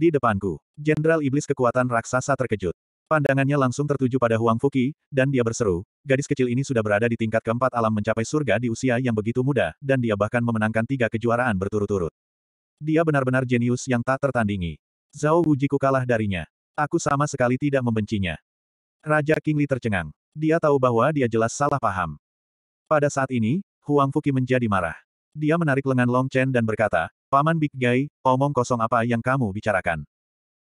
Di depanku, Jenderal Iblis kekuatan raksasa terkejut. Pandangannya langsung tertuju pada Huang Fuki, dan dia berseru, gadis kecil ini sudah berada di tingkat keempat alam mencapai surga di usia yang begitu muda, dan dia bahkan memenangkan tiga kejuaraan berturut-turut. Dia benar-benar jenius yang tak tertandingi. Zhao Wujiku kalah darinya. Aku sama sekali tidak membencinya. Raja Kingli tercengang. Dia tahu bahwa dia jelas salah paham. Pada saat ini, Huang Fuki menjadi marah. Dia menarik lengan Long Chen dan berkata, Paman Big Guy, omong kosong apa yang kamu bicarakan?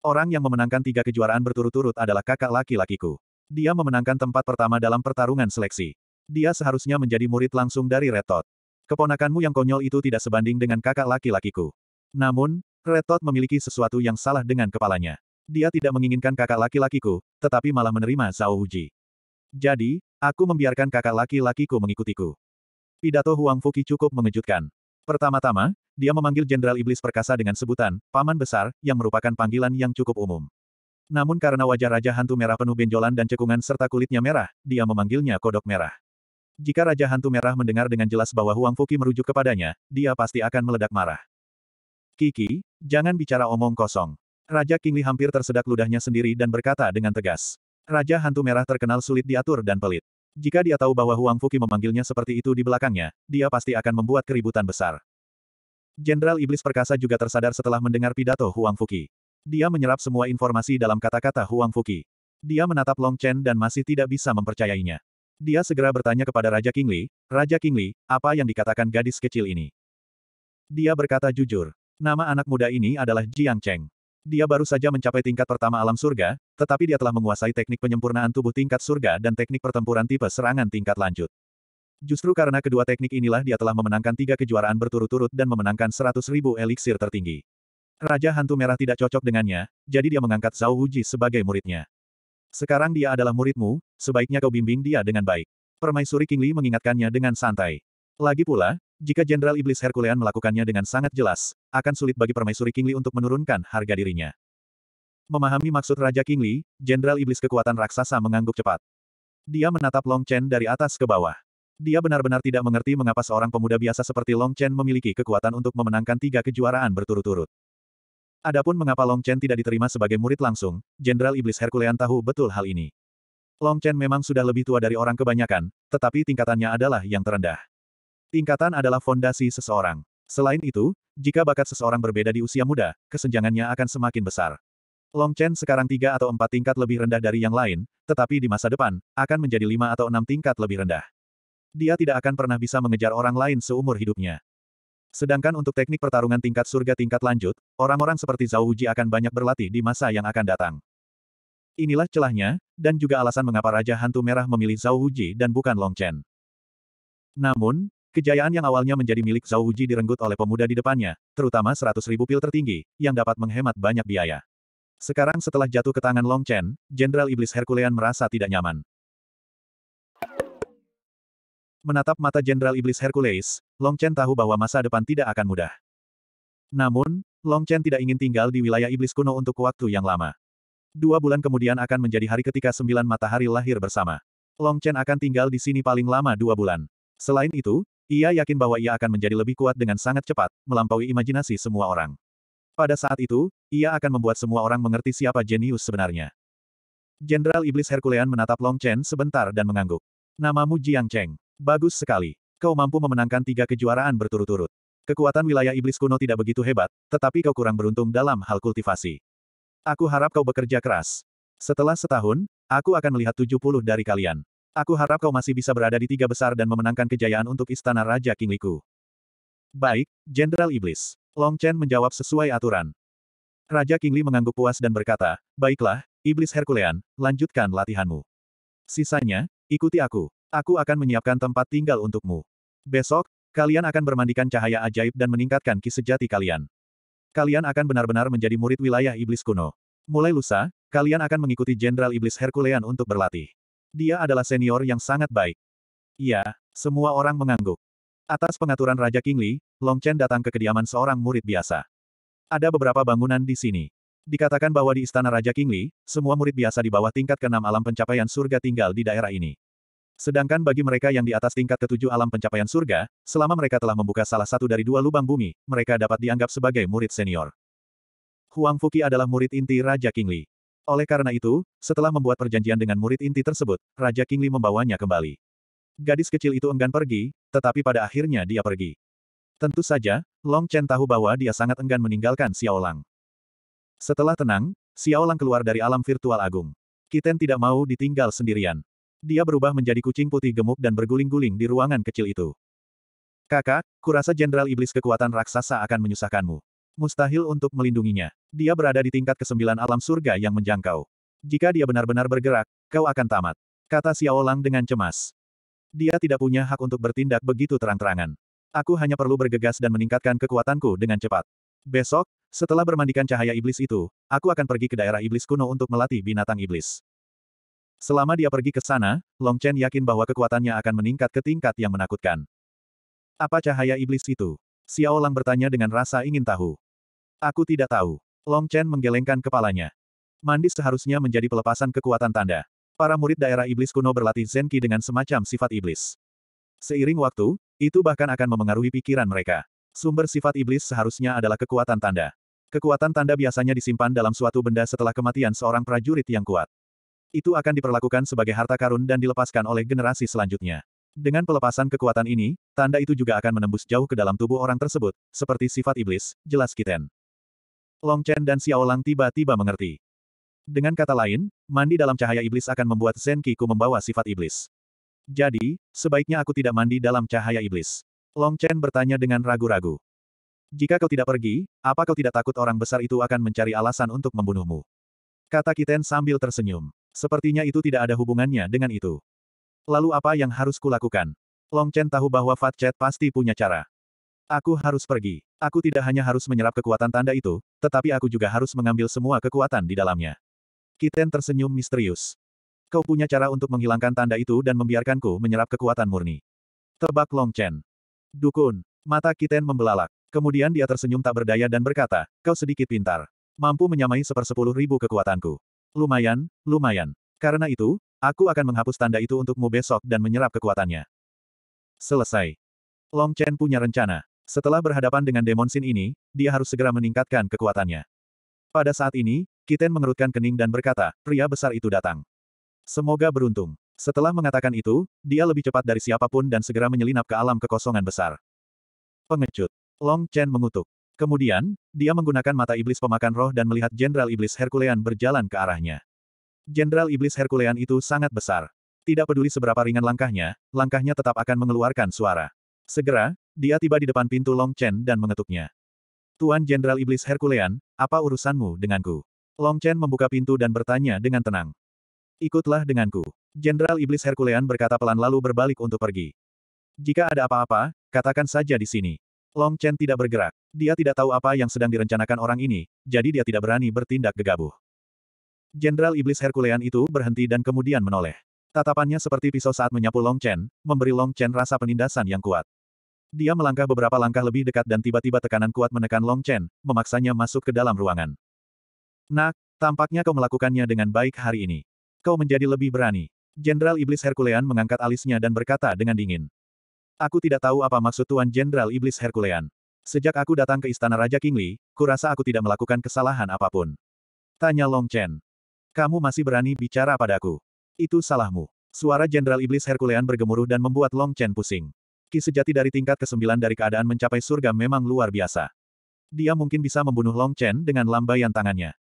Orang yang memenangkan tiga kejuaraan berturut-turut adalah kakak laki-lakiku. Dia memenangkan tempat pertama dalam pertarungan seleksi. Dia seharusnya menjadi murid langsung dari Red Tot. Keponakanmu yang konyol itu tidak sebanding dengan kakak laki-lakiku. Namun, Red Tot memiliki sesuatu yang salah dengan kepalanya. Dia tidak menginginkan kakak laki-lakiku, tetapi malah menerima Zhao Wuji. Jadi, aku membiarkan kakak laki-lakiku mengikutiku. Pidato Huang Fuki cukup mengejutkan. Pertama-tama, dia memanggil Jenderal Iblis Perkasa dengan sebutan, Paman Besar, yang merupakan panggilan yang cukup umum. Namun karena wajah Raja Hantu Merah penuh benjolan dan cekungan serta kulitnya merah, dia memanggilnya Kodok Merah. Jika Raja Hantu Merah mendengar dengan jelas bahwa Huang Fuki merujuk kepadanya, dia pasti akan meledak marah. Kiki, jangan bicara omong kosong. Raja Kingli hampir tersedak ludahnya sendiri dan berkata dengan tegas. Raja Hantu Merah terkenal sulit diatur dan pelit. Jika dia tahu bahwa Huang Fuki memanggilnya seperti itu di belakangnya, dia pasti akan membuat keributan besar. Jenderal Iblis Perkasa juga tersadar setelah mendengar pidato Huang Fuki. Dia menyerap semua informasi dalam kata-kata Huang Fuki. Dia menatap Long Chen dan masih tidak bisa mempercayainya. Dia segera bertanya kepada Raja Kingli, Raja Kingli, apa yang dikatakan gadis kecil ini? Dia berkata jujur. Nama anak muda ini adalah Jiang Cheng. Dia baru saja mencapai tingkat pertama alam surga, tetapi dia telah menguasai teknik penyempurnaan tubuh tingkat surga dan teknik pertempuran tipe serangan tingkat lanjut. Justru karena kedua teknik inilah dia telah memenangkan tiga kejuaraan berturut-turut dan memenangkan seratus ribu eliksir tertinggi. Raja Hantu Merah tidak cocok dengannya, jadi dia mengangkat Zhao Wuji sebagai muridnya. Sekarang dia adalah muridmu, sebaiknya kau bimbing dia dengan baik. Permaisuri King Li mengingatkannya dengan santai. Lagi pula, jika Jenderal Iblis Herculean melakukannya dengan sangat jelas, akan sulit bagi Permaisuri Kingli untuk menurunkan harga dirinya. Memahami maksud Raja Kingli, Jenderal Iblis kekuatan raksasa mengangguk cepat. Dia menatap Long Chen dari atas ke bawah. Dia benar-benar tidak mengerti mengapa seorang pemuda biasa seperti Long Chen memiliki kekuatan untuk memenangkan tiga kejuaraan berturut-turut. Adapun mengapa Long Chen tidak diterima sebagai murid langsung, Jenderal Iblis Herculean tahu betul hal ini. Long Chen memang sudah lebih tua dari orang kebanyakan, tetapi tingkatannya adalah yang terendah. Tingkatan adalah fondasi seseorang. Selain itu, jika bakat seseorang berbeda di usia muda, kesenjangannya akan semakin besar. Long Chen sekarang tiga atau empat tingkat lebih rendah dari yang lain, tetapi di masa depan, akan menjadi lima atau enam tingkat lebih rendah. Dia tidak akan pernah bisa mengejar orang lain seumur hidupnya. Sedangkan untuk teknik pertarungan tingkat surga tingkat lanjut, orang-orang seperti Zhao Wuji akan banyak berlatih di masa yang akan datang. Inilah celahnya, dan juga alasan mengapa Raja Hantu Merah memilih Zhao Wuji dan bukan Long Chen. Namun, Kejayaan yang awalnya menjadi milik Zhao Wuji direnggut oleh pemuda di depannya, terutama 100 ribu pil tertinggi, yang dapat menghemat banyak biaya. Sekarang setelah jatuh ke tangan Long Chen, Jenderal Iblis Herculean merasa tidak nyaman. Menatap mata Jenderal Iblis Hercules, Long Chen tahu bahwa masa depan tidak akan mudah. Namun, Long Chen tidak ingin tinggal di wilayah iblis kuno untuk waktu yang lama. Dua bulan kemudian akan menjadi hari ketika sembilan matahari lahir bersama. Long Chen akan tinggal di sini paling lama dua bulan. Selain itu, ia yakin bahwa ia akan menjadi lebih kuat dengan sangat cepat, melampaui imajinasi semua orang. Pada saat itu, ia akan membuat semua orang mengerti siapa jenius sebenarnya. Jenderal Iblis Herculean menatap Long Chen sebentar dan mengangguk. Namamu Jiang Cheng. Bagus sekali. Kau mampu memenangkan tiga kejuaraan berturut-turut. Kekuatan wilayah iblis kuno tidak begitu hebat, tetapi kau kurang beruntung dalam hal kultivasi. Aku harap kau bekerja keras. Setelah setahun, aku akan melihat tujuh puluh dari kalian. Aku harap kau masih bisa berada di tiga besar dan memenangkan kejayaan untuk Istana Raja King Liku. Baik, Jenderal Iblis. Long Chen menjawab sesuai aturan. Raja Kingli mengangguk puas dan berkata, Baiklah, Iblis Herculean, lanjutkan latihanmu. Sisanya, ikuti aku. Aku akan menyiapkan tempat tinggal untukmu. Besok, kalian akan bermandikan cahaya ajaib dan meningkatkan ki sejati kalian. Kalian akan benar-benar menjadi murid wilayah Iblis kuno. Mulai lusa, kalian akan mengikuti Jenderal Iblis Herculean untuk berlatih. Dia adalah senior yang sangat baik. Iya, semua orang mengangguk. Atas pengaturan Raja Kingli, Long Chen datang ke kediaman seorang murid biasa. Ada beberapa bangunan di sini. Dikatakan bahwa di istana Raja Kingli, semua murid biasa di bawah tingkat ke-6 alam pencapaian surga tinggal di daerah ini. Sedangkan bagi mereka yang di atas tingkat ke-7 alam pencapaian surga, selama mereka telah membuka salah satu dari dua lubang bumi, mereka dapat dianggap sebagai murid senior. Huang Fuki adalah murid inti Raja Kingli. Oleh karena itu, setelah membuat perjanjian dengan murid inti tersebut, Raja Kingli membawanya kembali. Gadis kecil itu enggan pergi, tetapi pada akhirnya dia pergi. Tentu saja, Long Chen tahu bahwa dia sangat enggan meninggalkan Xiao Lang. Setelah tenang, Xiao Lang keluar dari alam virtual agung. Kiten tidak mau ditinggal sendirian. Dia berubah menjadi kucing putih gemuk dan berguling-guling di ruangan kecil itu. Kakak, kurasa Jenderal Iblis kekuatan raksasa akan menyusahkanmu. Mustahil untuk melindunginya. Dia berada di tingkat kesembilan alam surga yang menjangkau. Jika dia benar-benar bergerak, kau akan tamat. Kata Xiao Xiaolang dengan cemas. Dia tidak punya hak untuk bertindak begitu terang-terangan. Aku hanya perlu bergegas dan meningkatkan kekuatanku dengan cepat. Besok, setelah bermandikan cahaya iblis itu, aku akan pergi ke daerah iblis kuno untuk melatih binatang iblis. Selama dia pergi ke sana, Long Chen yakin bahwa kekuatannya akan meningkat ke tingkat yang menakutkan. Apa cahaya iblis itu? Xiao Lang bertanya dengan rasa ingin tahu. Aku tidak tahu. Long Chen menggelengkan kepalanya. Mandi seharusnya menjadi pelepasan kekuatan tanda. Para murid daerah iblis kuno berlatih Zenki dengan semacam sifat iblis. Seiring waktu, itu bahkan akan memengaruhi pikiran mereka. Sumber sifat iblis seharusnya adalah kekuatan tanda. Kekuatan tanda biasanya disimpan dalam suatu benda setelah kematian seorang prajurit yang kuat. Itu akan diperlakukan sebagai harta karun dan dilepaskan oleh generasi selanjutnya. Dengan pelepasan kekuatan ini, tanda itu juga akan menembus jauh ke dalam tubuh orang tersebut, seperti sifat iblis, jelas Kiten. Long Chen dan Xiao Lang tiba-tiba mengerti. Dengan kata lain, mandi dalam cahaya iblis akan membuat Zen ku membawa sifat iblis. Jadi, sebaiknya aku tidak mandi dalam cahaya iblis. Long Chen bertanya dengan ragu-ragu. Jika kau tidak pergi, apa kau tidak takut orang besar itu akan mencari alasan untuk membunuhmu? Kata Kiten sambil tersenyum. Sepertinya itu tidak ada hubungannya dengan itu. Lalu apa yang harus kulakukan? Long Chen tahu bahwa Fat Chat pasti punya cara. Aku harus pergi. Aku tidak hanya harus menyerap kekuatan tanda itu, tetapi aku juga harus mengambil semua kekuatan di dalamnya. Kiten tersenyum misterius. Kau punya cara untuk menghilangkan tanda itu dan membiarkanku menyerap kekuatan murni. Tebak Chen. Dukun. Mata Kiten membelalak. Kemudian dia tersenyum tak berdaya dan berkata, kau sedikit pintar. Mampu menyamai sepersepuluh ribu kekuatanku. Lumayan, lumayan. Karena itu, aku akan menghapus tanda itu untukmu besok dan menyerap kekuatannya. Selesai. Long Chen punya rencana. Setelah berhadapan dengan demon sin ini, dia harus segera meningkatkan kekuatannya. Pada saat ini, Kiten mengerutkan kening dan berkata, pria besar itu datang. Semoga beruntung. Setelah mengatakan itu, dia lebih cepat dari siapapun dan segera menyelinap ke alam kekosongan besar. Pengecut. Long Chen mengutuk. Kemudian, dia menggunakan mata iblis pemakan roh dan melihat Jenderal Iblis Herculean berjalan ke arahnya. Jenderal Iblis Herculean itu sangat besar. Tidak peduli seberapa ringan langkahnya, langkahnya tetap akan mengeluarkan suara. Segera, dia tiba di depan pintu Long Chen dan mengetuknya. Tuan Jenderal Iblis Herculean, apa urusanmu denganku? Long Chen membuka pintu dan bertanya dengan tenang. Ikutlah denganku. Jenderal Iblis Herculean berkata pelan lalu berbalik untuk pergi. Jika ada apa-apa, katakan saja di sini. Long Chen tidak bergerak. Dia tidak tahu apa yang sedang direncanakan orang ini, jadi dia tidak berani bertindak gegabah. Jenderal Iblis Herculean itu berhenti dan kemudian menoleh. Tatapannya seperti pisau saat menyapu Long Chen, memberi Long Chen rasa penindasan yang kuat. Dia melangkah beberapa langkah lebih dekat dan tiba-tiba tekanan kuat menekan Long Chen, memaksanya masuk ke dalam ruangan. Nak, tampaknya kau melakukannya dengan baik hari ini. Kau menjadi lebih berani. Jenderal Iblis Herculean mengangkat alisnya dan berkata dengan dingin. Aku tidak tahu apa maksud Tuan Jenderal Iblis Herculean. Sejak aku datang ke Istana Raja Kingli, kurasa aku tidak melakukan kesalahan apapun. Tanya Long Chen. Kamu masih berani bicara padaku. Itu salahmu. Suara Jenderal Iblis Herculean bergemuruh dan membuat Long Chen pusing. Ki sejati dari tingkat ke-9 dari keadaan mencapai surga memang luar biasa. Dia mungkin bisa membunuh Long Chen dengan lambaian tangannya.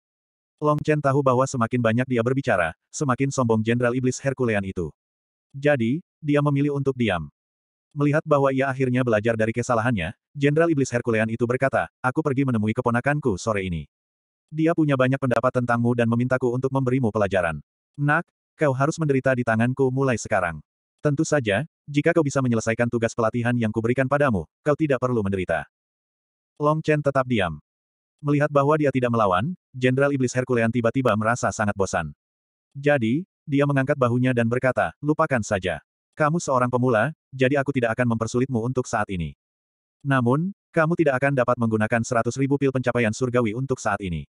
Long Chen tahu bahwa semakin banyak dia berbicara, semakin sombong Jenderal Iblis Herkulean itu. Jadi, dia memilih untuk diam. Melihat bahwa ia akhirnya belajar dari kesalahannya, Jenderal Iblis Herkulean itu berkata, aku pergi menemui keponakanku sore ini. Dia punya banyak pendapat tentangmu dan memintaku untuk memberimu pelajaran. Nak, kau harus menderita di tanganku mulai sekarang. Tentu saja, jika kau bisa menyelesaikan tugas pelatihan yang kuberikan padamu, kau tidak perlu menderita. Long Chen tetap diam. Melihat bahwa dia tidak melawan, Jenderal Iblis Herculean tiba-tiba merasa sangat bosan. Jadi, dia mengangkat bahunya dan berkata, lupakan saja. Kamu seorang pemula, jadi aku tidak akan mempersulitmu untuk saat ini. Namun, kamu tidak akan dapat menggunakan 100.000 pil pencapaian surgawi untuk saat ini.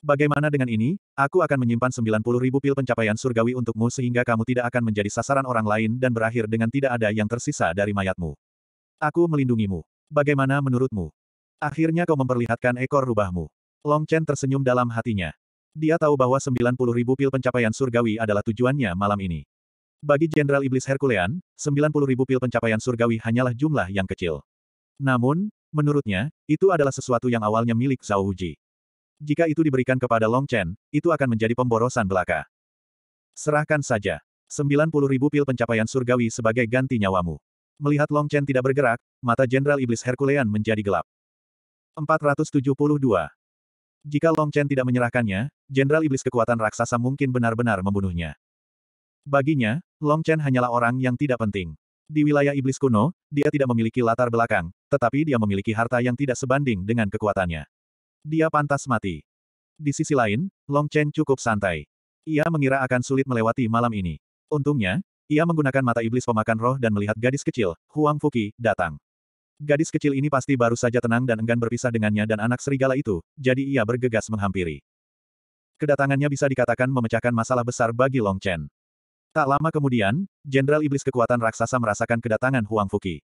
Bagaimana dengan ini, aku akan menyimpan 90 ribu pil pencapaian surgawi untukmu sehingga kamu tidak akan menjadi sasaran orang lain dan berakhir dengan tidak ada yang tersisa dari mayatmu. Aku melindungimu. Bagaimana menurutmu? Akhirnya kau memperlihatkan ekor rubahmu. Long Chen tersenyum dalam hatinya. Dia tahu bahwa 90 ribu pil pencapaian surgawi adalah tujuannya malam ini. Bagi Jenderal Iblis Herculean, 90 ribu pil pencapaian surgawi hanyalah jumlah yang kecil. Namun, menurutnya, itu adalah sesuatu yang awalnya milik Zhao Huji. Jika itu diberikan kepada Long Chen, itu akan menjadi pemborosan belaka. Serahkan saja. 90 ribu pil pencapaian surgawi sebagai ganti nyawamu. Melihat Long Chen tidak bergerak, mata Jenderal Iblis Herculean menjadi gelap. 472. Jika Long Chen tidak menyerahkannya, Jenderal Iblis kekuatan raksasa mungkin benar-benar membunuhnya. Baginya, Long Chen hanyalah orang yang tidak penting. Di wilayah Iblis kuno, dia tidak memiliki latar belakang, tetapi dia memiliki harta yang tidak sebanding dengan kekuatannya. Dia pantas mati. Di sisi lain, Long Chen cukup santai. Ia mengira akan sulit melewati malam ini. Untungnya, ia menggunakan mata iblis pemakan roh dan melihat gadis kecil, Huang Fuki, datang. Gadis kecil ini pasti baru saja tenang dan enggan berpisah dengannya dan anak serigala itu, jadi ia bergegas menghampiri. Kedatangannya bisa dikatakan memecahkan masalah besar bagi Long Chen. Tak lama kemudian, Jenderal Iblis Kekuatan Raksasa merasakan kedatangan Huang Fuki.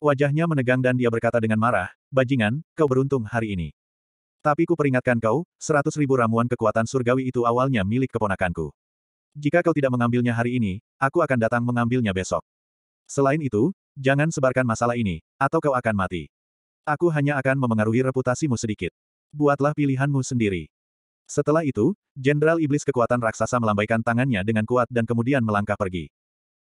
Wajahnya menegang dan dia berkata dengan marah, Bajingan, kau beruntung hari ini. Tapi ku peringatkan kau, seratus ribu ramuan kekuatan surgawi itu awalnya milik keponakanku. Jika kau tidak mengambilnya hari ini, aku akan datang mengambilnya besok. Selain itu, jangan sebarkan masalah ini, atau kau akan mati. Aku hanya akan memengaruhi reputasimu sedikit. Buatlah pilihanmu sendiri. Setelah itu, Jenderal Iblis kekuatan raksasa melambaikan tangannya dengan kuat dan kemudian melangkah pergi.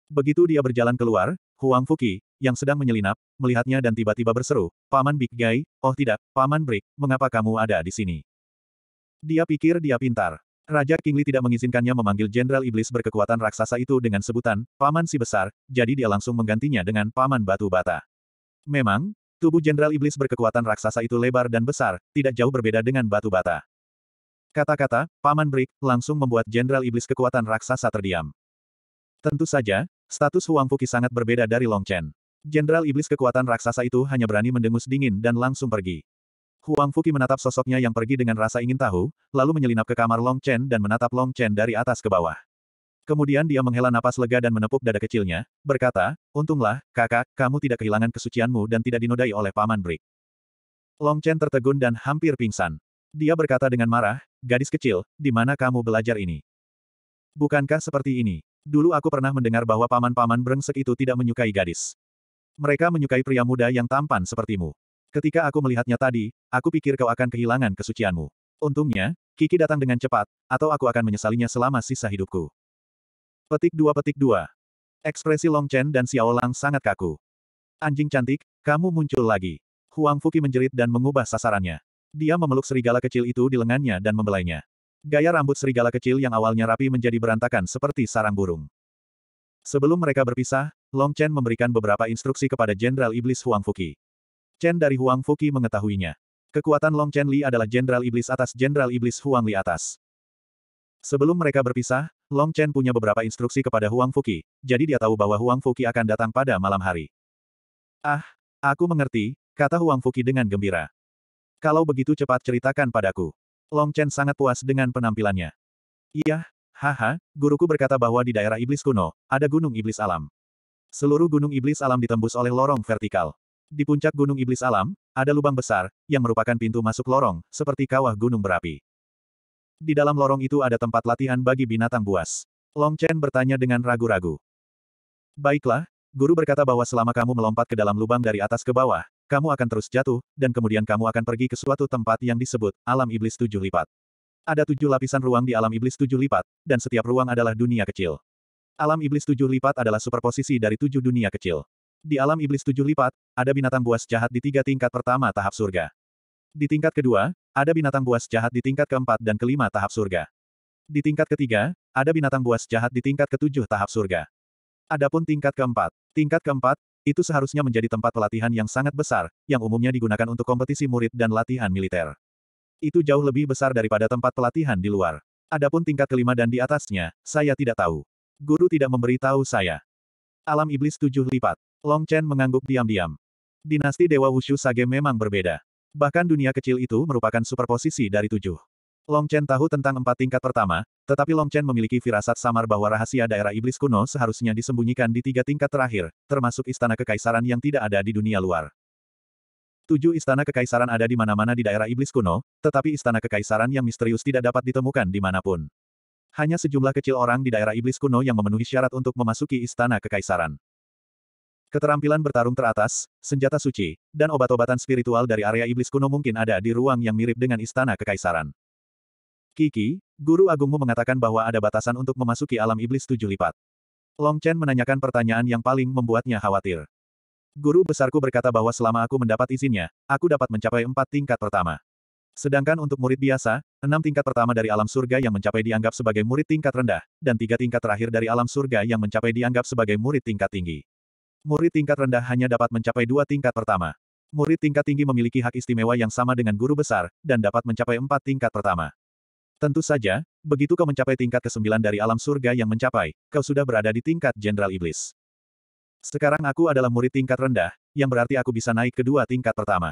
Begitu dia berjalan keluar, Huang Fuki, yang sedang menyelinap, melihatnya dan tiba-tiba berseru, Paman Big Guy, oh tidak, Paman Brick, mengapa kamu ada di sini? Dia pikir dia pintar. Raja Kingli tidak mengizinkannya memanggil Jenderal Iblis berkekuatan raksasa itu dengan sebutan, Paman si besar, jadi dia langsung menggantinya dengan Paman Batu Bata. Memang, tubuh Jenderal Iblis berkekuatan raksasa itu lebar dan besar, tidak jauh berbeda dengan Batu Bata. Kata-kata, Paman Brick, langsung membuat Jenderal Iblis kekuatan raksasa terdiam. Tentu saja, status Huang Fuki sangat berbeda dari Long Chen. Jenderal Iblis kekuatan raksasa itu hanya berani mendengus dingin dan langsung pergi. Huang Fuki menatap sosoknya yang pergi dengan rasa ingin tahu, lalu menyelinap ke kamar Long Chen dan menatap Long Chen dari atas ke bawah. Kemudian dia menghela napas lega dan menepuk dada kecilnya, berkata, Untunglah, kakak, kamu tidak kehilangan kesucianmu dan tidak dinodai oleh Paman Brick. Long Chen tertegun dan hampir pingsan. Dia berkata dengan marah, Gadis kecil, di mana kamu belajar ini? Bukankah seperti ini? Dulu aku pernah mendengar bahwa paman-paman brengsek itu tidak menyukai gadis. Mereka menyukai pria muda yang tampan sepertimu. Ketika aku melihatnya tadi, aku pikir kau akan kehilangan kesucianmu. Untungnya, Kiki datang dengan cepat, atau aku akan menyesalinya selama sisa hidupku. Petik dua Petik dua. Ekspresi Long Chen dan Xiao Lang sangat kaku. Anjing cantik, kamu muncul lagi. Huang Fuki menjerit dan mengubah sasarannya. Dia memeluk serigala kecil itu di lengannya dan membelainya. Gaya rambut serigala kecil yang awalnya rapi menjadi berantakan seperti sarang burung. Sebelum mereka berpisah, Long Chen memberikan beberapa instruksi kepada Jenderal Iblis Huang Fuki. Chen dari Huang Fuki mengetahuinya. Kekuatan Long Chen Li adalah Jenderal Iblis atas Jenderal Iblis Huang Li atas. Sebelum mereka berpisah, Long Chen punya beberapa instruksi kepada Huang Fuki. jadi dia tahu bahwa Huang Fuki akan datang pada malam hari. Ah, aku mengerti, kata Huang Fuki dengan gembira. Kalau begitu cepat ceritakan padaku. Long Chen sangat puas dengan penampilannya. Iya, Haha, guruku berkata bahwa di daerah iblis kuno, ada gunung iblis alam. Seluruh gunung iblis alam ditembus oleh lorong vertikal. Di puncak gunung iblis alam, ada lubang besar, yang merupakan pintu masuk lorong, seperti kawah gunung berapi. Di dalam lorong itu ada tempat latihan bagi binatang buas. Long Chen bertanya dengan ragu-ragu. Baiklah, guru berkata bahwa selama kamu melompat ke dalam lubang dari atas ke bawah, kamu akan terus jatuh, dan kemudian kamu akan pergi ke suatu tempat yang disebut alam iblis tujuh lipat. Ada tujuh lapisan ruang di alam iblis tujuh lipat, dan setiap ruang adalah dunia kecil. Alam iblis tujuh lipat adalah superposisi dari tujuh dunia kecil. Di alam iblis tujuh lipat, ada binatang buas jahat di tiga tingkat pertama tahap surga. Di tingkat kedua, ada binatang buas jahat di tingkat keempat dan kelima tahap surga. Di tingkat ketiga, ada binatang buas jahat di tingkat ketujuh tahap surga. Adapun tingkat keempat, tingkat keempat, itu seharusnya menjadi tempat pelatihan yang sangat besar, yang umumnya digunakan untuk kompetisi murid dan latihan militer. Itu jauh lebih besar daripada tempat pelatihan di luar. Adapun tingkat kelima dan di atasnya, saya tidak tahu. Guru tidak memberi tahu saya. Alam iblis tujuh lipat. Long Chen mengangguk diam-diam. Dinasti Dewa Wushu Sage memang berbeda. Bahkan dunia kecil itu merupakan superposisi dari tujuh. Long Chen tahu tentang empat tingkat pertama, tetapi Long Chen memiliki firasat samar bahwa rahasia daerah iblis kuno seharusnya disembunyikan di tiga tingkat terakhir, termasuk istana kekaisaran yang tidak ada di dunia luar. Tujuh istana kekaisaran ada di mana-mana di daerah iblis kuno, tetapi istana kekaisaran yang misterius tidak dapat ditemukan di dimanapun. Hanya sejumlah kecil orang di daerah iblis kuno yang memenuhi syarat untuk memasuki istana kekaisaran. Keterampilan bertarung teratas, senjata suci, dan obat-obatan spiritual dari area iblis kuno mungkin ada di ruang yang mirip dengan istana kekaisaran. Kiki, guru agungmu mengatakan bahwa ada batasan untuk memasuki alam iblis tujuh lipat. Long Chen menanyakan pertanyaan yang paling membuatnya khawatir. Guru besarku berkata bahwa selama aku mendapat izinnya, aku dapat mencapai empat tingkat pertama. Sedangkan untuk murid biasa, enam tingkat pertama dari alam surga yang mencapai dianggap sebagai murid tingkat rendah, dan tiga tingkat terakhir dari alam surga yang mencapai dianggap sebagai murid tingkat tinggi. Murid tingkat rendah hanya dapat mencapai dua tingkat pertama. Murid tingkat tinggi memiliki hak istimewa yang sama dengan guru besar, dan dapat mencapai empat tingkat pertama. Tentu saja, begitu kau mencapai tingkat ke-9 dari alam surga yang mencapai, kau sudah berada di tingkat Jenderal Iblis. Sekarang aku adalah murid tingkat rendah, yang berarti aku bisa naik kedua tingkat pertama.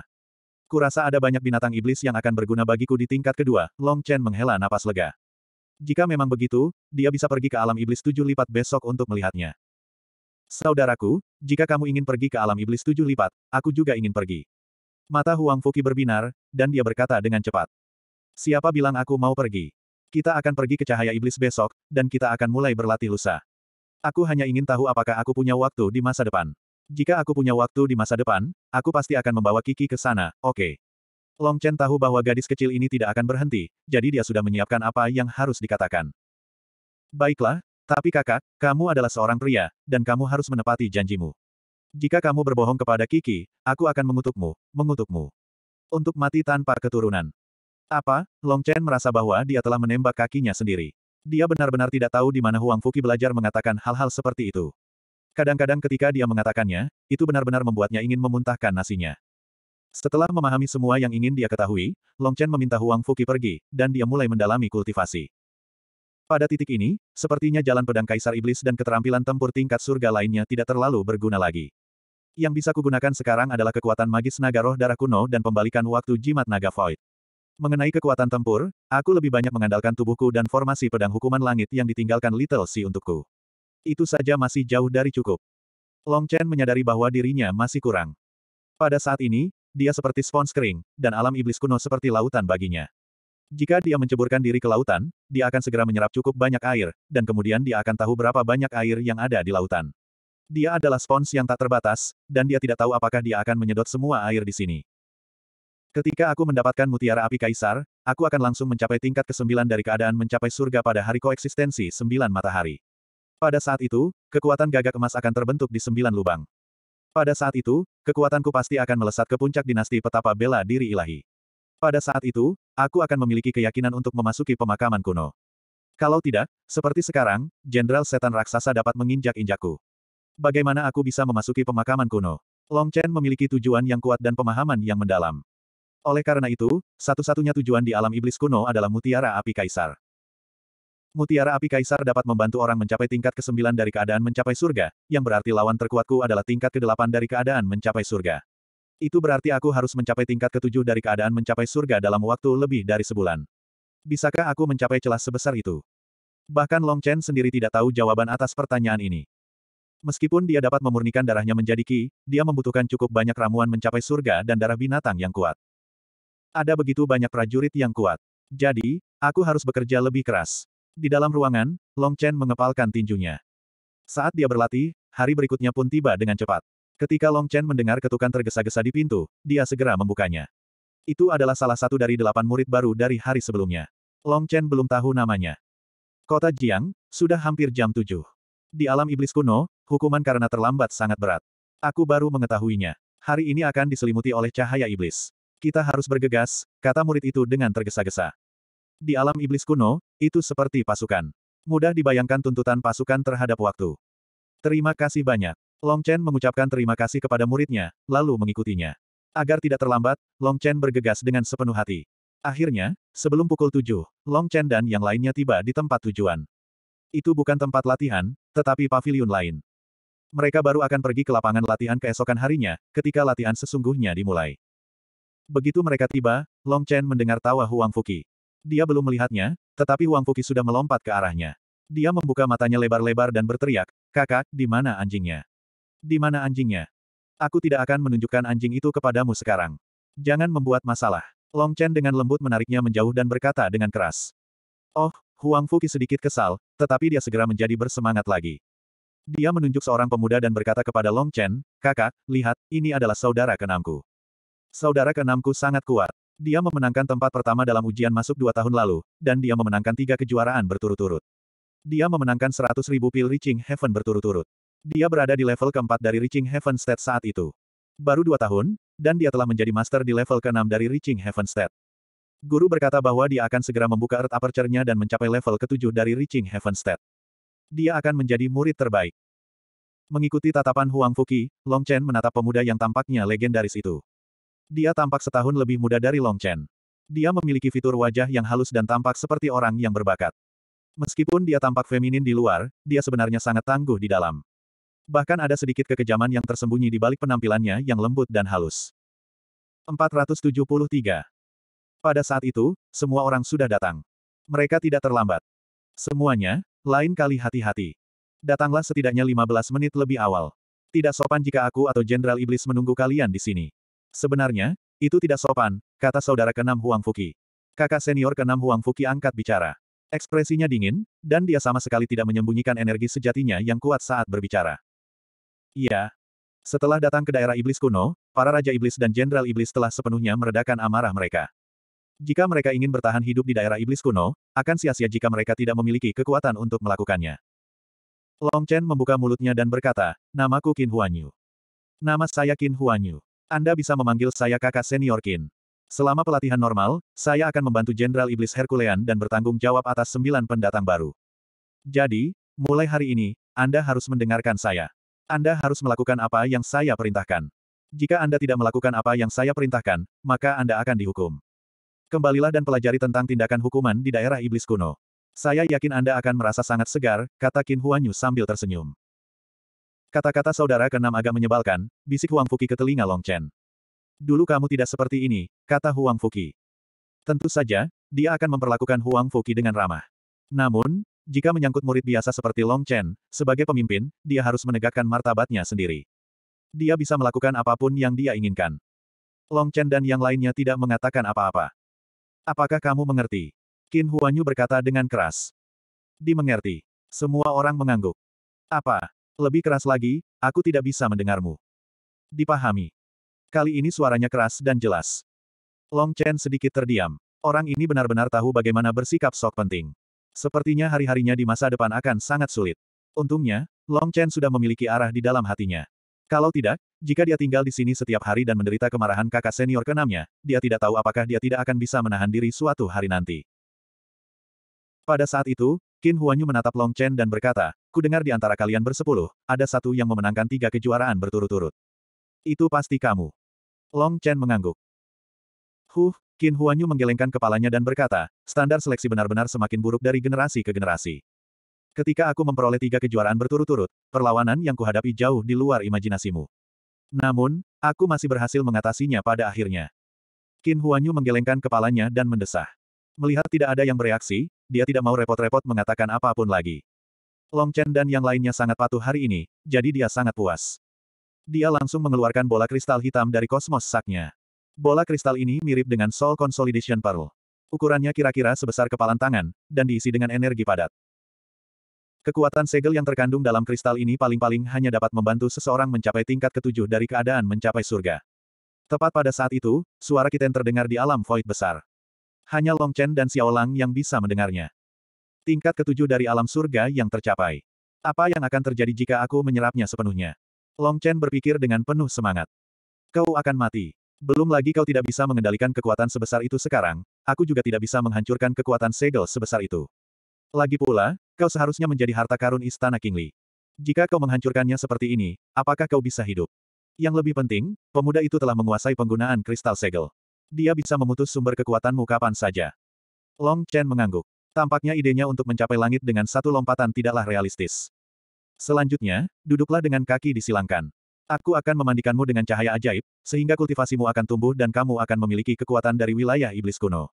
Kurasa ada banyak binatang iblis yang akan berguna bagiku di tingkat kedua, Long Chen menghela napas lega. Jika memang begitu, dia bisa pergi ke alam iblis tujuh lipat besok untuk melihatnya. Saudaraku, jika kamu ingin pergi ke alam iblis tujuh lipat, aku juga ingin pergi. Mata Huang Fuki berbinar, dan dia berkata dengan cepat. Siapa bilang aku mau pergi? Kita akan pergi ke cahaya iblis besok, dan kita akan mulai berlatih lusa. Aku hanya ingin tahu apakah aku punya waktu di masa depan. Jika aku punya waktu di masa depan, aku pasti akan membawa Kiki ke sana, oke. Okay. Long Chen tahu bahwa gadis kecil ini tidak akan berhenti, jadi dia sudah menyiapkan apa yang harus dikatakan. Baiklah, tapi kakak, kamu adalah seorang pria, dan kamu harus menepati janjimu. Jika kamu berbohong kepada Kiki, aku akan mengutukmu, mengutukmu. Untuk mati tanpa keturunan. Apa? Long Chen merasa bahwa dia telah menembak kakinya sendiri. Dia benar-benar tidak tahu di mana Huang Fuki belajar mengatakan hal-hal seperti itu. Kadang-kadang ketika dia mengatakannya, itu benar-benar membuatnya ingin memuntahkan nasinya. Setelah memahami semua yang ingin dia ketahui, Long Chen meminta Huang Fuki pergi, dan dia mulai mendalami kultivasi. Pada titik ini, sepertinya jalan pedang Kaisar Iblis dan keterampilan tempur tingkat surga lainnya tidak terlalu berguna lagi. Yang bisa kugunakan sekarang adalah kekuatan magis naga roh darah kuno dan pembalikan waktu jimat naga void. Mengenai kekuatan tempur, aku lebih banyak mengandalkan tubuhku dan formasi pedang hukuman langit yang ditinggalkan Little Si untukku. Itu saja masih jauh dari cukup. Long Chen menyadari bahwa dirinya masih kurang. Pada saat ini, dia seperti spons kering, dan alam iblis kuno seperti lautan baginya. Jika dia menceburkan diri ke lautan, dia akan segera menyerap cukup banyak air, dan kemudian dia akan tahu berapa banyak air yang ada di lautan. Dia adalah spons yang tak terbatas, dan dia tidak tahu apakah dia akan menyedot semua air di sini. Ketika aku mendapatkan mutiara api kaisar, aku akan langsung mencapai tingkat kesembilan dari keadaan mencapai surga pada hari koeksistensi sembilan matahari. Pada saat itu, kekuatan gagak emas akan terbentuk di sembilan lubang. Pada saat itu, kekuatanku pasti akan melesat ke puncak dinasti petapa bela diri ilahi. Pada saat itu, aku akan memiliki keyakinan untuk memasuki pemakaman kuno. Kalau tidak, seperti sekarang, Jenderal Setan Raksasa dapat menginjak-injakku. Bagaimana aku bisa memasuki pemakaman kuno? Long Chen memiliki tujuan yang kuat dan pemahaman yang mendalam. Oleh karena itu, satu-satunya tujuan di alam iblis kuno adalah mutiara api kaisar. Mutiara api kaisar dapat membantu orang mencapai tingkat ke-9 dari keadaan mencapai surga, yang berarti lawan terkuatku adalah tingkat ke-8 dari keadaan mencapai surga. Itu berarti aku harus mencapai tingkat ke-7 dari keadaan mencapai surga dalam waktu lebih dari sebulan. Bisakah aku mencapai celah sebesar itu? Bahkan Long Chen sendiri tidak tahu jawaban atas pertanyaan ini. Meskipun dia dapat memurnikan darahnya menjadi ki, dia membutuhkan cukup banyak ramuan mencapai surga dan darah binatang yang kuat. Ada begitu banyak prajurit yang kuat. Jadi, aku harus bekerja lebih keras. Di dalam ruangan, Long Chen mengepalkan tinjunya. Saat dia berlatih, hari berikutnya pun tiba dengan cepat. Ketika Long Chen mendengar ketukan tergesa-gesa di pintu, dia segera membukanya. Itu adalah salah satu dari delapan murid baru dari hari sebelumnya. Long Chen belum tahu namanya. Kota Jiang, sudah hampir jam tujuh. Di alam iblis kuno, hukuman karena terlambat sangat berat. Aku baru mengetahuinya. Hari ini akan diselimuti oleh cahaya iblis. Kita harus bergegas, kata murid itu dengan tergesa-gesa. Di alam iblis kuno, itu seperti pasukan. Mudah dibayangkan tuntutan pasukan terhadap waktu. Terima kasih banyak. Long Chen mengucapkan terima kasih kepada muridnya, lalu mengikutinya. Agar tidak terlambat, Long Chen bergegas dengan sepenuh hati. Akhirnya, sebelum pukul tujuh, Long Chen dan yang lainnya tiba di tempat tujuan. Itu bukan tempat latihan, tetapi pavilion lain. Mereka baru akan pergi ke lapangan latihan keesokan harinya, ketika latihan sesungguhnya dimulai. Begitu mereka tiba, Long Chen mendengar tawa Huang Fuki. Dia belum melihatnya, tetapi Huang Fuki sudah melompat ke arahnya. Dia membuka matanya lebar-lebar dan berteriak, kakak, di mana anjingnya? Di mana anjingnya? Aku tidak akan menunjukkan anjing itu kepadamu sekarang. Jangan membuat masalah. Long Chen dengan lembut menariknya menjauh dan berkata dengan keras. Oh, Huang Fuki sedikit kesal, tetapi dia segera menjadi bersemangat lagi. Dia menunjuk seorang pemuda dan berkata kepada Long Chen, kakak, lihat, ini adalah saudara kenamku. Saudara keenamku sangat kuat. Dia memenangkan tempat pertama dalam ujian masuk dua tahun lalu, dan dia memenangkan tiga kejuaraan berturut-turut. Dia memenangkan ribu pil Reaching Heaven berturut-turut. Dia berada di level keempat dari Reaching Heaven State saat itu. Baru dua tahun, dan dia telah menjadi master di level keenam dari Reaching Heaven State. Guru berkata bahwa dia akan segera membuka Earth Aperture-nya dan mencapai level ketujuh dari Reaching Heaven State. Dia akan menjadi murid terbaik. Mengikuti tatapan Huang Fuki, Long Chen menatap pemuda yang tampaknya legendaris itu. Dia tampak setahun lebih muda dari Long Chen. Dia memiliki fitur wajah yang halus dan tampak seperti orang yang berbakat. Meskipun dia tampak feminin di luar, dia sebenarnya sangat tangguh di dalam. Bahkan ada sedikit kekejaman yang tersembunyi di balik penampilannya yang lembut dan halus. 473. Pada saat itu, semua orang sudah datang. Mereka tidak terlambat. Semuanya, lain kali hati-hati. Datanglah setidaknya 15 menit lebih awal. Tidak sopan jika aku atau Jenderal Iblis menunggu kalian di sini. Sebenarnya, itu tidak sopan, kata saudara keenam Huang Fuki. Kakak senior keenam Huang Fuki angkat bicara. Ekspresinya dingin, dan dia sama sekali tidak menyembunyikan energi sejatinya yang kuat saat berbicara. Iya. Setelah datang ke daerah iblis kuno, para raja iblis dan jenderal iblis telah sepenuhnya meredakan amarah mereka. Jika mereka ingin bertahan hidup di daerah iblis kuno, akan sia-sia jika mereka tidak memiliki kekuatan untuk melakukannya. Long Chen membuka mulutnya dan berkata, namaku Qin Huanyu. Nama saya Qin Huanyu. Anda bisa memanggil saya kakak senior Kin. Selama pelatihan normal, saya akan membantu Jenderal Iblis Herculean dan bertanggung jawab atas sembilan pendatang baru. Jadi, mulai hari ini, Anda harus mendengarkan saya. Anda harus melakukan apa yang saya perintahkan. Jika Anda tidak melakukan apa yang saya perintahkan, maka Anda akan dihukum. Kembalilah dan pelajari tentang tindakan hukuman di daerah Iblis kuno. Saya yakin Anda akan merasa sangat segar, kata Kin Huanyu sambil tersenyum. Kata-kata saudara keenam agak menyebalkan, bisik Huang Fuki ke telinga Long Chen. Dulu kamu tidak seperti ini, kata Huang Fuki. Tentu saja, dia akan memperlakukan Huang Fuki dengan ramah. Namun, jika menyangkut murid biasa seperti Long Chen, sebagai pemimpin, dia harus menegakkan martabatnya sendiri. Dia bisa melakukan apapun yang dia inginkan. Long Chen dan yang lainnya tidak mengatakan apa-apa. Apakah kamu mengerti? Qin Huanyu berkata dengan keras. Dimengerti. Semua orang mengangguk. Apa? Lebih keras lagi, aku tidak bisa mendengarmu. Dipahami. Kali ini suaranya keras dan jelas. Long Chen sedikit terdiam. Orang ini benar-benar tahu bagaimana bersikap sok penting. Sepertinya hari-harinya di masa depan akan sangat sulit. Untungnya, Long Chen sudah memiliki arah di dalam hatinya. Kalau tidak, jika dia tinggal di sini setiap hari dan menderita kemarahan kakak senior keenamnya, dia tidak tahu apakah dia tidak akan bisa menahan diri suatu hari nanti. Pada saat itu, Qin Huanyu menatap Long Chen dan berkata, kudengar di antara kalian bersepuluh, ada satu yang memenangkan tiga kejuaraan berturut-turut. Itu pasti kamu. Long Chen mengangguk. Huh, Qin Huanyu menggelengkan kepalanya dan berkata, standar seleksi benar-benar semakin buruk dari generasi ke generasi. Ketika aku memperoleh tiga kejuaraan berturut-turut, perlawanan yang kuhadapi jauh di luar imajinasimu. Namun, aku masih berhasil mengatasinya pada akhirnya. Qin Huanyu menggelengkan kepalanya dan mendesah. Melihat tidak ada yang bereaksi, dia tidak mau repot-repot mengatakan apapun lagi. Long Chen dan yang lainnya sangat patuh hari ini, jadi dia sangat puas. Dia langsung mengeluarkan bola kristal hitam dari kosmos saknya. Bola kristal ini mirip dengan Soul Consolidation Pearl. Ukurannya kira-kira sebesar kepalan tangan, dan diisi dengan energi padat. Kekuatan segel yang terkandung dalam kristal ini paling-paling hanya dapat membantu seseorang mencapai tingkat ketujuh dari keadaan mencapai surga. Tepat pada saat itu, suara kiten terdengar di alam void besar. Hanya Long Chen dan Xiao Lang yang bisa mendengarnya. Tingkat ketujuh dari alam surga yang tercapai. Apa yang akan terjadi jika aku menyerapnya sepenuhnya? Long Chen berpikir dengan penuh semangat. Kau akan mati. Belum lagi kau tidak bisa mengendalikan kekuatan sebesar itu sekarang, aku juga tidak bisa menghancurkan kekuatan segel sebesar itu. Lagi pula, kau seharusnya menjadi harta karun istana Kingli. Jika kau menghancurkannya seperti ini, apakah kau bisa hidup? Yang lebih penting, pemuda itu telah menguasai penggunaan kristal segel. Dia bisa memutus sumber kekuatanmu kapan saja. Long Chen mengangguk. Tampaknya idenya untuk mencapai langit dengan satu lompatan tidaklah realistis. Selanjutnya, duduklah dengan kaki disilangkan. Aku akan memandikanmu dengan cahaya ajaib, sehingga kultivasimu akan tumbuh dan kamu akan memiliki kekuatan dari wilayah iblis kuno.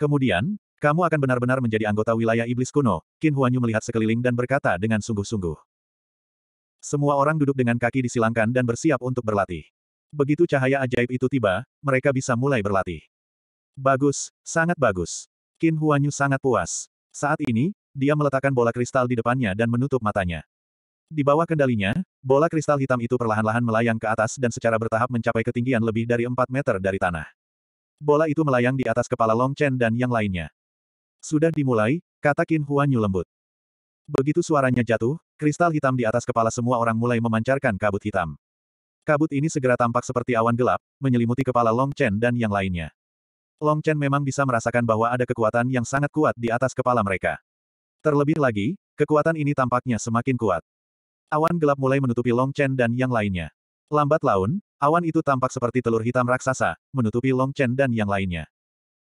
Kemudian, kamu akan benar-benar menjadi anggota wilayah iblis kuno. Qin Huanyu melihat sekeliling dan berkata dengan sungguh-sungguh. Semua orang duduk dengan kaki disilangkan dan bersiap untuk berlatih. Begitu cahaya ajaib itu tiba, mereka bisa mulai berlatih. Bagus, sangat bagus. Qin Huanyu sangat puas. Saat ini, dia meletakkan bola kristal di depannya dan menutup matanya. Di bawah kendalinya, bola kristal hitam itu perlahan-lahan melayang ke atas dan secara bertahap mencapai ketinggian lebih dari 4 meter dari tanah. Bola itu melayang di atas kepala Long Chen dan yang lainnya. Sudah dimulai, kata Qin Huanyu lembut. Begitu suaranya jatuh, kristal hitam di atas kepala semua orang mulai memancarkan kabut hitam. Kabut ini segera tampak seperti awan gelap, menyelimuti kepala Long Chen dan yang lainnya. Long Chen memang bisa merasakan bahwa ada kekuatan yang sangat kuat di atas kepala mereka. Terlebih lagi, kekuatan ini tampaknya semakin kuat. Awan gelap mulai menutupi Long Chen dan yang lainnya. Lambat laun, awan itu tampak seperti telur hitam raksasa, menutupi Long Chen dan yang lainnya.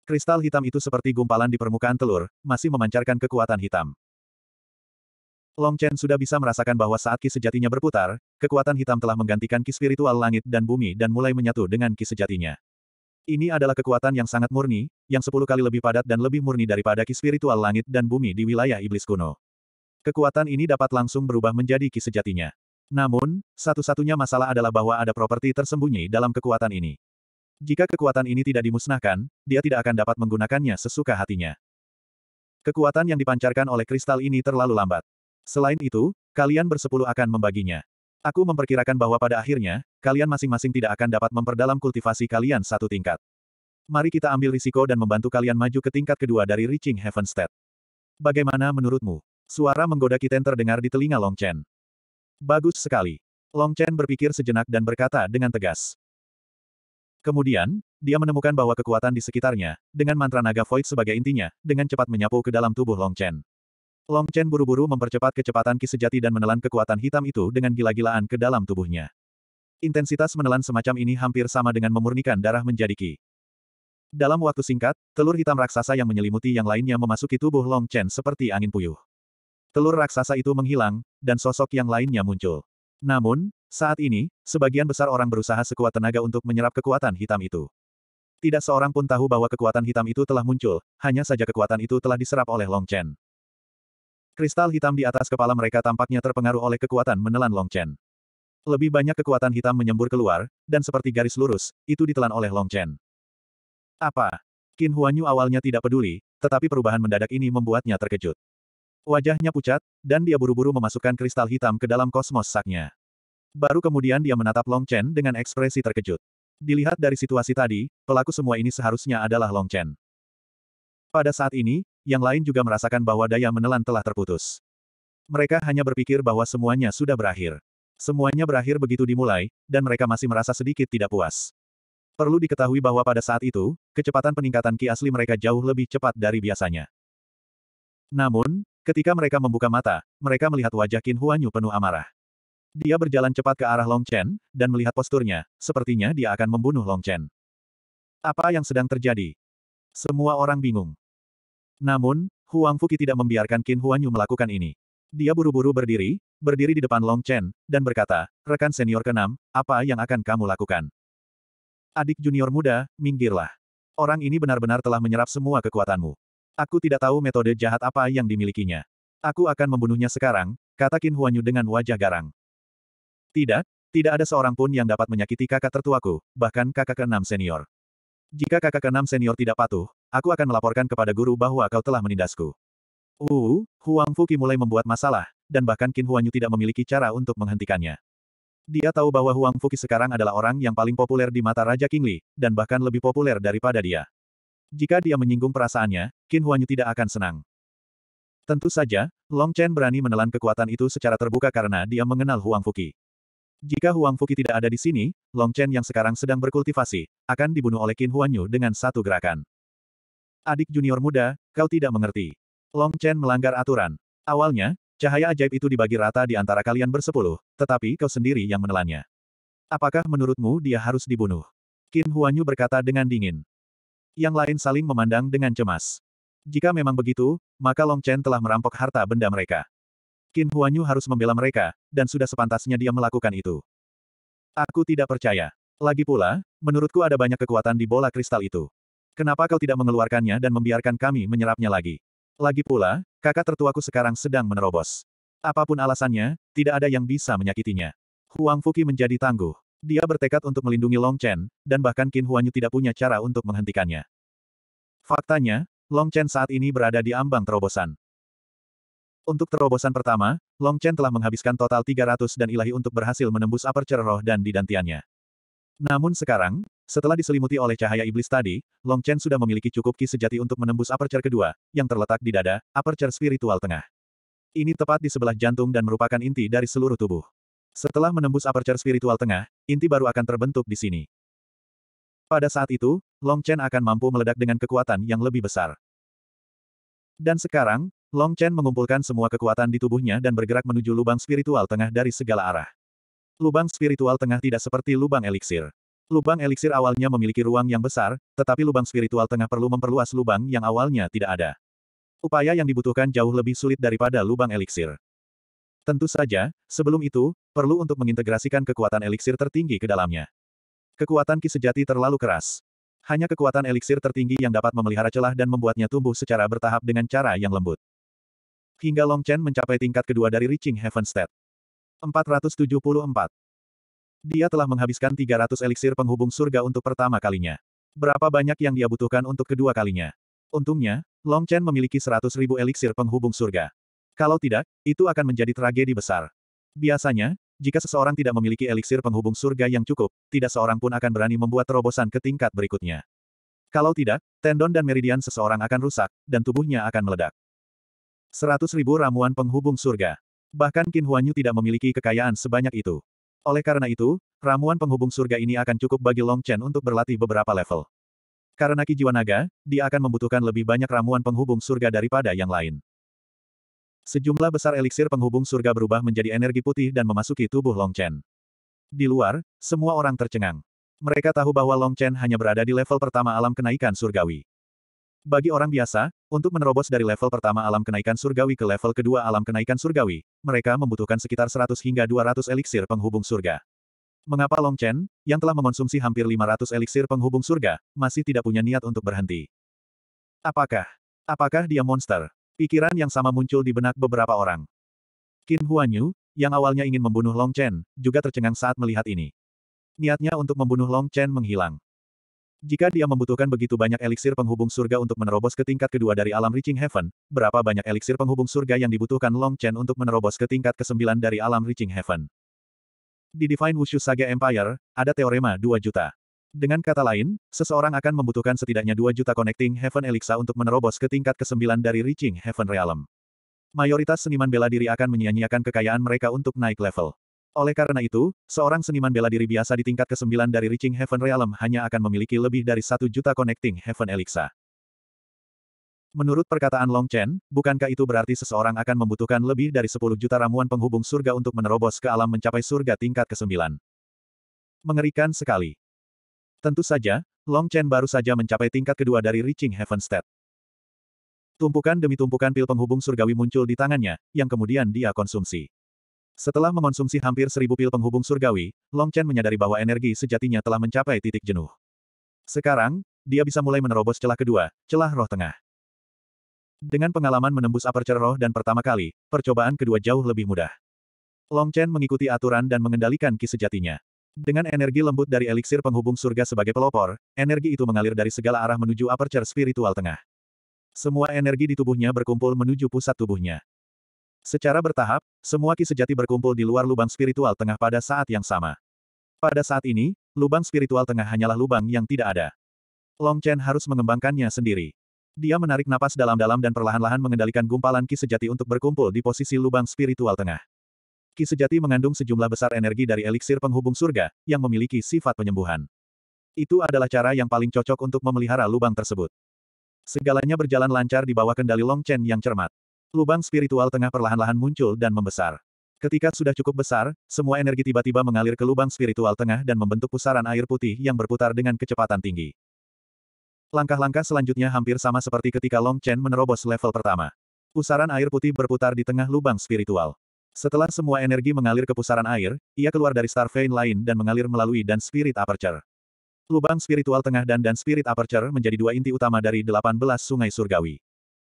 Kristal hitam itu seperti gumpalan di permukaan telur, masih memancarkan kekuatan hitam. Long Chen sudah bisa merasakan bahwa saat ki sejatinya berputar, kekuatan hitam telah menggantikan ki spiritual langit dan bumi dan mulai menyatu dengan ki sejatinya. Ini adalah kekuatan yang sangat murni, yang sepuluh kali lebih padat dan lebih murni daripada ki spiritual langit dan bumi di wilayah iblis kuno. Kekuatan ini dapat langsung berubah menjadi ki sejatinya. Namun, satu-satunya masalah adalah bahwa ada properti tersembunyi dalam kekuatan ini. Jika kekuatan ini tidak dimusnahkan, dia tidak akan dapat menggunakannya sesuka hatinya. Kekuatan yang dipancarkan oleh kristal ini terlalu lambat. Selain itu, kalian bersepuluh akan membaginya. Aku memperkirakan bahwa pada akhirnya, kalian masing-masing tidak akan dapat memperdalam kultivasi kalian satu tingkat. Mari kita ambil risiko dan membantu kalian maju ke tingkat kedua dari Reaching Heaven State. Bagaimana menurutmu? Suara menggoda Kiten terdengar di telinga Long Chen. Bagus sekali. Long Chen berpikir sejenak dan berkata dengan tegas. Kemudian, dia menemukan bahwa kekuatan di sekitarnya, dengan mantra naga void sebagai intinya, dengan cepat menyapu ke dalam tubuh Long Chen. Long Chen buru-buru mempercepat kecepatan ki sejati dan menelan kekuatan hitam itu dengan gila-gilaan ke dalam tubuhnya. Intensitas menelan semacam ini hampir sama dengan memurnikan darah menjadi ki. Dalam waktu singkat, telur hitam raksasa yang menyelimuti yang lainnya memasuki tubuh Long Chen seperti angin puyuh. Telur raksasa itu menghilang, dan sosok yang lainnya muncul. Namun, saat ini, sebagian besar orang berusaha sekuat tenaga untuk menyerap kekuatan hitam itu. Tidak seorang pun tahu bahwa kekuatan hitam itu telah muncul, hanya saja kekuatan itu telah diserap oleh Long Chen. Kristal hitam di atas kepala mereka tampaknya terpengaruh oleh kekuatan menelan Long Chen. Lebih banyak kekuatan hitam menyembur keluar, dan seperti garis lurus, itu ditelan oleh Long Chen. Apa? Qin Huanyu awalnya tidak peduli, tetapi perubahan mendadak ini membuatnya terkejut. Wajahnya pucat, dan dia buru-buru memasukkan kristal hitam ke dalam kosmos saknya. Baru kemudian dia menatap Long Chen dengan ekspresi terkejut. Dilihat dari situasi tadi, pelaku semua ini seharusnya adalah Long Chen. Pada saat ini, yang lain juga merasakan bahwa daya menelan telah terputus. Mereka hanya berpikir bahwa semuanya sudah berakhir. Semuanya berakhir begitu dimulai, dan mereka masih merasa sedikit tidak puas. Perlu diketahui bahwa pada saat itu, kecepatan peningkatan ki asli mereka jauh lebih cepat dari biasanya. Namun, ketika mereka membuka mata, mereka melihat wajah Qin Huanyu penuh amarah. Dia berjalan cepat ke arah Long Chen, dan melihat posturnya, sepertinya dia akan membunuh Long Chen. Apa yang sedang terjadi? Semua orang bingung. Namun, Huang Fuki tidak membiarkan Qin Huanyu melakukan ini. Dia buru-buru berdiri, berdiri di depan Long Chen, dan berkata, rekan senior keenam, apa yang akan kamu lakukan? Adik junior muda, minggirlah. Orang ini benar-benar telah menyerap semua kekuatanmu. Aku tidak tahu metode jahat apa yang dimilikinya. Aku akan membunuhnya sekarang, kata Qin Huanyu dengan wajah garang. Tidak, tidak ada seorang pun yang dapat menyakiti kakak tertuaku, bahkan kakak keenam senior. Jika kakak keenam senior tidak patuh, aku akan melaporkan kepada guru bahwa kau telah menindasku. Uh, Huang Fuki mulai membuat masalah, dan bahkan Qin Huanyu tidak memiliki cara untuk menghentikannya. Dia tahu bahwa Huang Fuki sekarang adalah orang yang paling populer di mata Raja Qingli, dan bahkan lebih populer daripada dia. Jika dia menyinggung perasaannya, Qin Huanyu tidak akan senang. Tentu saja, Long Chen berani menelan kekuatan itu secara terbuka karena dia mengenal Huang Fuki. Jika Huang Fuki tidak ada di sini, Long Chen yang sekarang sedang berkultivasi, akan dibunuh oleh Qin Huanyu dengan satu gerakan. Adik junior muda, kau tidak mengerti. Long Chen melanggar aturan. Awalnya, cahaya ajaib itu dibagi rata di antara kalian bersepuluh, tetapi kau sendiri yang menelannya. Apakah menurutmu dia harus dibunuh? Qin Huanyu berkata dengan dingin. Yang lain saling memandang dengan cemas. Jika memang begitu, maka Long Chen telah merampok harta benda mereka. Qin Huanyu harus membela mereka, dan sudah sepantasnya dia melakukan itu. Aku tidak percaya. Lagi pula, menurutku ada banyak kekuatan di bola kristal itu. Kenapa kau tidak mengeluarkannya dan membiarkan kami menyerapnya lagi? Lagi pula, kakak tertuaku sekarang sedang menerobos. Apapun alasannya, tidak ada yang bisa menyakitinya. Huang Fuki menjadi tangguh. Dia bertekad untuk melindungi Long Chen, dan bahkan Qin Huanyu tidak punya cara untuk menghentikannya. Faktanya, Long Chen saat ini berada di ambang terobosan. Untuk terobosan pertama, Long Chen telah menghabiskan total 300 dan ilahi untuk berhasil menembus aperture roh dan didantiannya. Namun sekarang, setelah diselimuti oleh cahaya iblis tadi, Long Chen sudah memiliki cukup ki sejati untuk menembus aperture kedua, yang terletak di dada, aperture spiritual tengah. Ini tepat di sebelah jantung dan merupakan inti dari seluruh tubuh. Setelah menembus aperture spiritual tengah, inti baru akan terbentuk di sini. Pada saat itu, Long Chen akan mampu meledak dengan kekuatan yang lebih besar. Dan sekarang, Long Chen mengumpulkan semua kekuatan di tubuhnya dan bergerak menuju lubang spiritual tengah dari segala arah. Lubang spiritual tengah tidak seperti lubang eliksir. Lubang eliksir awalnya memiliki ruang yang besar, tetapi lubang spiritual tengah perlu memperluas lubang yang awalnya tidak ada. Upaya yang dibutuhkan jauh lebih sulit daripada lubang eliksir. Tentu saja, sebelum itu, perlu untuk mengintegrasikan kekuatan eliksir tertinggi ke dalamnya. Kekuatan ki sejati terlalu keras. Hanya kekuatan eliksir tertinggi yang dapat memelihara celah dan membuatnya tumbuh secara bertahap dengan cara yang lembut. Hingga Long Chen mencapai tingkat kedua dari Reaching Heaven State. 474. Dia telah menghabiskan 300 eliksir penghubung surga untuk pertama kalinya. Berapa banyak yang dia butuhkan untuk kedua kalinya? Untungnya, Long Chen memiliki 100 ribu eliksir penghubung surga. Kalau tidak, itu akan menjadi tragedi besar. Biasanya, jika seseorang tidak memiliki eliksir penghubung surga yang cukup, tidak seorang pun akan berani membuat terobosan ke tingkat berikutnya. Kalau tidak, tendon dan meridian seseorang akan rusak, dan tubuhnya akan meledak. Seratus ribu ramuan penghubung surga. Bahkan Qin Huanyu tidak memiliki kekayaan sebanyak itu. Oleh karena itu, ramuan penghubung surga ini akan cukup bagi Long Chen untuk berlatih beberapa level. Karena Ki Jiwa Naga, dia akan membutuhkan lebih banyak ramuan penghubung surga daripada yang lain. Sejumlah besar eliksir penghubung surga berubah menjadi energi putih dan memasuki tubuh Long Chen. Di luar, semua orang tercengang. Mereka tahu bahwa Long Chen hanya berada di level pertama alam kenaikan surgawi. Bagi orang biasa, untuk menerobos dari level pertama alam kenaikan surgawi ke level kedua alam kenaikan surgawi, mereka membutuhkan sekitar 100 hingga 200 eliksir penghubung surga. Mengapa Long Chen, yang telah mengonsumsi hampir 500 eliksir penghubung surga, masih tidak punya niat untuk berhenti? Apakah? Apakah dia monster? Pikiran yang sama muncul di benak beberapa orang. Qin Huanyu, yang awalnya ingin membunuh Long Chen, juga tercengang saat melihat ini. Niatnya untuk membunuh Long Chen menghilang. Jika dia membutuhkan begitu banyak eliksir penghubung surga untuk menerobos ke tingkat kedua dari alam Reaching Heaven, berapa banyak eliksir penghubung surga yang dibutuhkan Long Chen untuk menerobos ke tingkat ke-9 dari alam Reaching Heaven? Di Divine Wushu Saga Empire, ada teorema 2 juta. Dengan kata lain, seseorang akan membutuhkan setidaknya 2 juta Connecting Heaven Elixir untuk menerobos ke tingkat ke-9 dari Reaching Heaven Realm. Mayoritas seniman bela diri akan menyia-nyiakan kekayaan mereka untuk naik level. Oleh karena itu, seorang seniman bela diri biasa di tingkat ke-9 dari Reaching Heaven Realm hanya akan memiliki lebih dari satu juta Connecting Heaven Elixir. Menurut perkataan Long Chen, bukankah itu berarti seseorang akan membutuhkan lebih dari 10 juta ramuan penghubung surga untuk menerobos ke alam mencapai surga tingkat ke-9? Mengerikan sekali. Tentu saja, Long Chen baru saja mencapai tingkat kedua dari Reaching Heaven State. Tumpukan demi tumpukan pil penghubung surgawi muncul di tangannya, yang kemudian dia konsumsi. Setelah mengonsumsi hampir seribu pil penghubung surgawi, Long Chen menyadari bahwa energi sejatinya telah mencapai titik jenuh. Sekarang, dia bisa mulai menerobos celah kedua, celah roh tengah. Dengan pengalaman menembus aperture roh dan pertama kali, percobaan kedua jauh lebih mudah. Long Chen mengikuti aturan dan mengendalikan ki sejatinya. Dengan energi lembut dari eliksir penghubung surga sebagai pelopor, energi itu mengalir dari segala arah menuju aperture spiritual tengah. Semua energi di tubuhnya berkumpul menuju pusat tubuhnya. Secara bertahap, semua ki sejati berkumpul di luar lubang spiritual tengah pada saat yang sama. Pada saat ini, lubang spiritual tengah hanyalah lubang yang tidak ada. Long Chen harus mengembangkannya sendiri. Dia menarik napas dalam-dalam dan perlahan-lahan mengendalikan gumpalan ki sejati untuk berkumpul di posisi lubang spiritual tengah. Ki sejati mengandung sejumlah besar energi dari eliksir penghubung surga, yang memiliki sifat penyembuhan. Itu adalah cara yang paling cocok untuk memelihara lubang tersebut. Segalanya berjalan lancar di bawah kendali Long Chen yang cermat. Lubang spiritual tengah perlahan-lahan muncul dan membesar. Ketika sudah cukup besar, semua energi tiba-tiba mengalir ke lubang spiritual tengah dan membentuk pusaran air putih yang berputar dengan kecepatan tinggi. Langkah-langkah selanjutnya hampir sama seperti ketika Long Chen menerobos level pertama. Pusaran air putih berputar di tengah lubang spiritual. Setelah semua energi mengalir ke pusaran air, ia keluar dari Star Vein lain dan mengalir melalui dan Spirit Aperture. Lubang spiritual tengah dan dan Spirit Aperture menjadi dua inti utama dari 18 sungai surgawi.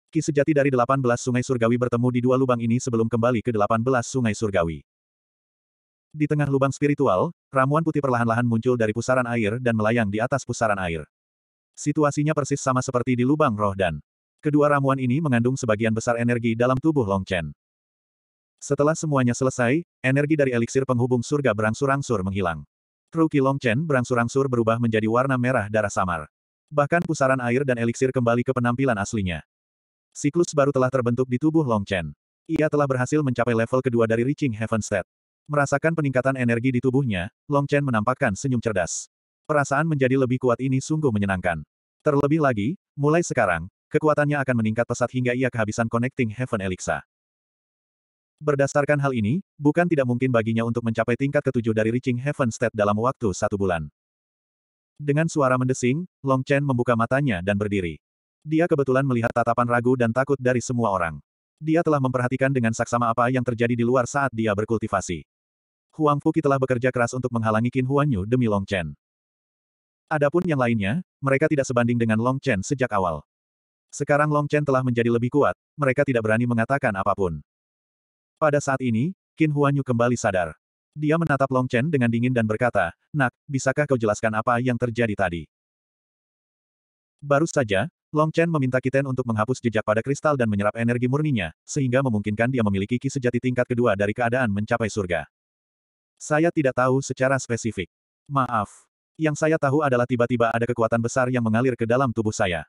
Ki sejati dari delapan belas sungai surgawi bertemu di dua lubang ini sebelum kembali ke delapan belas sungai surgawi. Di tengah lubang spiritual, ramuan putih perlahan-lahan muncul dari pusaran air dan melayang di atas pusaran air. Situasinya persis sama seperti di lubang roh dan kedua ramuan ini mengandung sebagian besar energi dalam tubuh Long Chen. Setelah semuanya selesai, energi dari eliksir penghubung surga berangsur-angsur menghilang. Ruki Long Chen berangsur-angsur berubah menjadi warna merah darah samar. Bahkan pusaran air dan eliksir kembali ke penampilan aslinya. Siklus baru telah terbentuk di tubuh Long Chen. Ia telah berhasil mencapai level kedua dari Reaching Heaven State. Merasakan peningkatan energi di tubuhnya, Long Chen menampakkan senyum cerdas. Perasaan menjadi lebih kuat ini sungguh menyenangkan. Terlebih lagi, mulai sekarang, kekuatannya akan meningkat pesat hingga ia kehabisan Connecting Heaven Elixir. Berdasarkan hal ini, bukan tidak mungkin baginya untuk mencapai tingkat ketujuh dari Reaching Heaven State dalam waktu satu bulan. Dengan suara mendesing, Long Chen membuka matanya dan berdiri. Dia kebetulan melihat tatapan ragu dan takut dari semua orang. Dia telah memperhatikan dengan saksama apa yang terjadi di luar saat dia berkultivasi. Huang Fuqi telah bekerja keras untuk menghalangi Qin Huanyu demi Long Chen. Adapun yang lainnya, mereka tidak sebanding dengan Long Chen sejak awal. Sekarang Long Chen telah menjadi lebih kuat, mereka tidak berani mengatakan apapun. Pada saat ini, Qin Huanyu kembali sadar. Dia menatap Long Chen dengan dingin dan berkata, Nak, bisakah kau jelaskan apa yang terjadi tadi? Baru saja, Long Chen meminta Kiten untuk menghapus jejak pada kristal dan menyerap energi murninya, sehingga memungkinkan dia memiliki ki sejati tingkat kedua dari keadaan mencapai surga. Saya tidak tahu secara spesifik. Maaf. Yang saya tahu adalah tiba-tiba ada kekuatan besar yang mengalir ke dalam tubuh saya.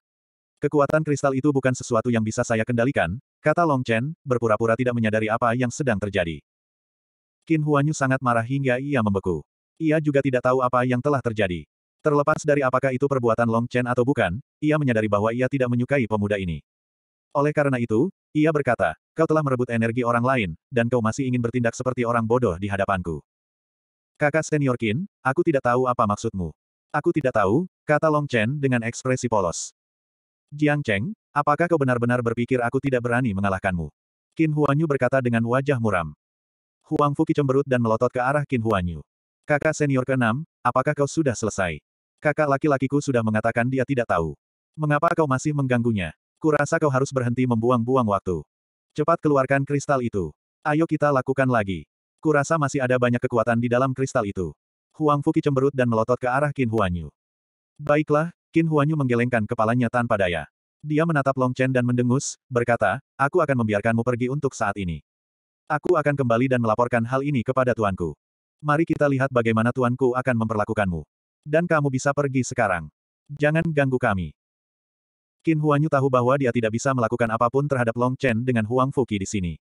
Kekuatan kristal itu bukan sesuatu yang bisa saya kendalikan, kata Long Chen, berpura-pura tidak menyadari apa yang sedang terjadi. Qin Huanyu sangat marah hingga ia membeku. Ia juga tidak tahu apa yang telah terjadi. Terlepas dari apakah itu perbuatan Long Chen atau bukan, ia menyadari bahwa ia tidak menyukai pemuda ini. Oleh karena itu, ia berkata, kau telah merebut energi orang lain, dan kau masih ingin bertindak seperti orang bodoh di hadapanku. Kakak senior Qin, aku tidak tahu apa maksudmu. Aku tidak tahu, kata Long Chen dengan ekspresi polos. Jiang Cheng, apakah kau benar-benar berpikir aku tidak berani mengalahkanmu? Qin Huanyu berkata dengan wajah muram. Huang Fu cemberut dan melotot ke arah Qin Huanyu. Kakak senior keenam, apakah kau sudah selesai? Kakak laki-lakiku sudah mengatakan dia tidak tahu. Mengapa kau masih mengganggunya? Kurasa kau harus berhenti membuang-buang waktu. Cepat keluarkan kristal itu. Ayo kita lakukan lagi. Kurasa masih ada banyak kekuatan di dalam kristal itu. Huang Fuki cemberut dan melotot ke arah Qin Huanyu. Baiklah, Qin Huanyu menggelengkan kepalanya tanpa daya. Dia menatap Long Chen dan mendengus, berkata, aku akan membiarkanmu pergi untuk saat ini. Aku akan kembali dan melaporkan hal ini kepada tuanku. Mari kita lihat bagaimana tuanku akan memperlakukanmu dan kamu bisa pergi sekarang. Jangan ganggu kami. Qin Huanyu tahu bahwa dia tidak bisa melakukan apapun terhadap Long Chen dengan Huang Fuki di sini.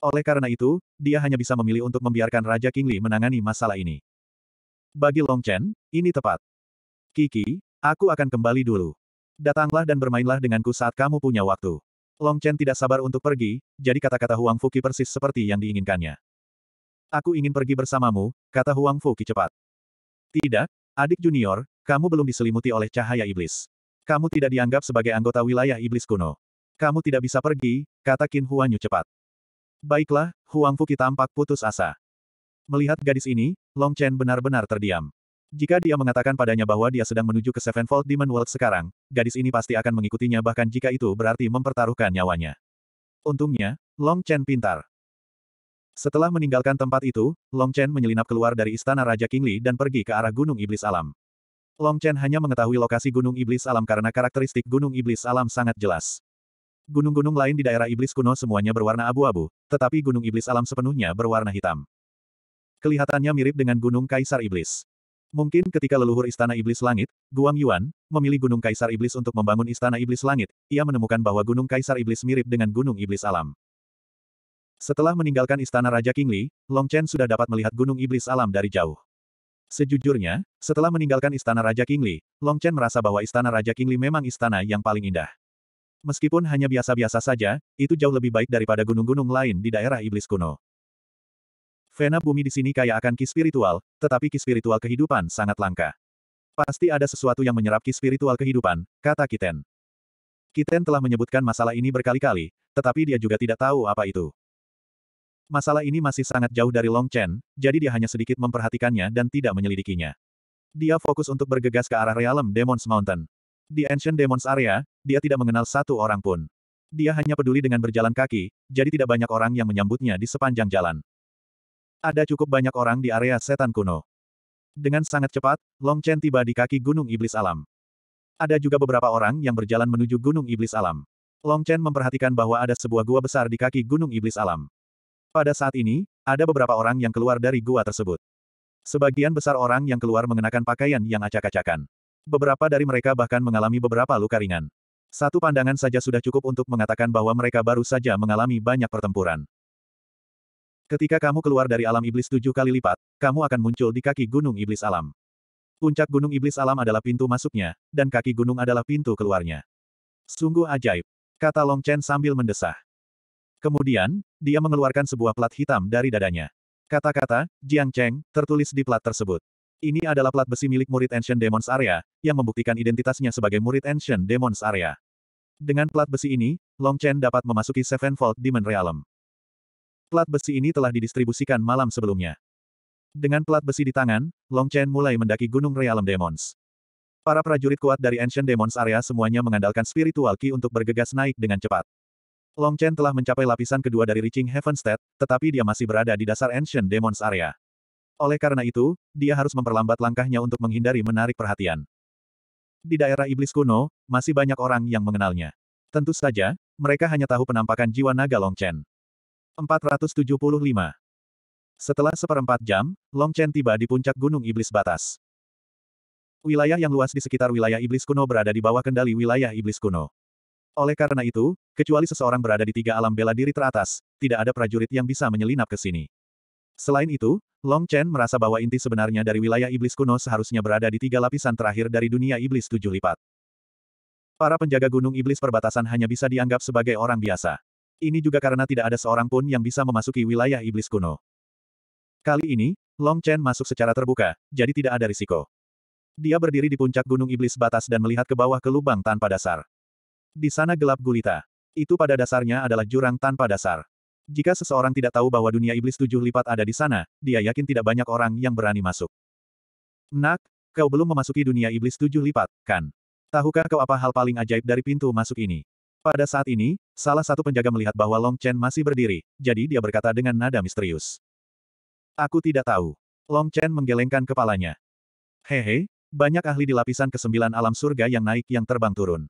Oleh karena itu, dia hanya bisa memilih untuk membiarkan Raja Qingli menangani masalah ini. Bagi Long Chen, ini tepat. Kiki, aku akan kembali dulu. Datanglah dan bermainlah denganku saat kamu punya waktu. Long Chen tidak sabar untuk pergi, jadi kata-kata Huang Fuki persis seperti yang diinginkannya. Aku ingin pergi bersamamu, kata Huang Fuki cepat. Tidak, Adik junior, kamu belum diselimuti oleh cahaya iblis. Kamu tidak dianggap sebagai anggota wilayah iblis kuno. Kamu tidak bisa pergi, kata Qin Huanyu cepat. Baiklah, Huang Fuki tampak putus asa. Melihat gadis ini, Long Chen benar-benar terdiam. Jika dia mengatakan padanya bahwa dia sedang menuju ke Sevenfold Demon World sekarang, gadis ini pasti akan mengikutinya bahkan jika itu berarti mempertaruhkan nyawanya. Untungnya, Long Chen pintar. Setelah meninggalkan tempat itu, Long Chen menyelinap keluar dari istana Raja Kingli dan pergi ke arah Gunung Iblis Alam. Long Chen hanya mengetahui lokasi Gunung Iblis Alam karena karakteristik Gunung Iblis Alam sangat jelas. Gunung-gunung lain di daerah iblis kuno semuanya berwarna abu-abu, tetapi Gunung Iblis Alam sepenuhnya berwarna hitam. Kelihatannya mirip dengan Gunung Kaisar Iblis. Mungkin ketika leluhur Istana Iblis Langit, Guang Yuan, memilih Gunung Kaisar Iblis untuk membangun Istana Iblis Langit, ia menemukan bahwa Gunung Kaisar Iblis mirip dengan Gunung Iblis Alam. Setelah meninggalkan istana Raja Kingli, Long Chen sudah dapat melihat Gunung Iblis Alam dari jauh. Sejujurnya, setelah meninggalkan istana Raja Kingli, Long Chen merasa bahwa istana Raja Kingli memang istana yang paling indah. Meskipun hanya biasa-biasa saja, itu jauh lebih baik daripada gunung-gunung lain di daerah iblis kuno. Vena bumi di sini kaya akan ki spiritual, tetapi ki spiritual kehidupan sangat langka. Pasti ada sesuatu yang menyerap ki spiritual kehidupan, kata Kiten. Kiten telah menyebutkan masalah ini berkali-kali, tetapi dia juga tidak tahu apa itu. Masalah ini masih sangat jauh dari Long Chen, jadi dia hanya sedikit memperhatikannya dan tidak menyelidikinya. Dia fokus untuk bergegas ke arah realm Demons Mountain. Di Ancient Demons Area, dia tidak mengenal satu orang pun. Dia hanya peduli dengan berjalan kaki, jadi tidak banyak orang yang menyambutnya di sepanjang jalan. Ada cukup banyak orang di area setan kuno. Dengan sangat cepat, Long Chen tiba di kaki Gunung Iblis Alam. Ada juga beberapa orang yang berjalan menuju Gunung Iblis Alam. Long Chen memperhatikan bahwa ada sebuah gua besar di kaki Gunung Iblis Alam. Pada saat ini, ada beberapa orang yang keluar dari gua tersebut. Sebagian besar orang yang keluar mengenakan pakaian yang acak-acakan. Beberapa dari mereka bahkan mengalami beberapa luka ringan. Satu pandangan saja sudah cukup untuk mengatakan bahwa mereka baru saja mengalami banyak pertempuran. Ketika kamu keluar dari alam iblis tujuh kali lipat, kamu akan muncul di kaki gunung iblis alam. Puncak gunung iblis alam adalah pintu masuknya, dan kaki gunung adalah pintu keluarnya. Sungguh ajaib, kata Long Chen sambil mendesah. Kemudian, dia mengeluarkan sebuah plat hitam dari dadanya. Kata-kata, Jiang Cheng, tertulis di plat tersebut. Ini adalah plat besi milik murid Ancient Demons Area, yang membuktikan identitasnya sebagai murid Ancient Demons Area. Dengan plat besi ini, Long Chen dapat memasuki Sevenfold Demon Realm. Plat besi ini telah didistribusikan malam sebelumnya. Dengan plat besi di tangan, Long Chen mulai mendaki Gunung Realm Demons. Para prajurit kuat dari Ancient Demons Area semuanya mengandalkan spiritual ki untuk bergegas naik dengan cepat. Long Chen telah mencapai lapisan kedua dari Reaching Heaven State, tetapi dia masih berada di dasar Ancient Demons Area. Oleh karena itu, dia harus memperlambat langkahnya untuk menghindari menarik perhatian. Di daerah iblis kuno, masih banyak orang yang mengenalnya. Tentu saja, mereka hanya tahu penampakan jiwa naga Long Chen. 475. Setelah seperempat jam, Long Chen tiba di puncak Gunung Iblis Batas. Wilayah yang luas di sekitar wilayah iblis kuno berada di bawah kendali wilayah iblis kuno. Oleh karena itu, kecuali seseorang berada di tiga alam bela diri teratas, tidak ada prajurit yang bisa menyelinap ke sini. Selain itu, Long Chen merasa bahwa inti sebenarnya dari wilayah iblis kuno seharusnya berada di tiga lapisan terakhir dari dunia iblis tujuh lipat. Para penjaga gunung iblis perbatasan hanya bisa dianggap sebagai orang biasa. Ini juga karena tidak ada seorang pun yang bisa memasuki wilayah iblis kuno. Kali ini, Long Chen masuk secara terbuka, jadi tidak ada risiko. Dia berdiri di puncak gunung iblis batas dan melihat ke bawah ke lubang tanpa dasar. Di sana gelap gulita. Itu pada dasarnya adalah jurang tanpa dasar. Jika seseorang tidak tahu bahwa dunia iblis tujuh lipat ada di sana, dia yakin tidak banyak orang yang berani masuk. Nak, kau belum memasuki dunia iblis tujuh lipat, kan? Tahukah kau apa hal paling ajaib dari pintu masuk ini? Pada saat ini, salah satu penjaga melihat bahwa Long Chen masih berdiri, jadi dia berkata dengan nada misterius. Aku tidak tahu. Long Chen menggelengkan kepalanya. Hehe, banyak ahli di lapisan kesembilan alam surga yang naik yang terbang turun.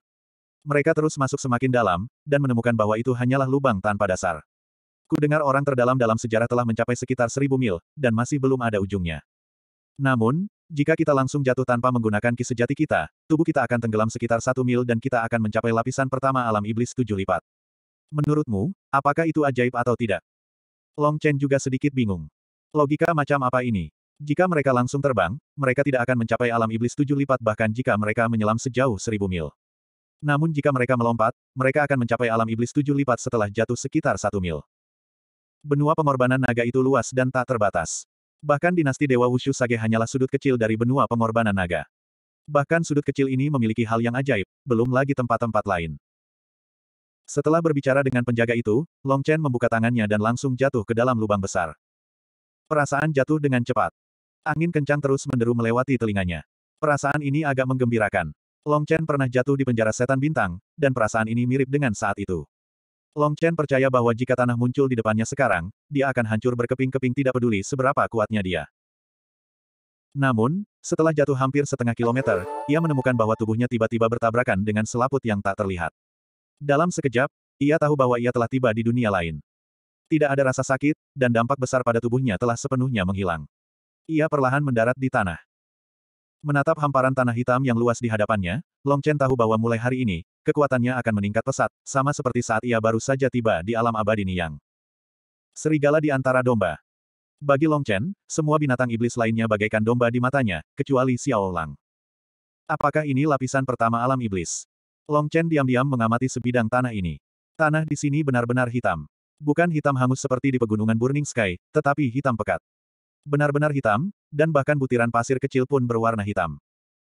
Mereka terus masuk semakin dalam, dan menemukan bahwa itu hanyalah lubang tanpa dasar. Ku dengar orang terdalam dalam sejarah telah mencapai sekitar seribu mil, dan masih belum ada ujungnya. Namun, jika kita langsung jatuh tanpa menggunakan ki sejati kita, tubuh kita akan tenggelam sekitar satu mil dan kita akan mencapai lapisan pertama alam iblis tujuh lipat. Menurutmu, apakah itu ajaib atau tidak? Long Chen juga sedikit bingung. Logika macam apa ini? Jika mereka langsung terbang, mereka tidak akan mencapai alam iblis tujuh lipat bahkan jika mereka menyelam sejauh seribu mil. Namun jika mereka melompat, mereka akan mencapai alam iblis tujuh lipat setelah jatuh sekitar satu mil. Benua pengorbanan naga itu luas dan tak terbatas. Bahkan dinasti Dewa Wushu Sage hanyalah sudut kecil dari benua pengorbanan naga. Bahkan sudut kecil ini memiliki hal yang ajaib, belum lagi tempat-tempat lain. Setelah berbicara dengan penjaga itu, Long Chen membuka tangannya dan langsung jatuh ke dalam lubang besar. Perasaan jatuh dengan cepat. Angin kencang terus menderu melewati telinganya. Perasaan ini agak menggembirakan. Long Chen pernah jatuh di penjara setan bintang, dan perasaan ini mirip dengan saat itu. Long Chen percaya bahwa jika tanah muncul di depannya sekarang, dia akan hancur berkeping-keping tidak peduli seberapa kuatnya dia. Namun, setelah jatuh hampir setengah kilometer, ia menemukan bahwa tubuhnya tiba-tiba bertabrakan dengan selaput yang tak terlihat. Dalam sekejap, ia tahu bahwa ia telah tiba di dunia lain. Tidak ada rasa sakit, dan dampak besar pada tubuhnya telah sepenuhnya menghilang. Ia perlahan mendarat di tanah. Menatap hamparan tanah hitam yang luas di hadapannya, Long Chen tahu bahwa mulai hari ini, kekuatannya akan meningkat pesat, sama seperti saat ia baru saja tiba di alam abadi Niyang. Serigala di antara domba. Bagi Long Chen, semua binatang iblis lainnya bagaikan domba di matanya, kecuali Xiao Lang. Apakah ini lapisan pertama alam iblis? Long Chen diam-diam mengamati sebidang tanah ini. Tanah di sini benar-benar hitam. Bukan hitam hangus seperti di pegunungan Burning Sky, tetapi hitam pekat benar-benar hitam, dan bahkan butiran pasir kecil pun berwarna hitam.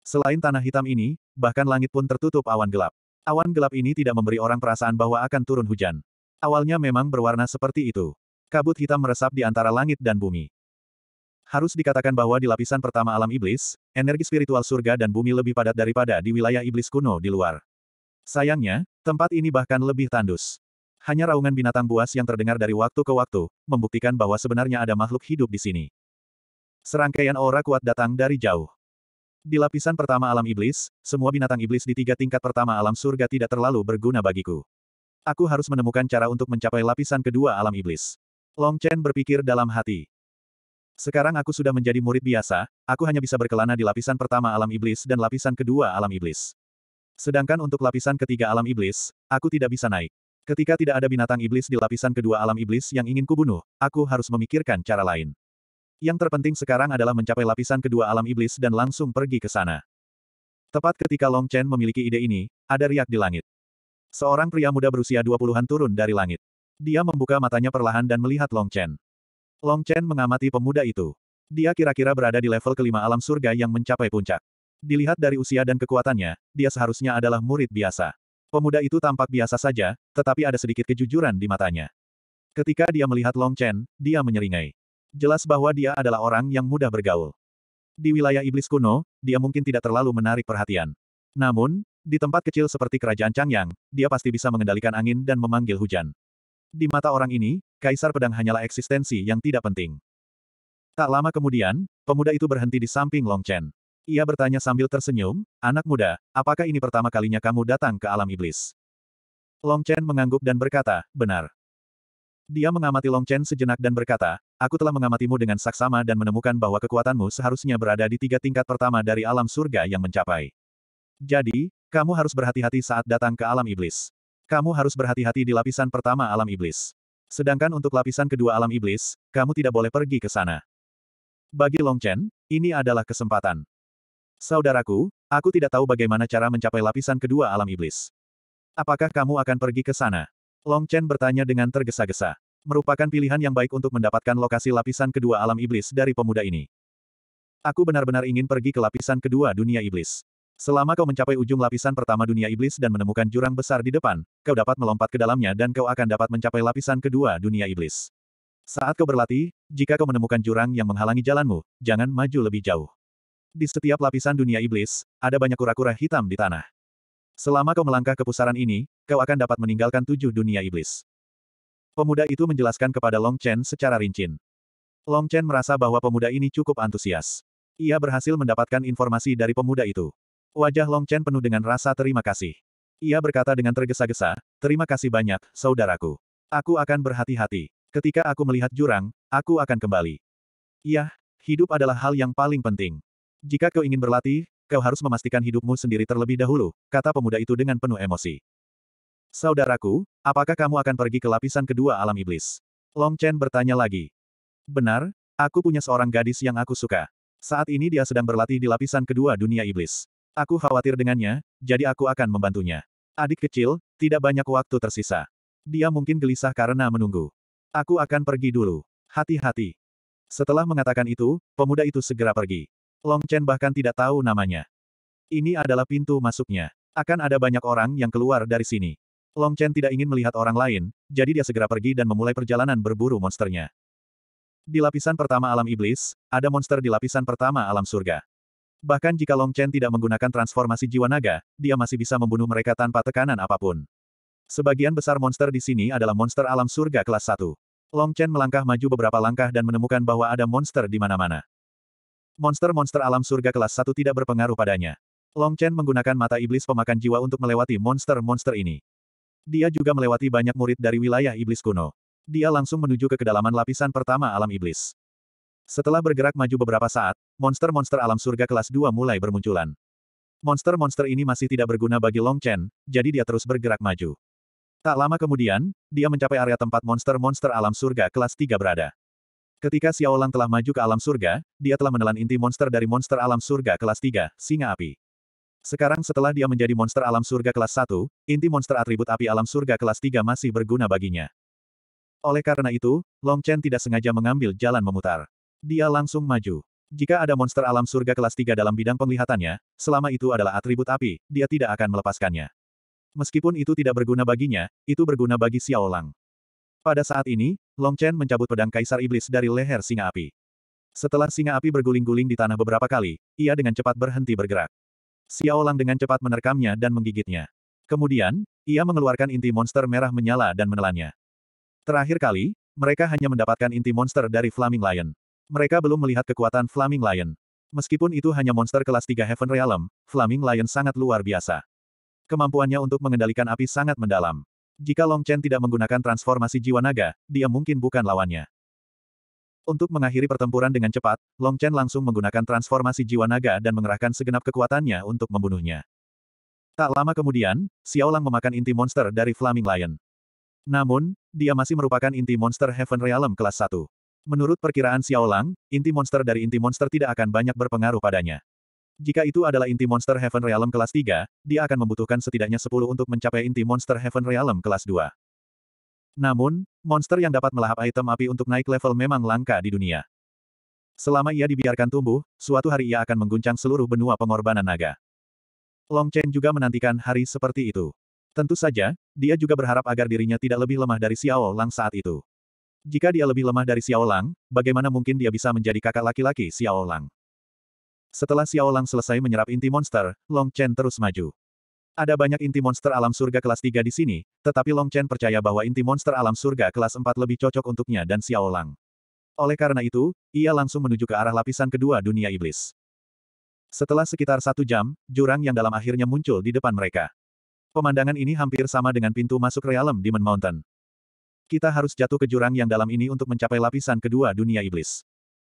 Selain tanah hitam ini, bahkan langit pun tertutup awan gelap. Awan gelap ini tidak memberi orang perasaan bahwa akan turun hujan. Awalnya memang berwarna seperti itu. Kabut hitam meresap di antara langit dan bumi. Harus dikatakan bahwa di lapisan pertama alam iblis, energi spiritual surga dan bumi lebih padat daripada di wilayah iblis kuno di luar. Sayangnya, tempat ini bahkan lebih tandus. Hanya raungan binatang buas yang terdengar dari waktu ke waktu, membuktikan bahwa sebenarnya ada makhluk hidup di sini. Serangkaian aura kuat datang dari jauh. Di lapisan pertama alam iblis, semua binatang iblis di tiga tingkat pertama alam surga tidak terlalu berguna bagiku. Aku harus menemukan cara untuk mencapai lapisan kedua alam iblis. Long Chen berpikir dalam hati. Sekarang aku sudah menjadi murid biasa, aku hanya bisa berkelana di lapisan pertama alam iblis dan lapisan kedua alam iblis. Sedangkan untuk lapisan ketiga alam iblis, aku tidak bisa naik. Ketika tidak ada binatang iblis di lapisan kedua alam iblis yang ingin kubunuh, aku harus memikirkan cara lain. Yang terpenting sekarang adalah mencapai lapisan kedua alam iblis dan langsung pergi ke sana. Tepat ketika Long Chen memiliki ide ini, ada riak di langit. Seorang pria muda berusia 20-an turun dari langit. Dia membuka matanya perlahan dan melihat Long Chen. Long Chen mengamati pemuda itu. Dia kira-kira berada di level kelima alam surga yang mencapai puncak. Dilihat dari usia dan kekuatannya, dia seharusnya adalah murid biasa. Pemuda itu tampak biasa saja, tetapi ada sedikit kejujuran di matanya. Ketika dia melihat Long Chen, dia menyeringai. Jelas bahwa dia adalah orang yang mudah bergaul. Di wilayah iblis kuno, dia mungkin tidak terlalu menarik perhatian. Namun, di tempat kecil seperti kerajaan Changyang, dia pasti bisa mengendalikan angin dan memanggil hujan. Di mata orang ini, kaisar pedang hanyalah eksistensi yang tidak penting. Tak lama kemudian, pemuda itu berhenti di samping Long Chen. Ia bertanya sambil tersenyum, anak muda, apakah ini pertama kalinya kamu datang ke alam iblis? Long Chen mengangguk dan berkata, benar. Dia mengamati Long Chen sejenak dan berkata, aku telah mengamatimu dengan saksama dan menemukan bahwa kekuatanmu seharusnya berada di tiga tingkat pertama dari alam surga yang mencapai. Jadi, kamu harus berhati-hati saat datang ke alam iblis. Kamu harus berhati-hati di lapisan pertama alam iblis. Sedangkan untuk lapisan kedua alam iblis, kamu tidak boleh pergi ke sana. Bagi Long Chen, ini adalah kesempatan. Saudaraku, aku tidak tahu bagaimana cara mencapai lapisan kedua alam iblis. Apakah kamu akan pergi ke sana? Long Chen bertanya dengan tergesa-gesa. Merupakan pilihan yang baik untuk mendapatkan lokasi lapisan kedua alam iblis dari pemuda ini. Aku benar-benar ingin pergi ke lapisan kedua dunia iblis. Selama kau mencapai ujung lapisan pertama dunia iblis dan menemukan jurang besar di depan, kau dapat melompat ke dalamnya dan kau akan dapat mencapai lapisan kedua dunia iblis. Saat kau berlatih, jika kau menemukan jurang yang menghalangi jalanmu, jangan maju lebih jauh. Di setiap lapisan dunia iblis, ada banyak kura-kura hitam di tanah. Selama kau melangkah ke pusaran ini, kau akan dapat meninggalkan tujuh dunia iblis. Pemuda itu menjelaskan kepada Long Chen secara rinci. Long Chen merasa bahwa pemuda ini cukup antusias. Ia berhasil mendapatkan informasi dari pemuda itu. Wajah Long Chen penuh dengan rasa terima kasih. Ia berkata dengan tergesa-gesa, terima kasih banyak, saudaraku. Aku akan berhati-hati. Ketika aku melihat jurang, aku akan kembali. Yah, hidup adalah hal yang paling penting. Jika kau ingin berlatih, Kau harus memastikan hidupmu sendiri terlebih dahulu, kata pemuda itu dengan penuh emosi. Saudaraku, apakah kamu akan pergi ke lapisan kedua alam iblis? Long Chen bertanya lagi. Benar, aku punya seorang gadis yang aku suka. Saat ini dia sedang berlatih di lapisan kedua dunia iblis. Aku khawatir dengannya, jadi aku akan membantunya. Adik kecil, tidak banyak waktu tersisa. Dia mungkin gelisah karena menunggu. Aku akan pergi dulu. Hati-hati. Setelah mengatakan itu, pemuda itu segera pergi. Long Chen bahkan tidak tahu namanya. Ini adalah pintu masuknya. Akan ada banyak orang yang keluar dari sini. Long Chen tidak ingin melihat orang lain, jadi dia segera pergi dan memulai perjalanan berburu monsternya. Di lapisan pertama alam iblis, ada monster di lapisan pertama alam surga. Bahkan jika Long Chen tidak menggunakan transformasi jiwa naga, dia masih bisa membunuh mereka tanpa tekanan apapun. Sebagian besar monster di sini adalah monster alam surga kelas 1. Long Chen melangkah maju beberapa langkah dan menemukan bahwa ada monster di mana-mana. Monster-monster alam surga kelas 1 tidak berpengaruh padanya. Long Chen menggunakan mata iblis pemakan jiwa untuk melewati monster-monster ini. Dia juga melewati banyak murid dari wilayah iblis kuno. Dia langsung menuju ke kedalaman lapisan pertama alam iblis. Setelah bergerak maju beberapa saat, monster-monster alam surga kelas 2 mulai bermunculan. Monster-monster ini masih tidak berguna bagi Long Chen, jadi dia terus bergerak maju. Tak lama kemudian, dia mencapai area tempat monster-monster alam surga kelas 3 berada. Ketika Xiao Lang telah maju ke alam surga, dia telah menelan inti monster dari monster alam surga kelas 3, singa api. Sekarang setelah dia menjadi monster alam surga kelas 1, inti monster atribut api alam surga kelas 3 masih berguna baginya. Oleh karena itu, Long Chen tidak sengaja mengambil jalan memutar. Dia langsung maju. Jika ada monster alam surga kelas 3 dalam bidang penglihatannya, selama itu adalah atribut api, dia tidak akan melepaskannya. Meskipun itu tidak berguna baginya, itu berguna bagi Xiao Lang. Pada saat ini, Long Chen mencabut pedang Kaisar Iblis dari leher singa api. Setelah singa api berguling-guling di tanah beberapa kali, ia dengan cepat berhenti bergerak. Xiao Lang dengan cepat menerkamnya dan menggigitnya. Kemudian, ia mengeluarkan inti monster merah menyala dan menelannya. Terakhir kali, mereka hanya mendapatkan inti monster dari Flaming Lion. Mereka belum melihat kekuatan Flaming Lion. Meskipun itu hanya monster kelas 3 Heaven Realm, Flaming Lion sangat luar biasa. Kemampuannya untuk mengendalikan api sangat mendalam. Jika Long Chen tidak menggunakan transformasi jiwa naga, dia mungkin bukan lawannya. Untuk mengakhiri pertempuran dengan cepat, Long Chen langsung menggunakan transformasi jiwa naga dan mengerahkan segenap kekuatannya untuk membunuhnya. Tak lama kemudian, Xiao Lang memakan inti monster dari Flaming Lion. Namun, dia masih merupakan inti monster Heaven Realm kelas 1. Menurut perkiraan Xiao Lang, inti monster dari inti monster tidak akan banyak berpengaruh padanya. Jika itu adalah inti Monster Heaven Realm kelas 3, dia akan membutuhkan setidaknya 10 untuk mencapai inti Monster Heaven Realm kelas 2. Namun, monster yang dapat melahap item api untuk naik level memang langka di dunia. Selama ia dibiarkan tumbuh, suatu hari ia akan mengguncang seluruh benua pengorbanan naga. Long Chen juga menantikan hari seperti itu. Tentu saja, dia juga berharap agar dirinya tidak lebih lemah dari Xiao Lang saat itu. Jika dia lebih lemah dari Xiao Lang, bagaimana mungkin dia bisa menjadi kakak laki-laki Xiao Lang? Setelah Xiao Lang selesai menyerap inti monster, Long Chen terus maju. Ada banyak inti monster alam surga kelas 3 di sini, tetapi Long Chen percaya bahwa inti monster alam surga kelas 4 lebih cocok untuknya dan Xiao Lang. Oleh karena itu, ia langsung menuju ke arah lapisan kedua dunia iblis. Setelah sekitar satu jam, jurang yang dalam akhirnya muncul di depan mereka. Pemandangan ini hampir sama dengan pintu masuk realem Demon Mountain. Kita harus jatuh ke jurang yang dalam ini untuk mencapai lapisan kedua dunia iblis.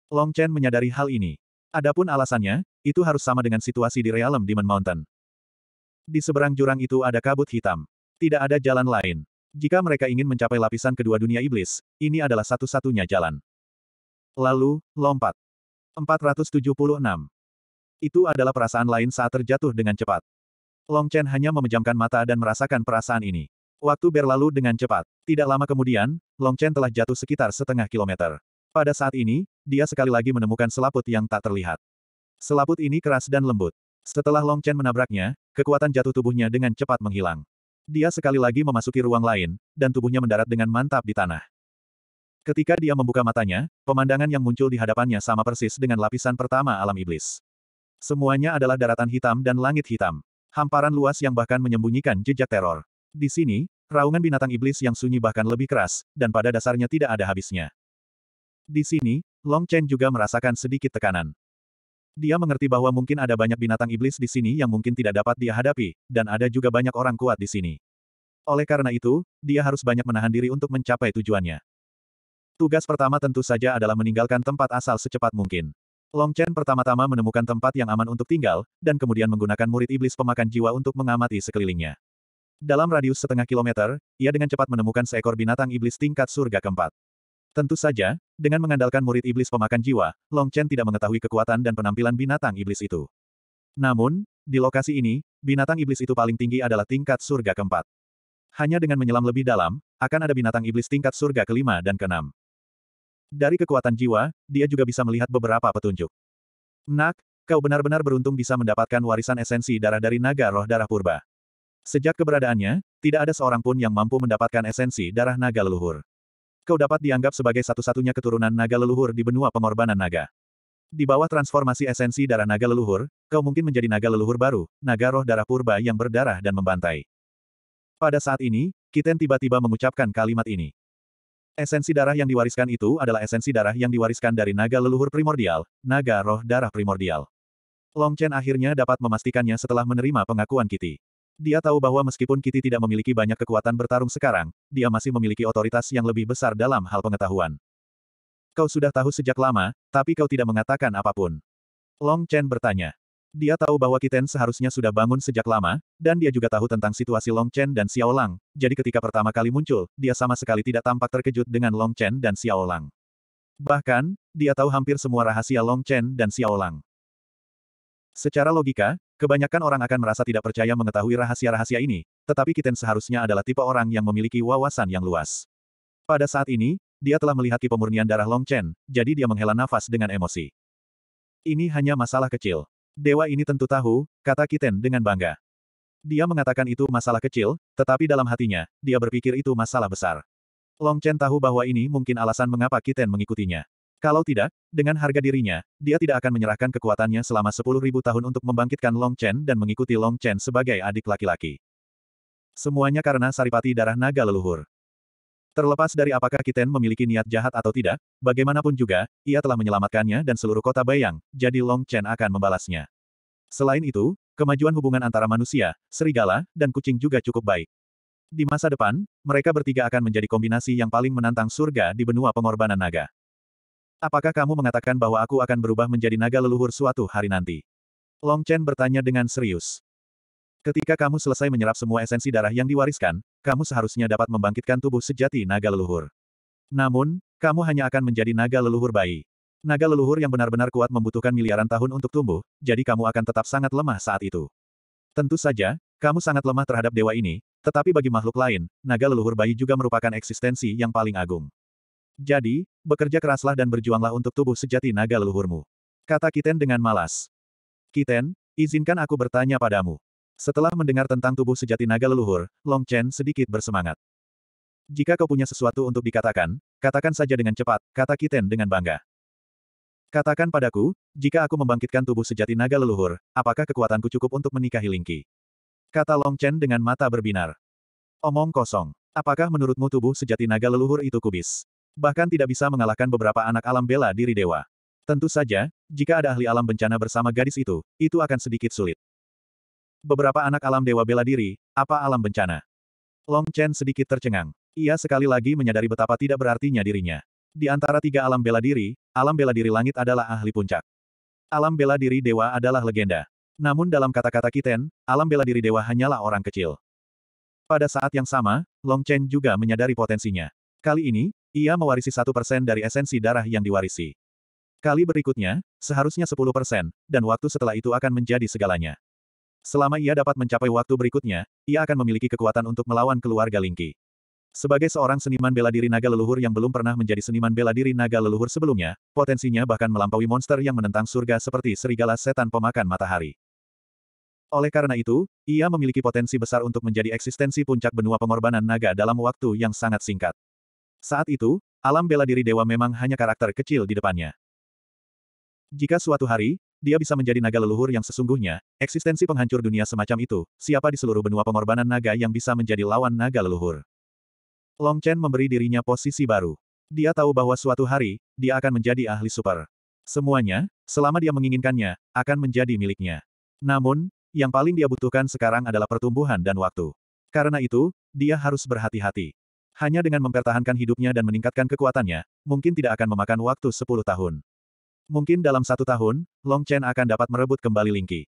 Long Chen menyadari hal ini. Adapun alasannya, itu harus sama dengan situasi di Realm Demon Mountain. Di seberang jurang itu ada kabut hitam. Tidak ada jalan lain. Jika mereka ingin mencapai lapisan kedua dunia iblis, ini adalah satu-satunya jalan. Lalu, lompat. 476. Itu adalah perasaan lain saat terjatuh dengan cepat. Long Chen hanya memejamkan mata dan merasakan perasaan ini. Waktu berlalu dengan cepat. Tidak lama kemudian, Long Chen telah jatuh sekitar setengah kilometer. Pada saat ini, dia sekali lagi menemukan selaput yang tak terlihat. Selaput ini keras dan lembut. Setelah Long Chen menabraknya, kekuatan jatuh tubuhnya dengan cepat menghilang. Dia sekali lagi memasuki ruang lain, dan tubuhnya mendarat dengan mantap di tanah. Ketika dia membuka matanya, pemandangan yang muncul di hadapannya sama persis dengan lapisan pertama alam iblis. Semuanya adalah daratan hitam dan langit hitam. Hamparan luas yang bahkan menyembunyikan jejak teror. Di sini, raungan binatang iblis yang sunyi bahkan lebih keras, dan pada dasarnya tidak ada habisnya. Di sini, Long Chen juga merasakan sedikit tekanan. Dia mengerti bahwa mungkin ada banyak binatang iblis di sini yang mungkin tidak dapat dia hadapi, dan ada juga banyak orang kuat di sini. Oleh karena itu, dia harus banyak menahan diri untuk mencapai tujuannya. Tugas pertama tentu saja adalah meninggalkan tempat asal secepat mungkin. Long Chen pertama-tama menemukan tempat yang aman untuk tinggal, dan kemudian menggunakan murid iblis pemakan jiwa untuk mengamati sekelilingnya. Dalam radius setengah kilometer, ia dengan cepat menemukan seekor binatang iblis tingkat surga keempat. Tentu saja, dengan mengandalkan murid iblis pemakan jiwa, Long Chen tidak mengetahui kekuatan dan penampilan binatang iblis itu. Namun, di lokasi ini, binatang iblis itu paling tinggi adalah tingkat surga keempat. Hanya dengan menyelam lebih dalam, akan ada binatang iblis tingkat surga kelima dan keenam. Dari kekuatan jiwa, dia juga bisa melihat beberapa petunjuk. Nak, kau benar-benar beruntung bisa mendapatkan warisan esensi darah dari naga roh darah purba. Sejak keberadaannya, tidak ada seorang pun yang mampu mendapatkan esensi darah naga leluhur. Kau dapat dianggap sebagai satu-satunya keturunan naga leluhur di benua pengorbanan naga. Di bawah transformasi esensi darah naga leluhur, kau mungkin menjadi naga leluhur baru, naga roh darah purba yang berdarah dan membantai. Pada saat ini, Kiten tiba-tiba mengucapkan kalimat ini. Esensi darah yang diwariskan itu adalah esensi darah yang diwariskan dari naga leluhur primordial, naga roh darah primordial. Long Chen akhirnya dapat memastikannya setelah menerima pengakuan Kitty. Dia tahu bahwa meskipun Kitty tidak memiliki banyak kekuatan bertarung sekarang, dia masih memiliki otoritas yang lebih besar dalam hal pengetahuan. Kau sudah tahu sejak lama, tapi kau tidak mengatakan apapun. Long Chen bertanya. Dia tahu bahwa Kiten seharusnya sudah bangun sejak lama, dan dia juga tahu tentang situasi Long Chen dan Xiao Lang, jadi ketika pertama kali muncul, dia sama sekali tidak tampak terkejut dengan Long Chen dan Xiao Lang. Bahkan, dia tahu hampir semua rahasia Long Chen dan Xiao Lang. Secara logika, Kebanyakan orang akan merasa tidak percaya mengetahui rahasia-rahasia ini, tetapi Kiten seharusnya adalah tipe orang yang memiliki wawasan yang luas. Pada saat ini, dia telah melihat tipe murnian darah Long Chen, jadi dia menghela nafas dengan emosi. Ini hanya masalah kecil. Dewa ini tentu tahu, kata Kiten dengan bangga. Dia mengatakan itu masalah kecil, tetapi dalam hatinya, dia berpikir itu masalah besar. Long Chen tahu bahwa ini mungkin alasan mengapa Kiten mengikutinya. Kalau tidak, dengan harga dirinya, dia tidak akan menyerahkan kekuatannya selama 10.000 tahun untuk membangkitkan Long Chen dan mengikuti Long Chen sebagai adik laki-laki. Semuanya karena saripati darah naga leluhur. Terlepas dari apakah Kiten memiliki niat jahat atau tidak, bagaimanapun juga, ia telah menyelamatkannya dan seluruh kota Bayang, jadi Long Chen akan membalasnya. Selain itu, kemajuan hubungan antara manusia, serigala, dan kucing juga cukup baik. Di masa depan, mereka bertiga akan menjadi kombinasi yang paling menantang surga di benua pengorbanan naga. Apakah kamu mengatakan bahwa aku akan berubah menjadi naga leluhur suatu hari nanti? Long Chen bertanya dengan serius. Ketika kamu selesai menyerap semua esensi darah yang diwariskan, kamu seharusnya dapat membangkitkan tubuh sejati naga leluhur. Namun, kamu hanya akan menjadi naga leluhur bayi. Naga leluhur yang benar-benar kuat membutuhkan miliaran tahun untuk tumbuh, jadi kamu akan tetap sangat lemah saat itu. Tentu saja, kamu sangat lemah terhadap dewa ini, tetapi bagi makhluk lain, naga leluhur bayi juga merupakan eksistensi yang paling agung. Jadi, bekerja keraslah dan berjuanglah untuk tubuh sejati naga leluhurmu. Kata Kiten dengan malas. Kiten, izinkan aku bertanya padamu. Setelah mendengar tentang tubuh sejati naga leluhur, Long Chen sedikit bersemangat. Jika kau punya sesuatu untuk dikatakan, katakan saja dengan cepat, kata Kiten dengan bangga. Katakan padaku, jika aku membangkitkan tubuh sejati naga leluhur, apakah kekuatanku cukup untuk menikahi Lingqi? Kata Long Chen dengan mata berbinar. Omong kosong. Apakah menurutmu tubuh sejati naga leluhur itu kubis? Bahkan tidak bisa mengalahkan beberapa anak alam bela diri dewa. Tentu saja, jika ada ahli alam bencana bersama gadis itu, itu akan sedikit sulit. Beberapa anak alam dewa bela diri, apa alam bencana? Long Chen sedikit tercengang. Ia sekali lagi menyadari betapa tidak berartinya dirinya. Di antara tiga alam bela diri, alam bela diri langit adalah ahli puncak. Alam bela diri dewa adalah legenda. Namun dalam kata-kata Kiten, alam bela diri dewa hanyalah orang kecil. Pada saat yang sama, Long Chen juga menyadari potensinya. Kali ini, ia mewarisi satu persen dari esensi darah yang diwarisi. Kali berikutnya, seharusnya sepuluh persen, dan waktu setelah itu akan menjadi segalanya. Selama ia dapat mencapai waktu berikutnya, ia akan memiliki kekuatan untuk melawan keluarga Lingki. Sebagai seorang seniman bela diri naga leluhur yang belum pernah menjadi seniman bela diri naga leluhur sebelumnya, potensinya bahkan melampaui monster yang menentang surga seperti serigala setan pemakan matahari. Oleh karena itu, ia memiliki potensi besar untuk menjadi eksistensi puncak benua pengorbanan naga dalam waktu yang sangat singkat. Saat itu, alam bela diri dewa memang hanya karakter kecil di depannya. Jika suatu hari, dia bisa menjadi naga leluhur yang sesungguhnya, eksistensi penghancur dunia semacam itu, siapa di seluruh benua pengorbanan naga yang bisa menjadi lawan naga leluhur? Long Chen memberi dirinya posisi baru. Dia tahu bahwa suatu hari, dia akan menjadi ahli super. Semuanya, selama dia menginginkannya, akan menjadi miliknya. Namun, yang paling dia butuhkan sekarang adalah pertumbuhan dan waktu. Karena itu, dia harus berhati-hati. Hanya dengan mempertahankan hidupnya dan meningkatkan kekuatannya, mungkin tidak akan memakan waktu 10 tahun. Mungkin dalam satu tahun, Long Chen akan dapat merebut kembali Lingqi.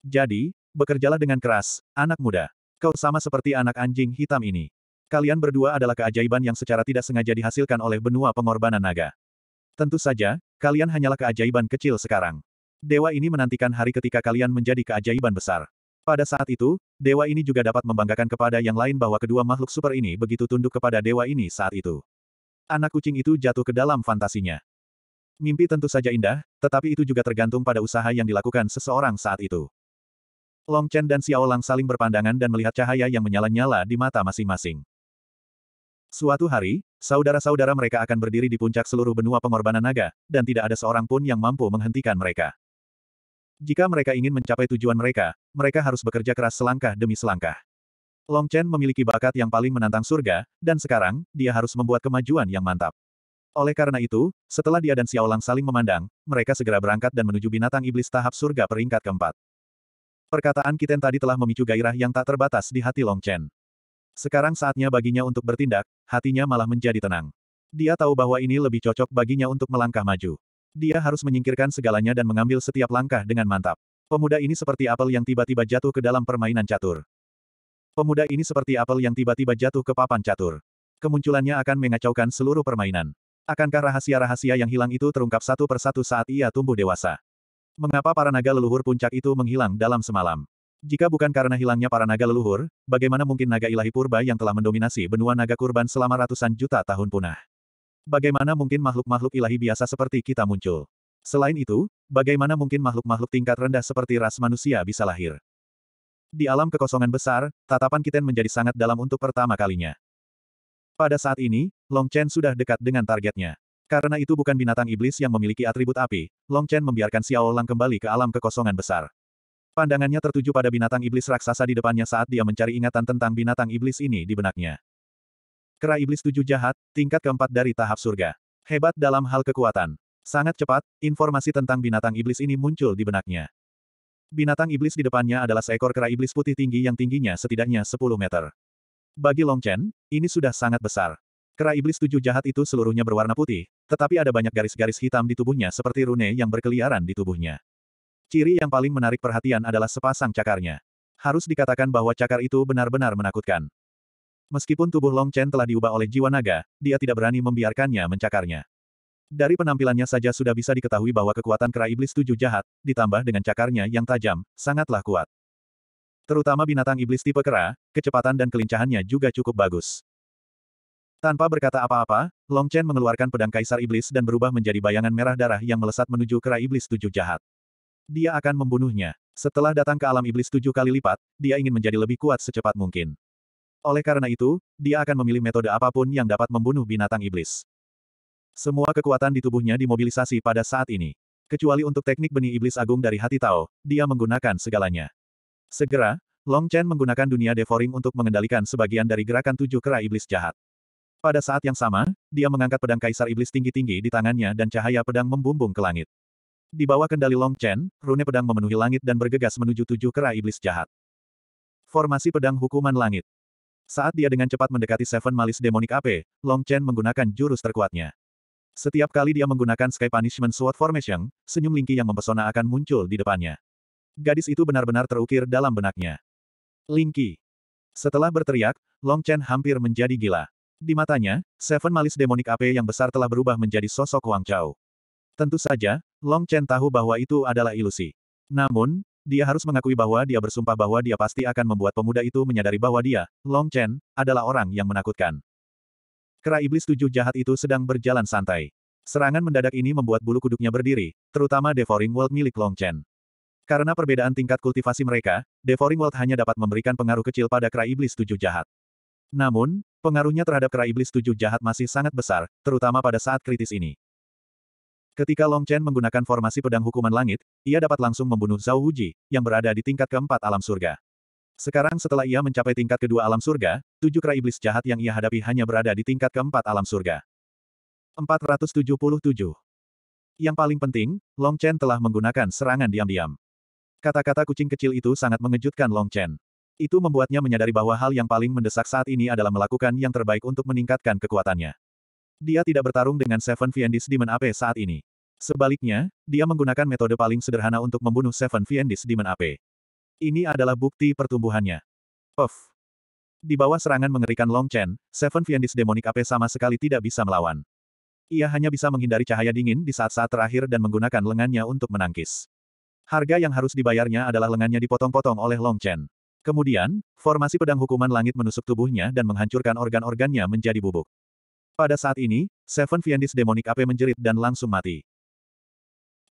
Jadi, bekerjalah dengan keras, anak muda. Kau sama seperti anak anjing hitam ini. Kalian berdua adalah keajaiban yang secara tidak sengaja dihasilkan oleh benua pengorbanan naga. Tentu saja, kalian hanyalah keajaiban kecil sekarang. Dewa ini menantikan hari ketika kalian menjadi keajaiban besar. Pada saat itu, dewa ini juga dapat membanggakan kepada yang lain bahwa kedua makhluk super ini begitu tunduk kepada dewa ini saat itu. Anak kucing itu jatuh ke dalam fantasinya. Mimpi tentu saja indah, tetapi itu juga tergantung pada usaha yang dilakukan seseorang saat itu. Long Chen dan Xiao Lang saling berpandangan dan melihat cahaya yang menyala-nyala di mata masing-masing. Suatu hari, saudara-saudara mereka akan berdiri di puncak seluruh benua pengorbanan naga, dan tidak ada seorang pun yang mampu menghentikan mereka. Jika mereka ingin mencapai tujuan mereka, mereka harus bekerja keras selangkah demi selangkah. Long Chen memiliki bakat yang paling menantang surga, dan sekarang, dia harus membuat kemajuan yang mantap. Oleh karena itu, setelah dia dan Xiaolang saling memandang, mereka segera berangkat dan menuju binatang iblis tahap surga peringkat keempat. Perkataan Kiten tadi telah memicu gairah yang tak terbatas di hati Long Chen. Sekarang saatnya baginya untuk bertindak, hatinya malah menjadi tenang. Dia tahu bahwa ini lebih cocok baginya untuk melangkah maju. Dia harus menyingkirkan segalanya dan mengambil setiap langkah dengan mantap. Pemuda ini seperti apel yang tiba-tiba jatuh ke dalam permainan catur. Pemuda ini seperti apel yang tiba-tiba jatuh ke papan catur. Kemunculannya akan mengacaukan seluruh permainan. Akankah rahasia-rahasia yang hilang itu terungkap satu persatu saat ia tumbuh dewasa? Mengapa para naga leluhur puncak itu menghilang dalam semalam? Jika bukan karena hilangnya para naga leluhur, bagaimana mungkin naga ilahi purba yang telah mendominasi benua naga kurban selama ratusan juta tahun punah? Bagaimana mungkin makhluk-makhluk ilahi biasa seperti kita muncul? Selain itu, bagaimana mungkin makhluk-makhluk tingkat rendah seperti ras manusia bisa lahir? Di alam kekosongan besar, tatapan Kiten menjadi sangat dalam untuk pertama kalinya. Pada saat ini, Long Chen sudah dekat dengan targetnya. Karena itu bukan binatang iblis yang memiliki atribut api, Long Chen membiarkan Xiao Lang kembali ke alam kekosongan besar. Pandangannya tertuju pada binatang iblis raksasa di depannya saat dia mencari ingatan tentang binatang iblis ini di benaknya. Kera Iblis Tujuh Jahat, tingkat keempat dari tahap surga. Hebat dalam hal kekuatan. Sangat cepat, informasi tentang binatang iblis ini muncul di benaknya. Binatang iblis di depannya adalah seekor kera iblis putih tinggi yang tingginya setidaknya 10 meter. Bagi Long Chen, ini sudah sangat besar. Kera iblis tujuh jahat itu seluruhnya berwarna putih, tetapi ada banyak garis-garis hitam di tubuhnya seperti rune yang berkeliaran di tubuhnya. Ciri yang paling menarik perhatian adalah sepasang cakarnya. Harus dikatakan bahwa cakar itu benar-benar menakutkan. Meskipun tubuh Long Chen telah diubah oleh jiwa naga, dia tidak berani membiarkannya mencakarnya. Dari penampilannya saja sudah bisa diketahui bahwa kekuatan kera iblis tujuh jahat, ditambah dengan cakarnya yang tajam, sangatlah kuat. Terutama binatang iblis tipe kera, kecepatan dan kelincahannya juga cukup bagus. Tanpa berkata apa-apa, Long Chen mengeluarkan pedang kaisar iblis dan berubah menjadi bayangan merah darah yang melesat menuju kera iblis tujuh jahat. Dia akan membunuhnya. Setelah datang ke alam iblis tujuh kali lipat, dia ingin menjadi lebih kuat secepat mungkin. Oleh karena itu, dia akan memilih metode apapun yang dapat membunuh binatang iblis. Semua kekuatan di tubuhnya dimobilisasi pada saat ini. Kecuali untuk teknik benih iblis agung dari hati Tao, dia menggunakan segalanya. Segera, Long Chen menggunakan dunia devouring untuk mengendalikan sebagian dari gerakan tujuh kera iblis jahat. Pada saat yang sama, dia mengangkat pedang kaisar iblis tinggi-tinggi di tangannya dan cahaya pedang membumbung ke langit. Di bawah kendali Long Chen, rune pedang memenuhi langit dan bergegas menuju tujuh kera iblis jahat. Formasi pedang hukuman langit. Saat dia dengan cepat mendekati Seven Malice Demonic AP, Long Chen menggunakan jurus terkuatnya. Setiap kali dia menggunakan Sky Punishment Sword Formation, senyum Lingqi yang mempesona akan muncul di depannya. Gadis itu benar-benar terukir dalam benaknya. Lingqi. Setelah berteriak, Long Chen hampir menjadi gila. Di matanya, Seven Malis Demonic AP yang besar telah berubah menjadi sosok Wang Chao. Tentu saja, Long Chen tahu bahwa itu adalah ilusi. Namun, dia harus mengakui bahwa dia bersumpah bahwa dia pasti akan membuat pemuda itu menyadari bahwa dia, Long Chen, adalah orang yang menakutkan. Kera iblis tujuh jahat itu sedang berjalan santai. Serangan mendadak ini membuat bulu kuduknya berdiri, terutama Devouring World milik Long Chen. Karena perbedaan tingkat kultivasi mereka, Devouring World hanya dapat memberikan pengaruh kecil pada kera iblis tujuh jahat. Namun, pengaruhnya terhadap kera iblis tujuh jahat masih sangat besar, terutama pada saat kritis ini. Ketika Long Chen menggunakan formasi pedang hukuman langit, ia dapat langsung membunuh Zhao Huji yang berada di tingkat keempat alam surga. Sekarang setelah ia mencapai tingkat kedua alam surga, tujuh kera iblis jahat yang ia hadapi hanya berada di tingkat keempat alam surga. 477. Yang paling penting, Long Chen telah menggunakan serangan diam-diam. Kata-kata kucing kecil itu sangat mengejutkan Long Chen. Itu membuatnya menyadari bahwa hal yang paling mendesak saat ini adalah melakukan yang terbaik untuk meningkatkan kekuatannya. Dia tidak bertarung dengan Seven Fiendish Demon Ape saat ini. Sebaliknya, dia menggunakan metode paling sederhana untuk membunuh Seven Fiendish Demon Ape. Ini adalah bukti pertumbuhannya. Puff. Di bawah serangan mengerikan Long Chen, Seven Fiendish Demonic Ape sama sekali tidak bisa melawan. Ia hanya bisa menghindari cahaya dingin di saat-saat terakhir dan menggunakan lengannya untuk menangkis. Harga yang harus dibayarnya adalah lengannya dipotong-potong oleh Long Chen. Kemudian, formasi pedang hukuman langit menusuk tubuhnya dan menghancurkan organ-organnya menjadi bubuk. Pada saat ini, Seven Fiendis Demonic AP menjerit dan langsung mati.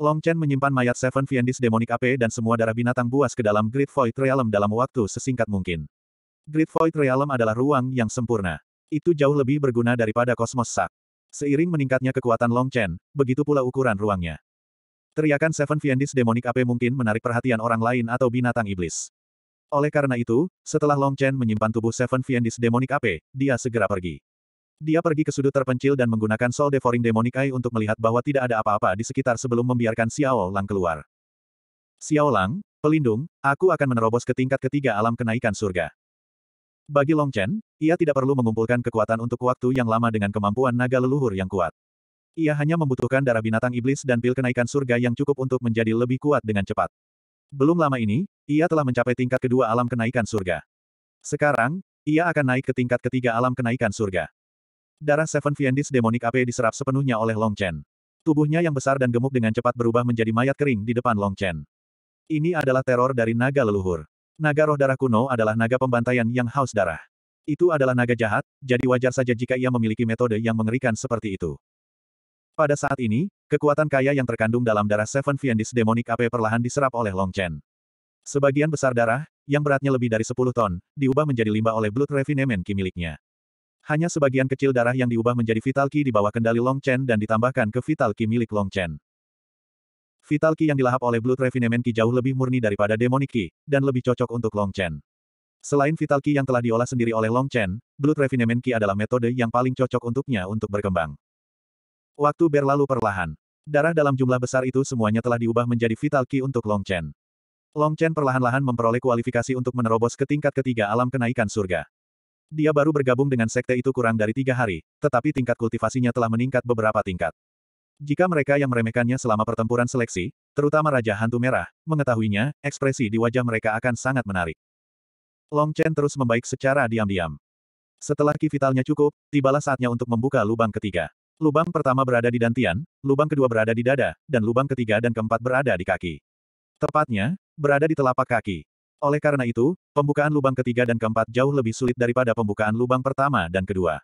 Long Chen menyimpan mayat Seven Fiendis Demonic AP dan semua darah binatang buas ke dalam Great Void Realm dalam waktu sesingkat mungkin. Great Void Realm adalah ruang yang sempurna. Itu jauh lebih berguna daripada kosmos sak. Seiring meningkatnya kekuatan Long Chen, begitu pula ukuran ruangnya. Teriakan Seven Fiendis Demonic AP mungkin menarik perhatian orang lain atau binatang iblis. Oleh karena itu, setelah Long Chen menyimpan tubuh Seven Fiendis Demonic AP, dia segera pergi. Dia pergi ke sudut terpencil dan menggunakan Soul Devouring Demonic Eye untuk melihat bahwa tidak ada apa-apa di sekitar sebelum membiarkan Xiao Lang keluar. Xiao Lang, pelindung, aku akan menerobos ke tingkat ketiga alam kenaikan surga. Bagi Long Chen, ia tidak perlu mengumpulkan kekuatan untuk waktu yang lama dengan kemampuan naga leluhur yang kuat. Ia hanya membutuhkan darah binatang iblis dan pil kenaikan surga yang cukup untuk menjadi lebih kuat dengan cepat. Belum lama ini, ia telah mencapai tingkat kedua alam kenaikan surga. Sekarang, ia akan naik ke tingkat ketiga alam kenaikan surga. Darah Seven Fiendis Demonic AP diserap sepenuhnya oleh Long Chen. Tubuhnya yang besar dan gemuk dengan cepat berubah menjadi mayat kering di depan Long Chen. Ini adalah teror dari naga leluhur. Naga roh darah kuno adalah naga pembantaian yang haus darah. Itu adalah naga jahat, jadi wajar saja jika ia memiliki metode yang mengerikan seperti itu. Pada saat ini, kekuatan kaya yang terkandung dalam darah Seven Fiendis Demonic AP perlahan diserap oleh Long Chen. Sebagian besar darah, yang beratnya lebih dari 10 ton, diubah menjadi limbah oleh Blood Refinement Ki miliknya. Hanya sebagian kecil darah yang diubah menjadi Vital Qi di bawah kendali Long Chen dan ditambahkan ke Vital Qi milik Long Chen. Vital Qi yang dilahap oleh Blood Refinement ki jauh lebih murni daripada Demonic Qi, dan lebih cocok untuk Long Chen. Selain Vital Qi yang telah diolah sendiri oleh Long Chen, Blood Refinement ki adalah metode yang paling cocok untuknya untuk berkembang. Waktu berlalu perlahan. Darah dalam jumlah besar itu semuanya telah diubah menjadi Vital Qi untuk Long Chen. Long Chen perlahan-lahan memperoleh kualifikasi untuk menerobos ke tingkat ketiga alam kenaikan surga. Dia baru bergabung dengan sekte itu kurang dari tiga hari, tetapi tingkat kultivasinya telah meningkat beberapa tingkat. Jika mereka yang meremehkannya selama pertempuran seleksi, terutama Raja Hantu Merah, mengetahuinya, ekspresi di wajah mereka akan sangat menarik. Long Chen terus membaik secara diam-diam. Setelah ki vitalnya cukup, tibalah saatnya untuk membuka lubang ketiga. Lubang pertama berada di dantian, lubang kedua berada di dada, dan lubang ketiga dan keempat berada di kaki. Tepatnya, berada di telapak kaki. Oleh karena itu, pembukaan lubang ketiga dan keempat jauh lebih sulit daripada pembukaan lubang pertama dan kedua.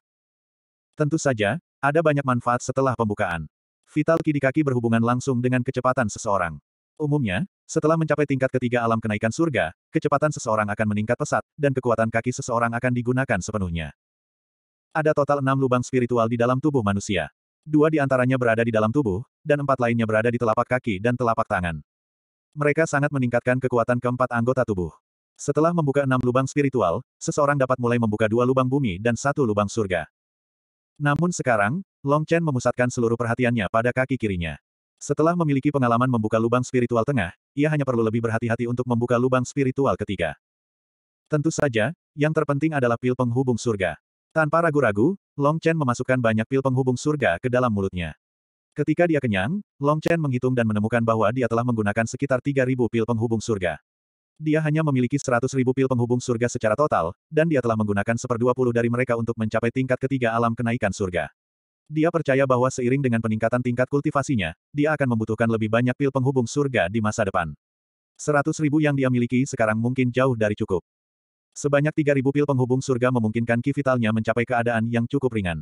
Tentu saja, ada banyak manfaat setelah pembukaan. Vital ki di kaki berhubungan langsung dengan kecepatan seseorang. Umumnya, setelah mencapai tingkat ketiga alam kenaikan surga, kecepatan seseorang akan meningkat pesat, dan kekuatan kaki seseorang akan digunakan sepenuhnya. Ada total enam lubang spiritual di dalam tubuh manusia. Dua di antaranya berada di dalam tubuh, dan empat lainnya berada di telapak kaki dan telapak tangan. Mereka sangat meningkatkan kekuatan keempat anggota tubuh. Setelah membuka enam lubang spiritual, seseorang dapat mulai membuka dua lubang bumi dan satu lubang surga. Namun sekarang, Long Chen memusatkan seluruh perhatiannya pada kaki kirinya. Setelah memiliki pengalaman membuka lubang spiritual tengah, ia hanya perlu lebih berhati-hati untuk membuka lubang spiritual ketiga. Tentu saja, yang terpenting adalah pil penghubung surga. Tanpa ragu-ragu, Long Chen memasukkan banyak pil penghubung surga ke dalam mulutnya. Ketika dia kenyang, Long Chen menghitung dan menemukan bahwa dia telah menggunakan sekitar 3.000 pil penghubung surga. Dia hanya memiliki 100.000 pil penghubung surga secara total, dan dia telah menggunakan seperdua puluh dari mereka untuk mencapai tingkat ketiga alam kenaikan surga. Dia percaya bahwa seiring dengan peningkatan tingkat kultivasinya, dia akan membutuhkan lebih banyak pil penghubung surga di masa depan. 100.000 yang dia miliki sekarang mungkin jauh dari cukup. Sebanyak 3.000 pil penghubung surga memungkinkan Kivitalnya mencapai keadaan yang cukup ringan.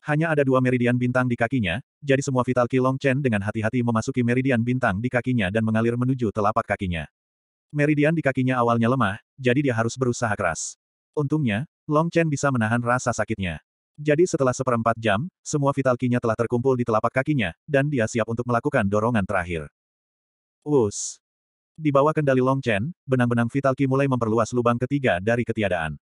Hanya ada dua meridian bintang di kakinya, jadi semua vital Qi Long Chen dengan hati-hati memasuki meridian bintang di kakinya dan mengalir menuju telapak kakinya. Meridian di kakinya awalnya lemah, jadi dia harus berusaha keras. Untungnya, Long Chen bisa menahan rasa sakitnya. Jadi setelah seperempat jam, semua vital ki nya telah terkumpul di telapak kakinya, dan dia siap untuk melakukan dorongan terakhir. Us. Di bawah kendali Long Chen, benang-benang vital Qi mulai memperluas lubang ketiga dari ketiadaan.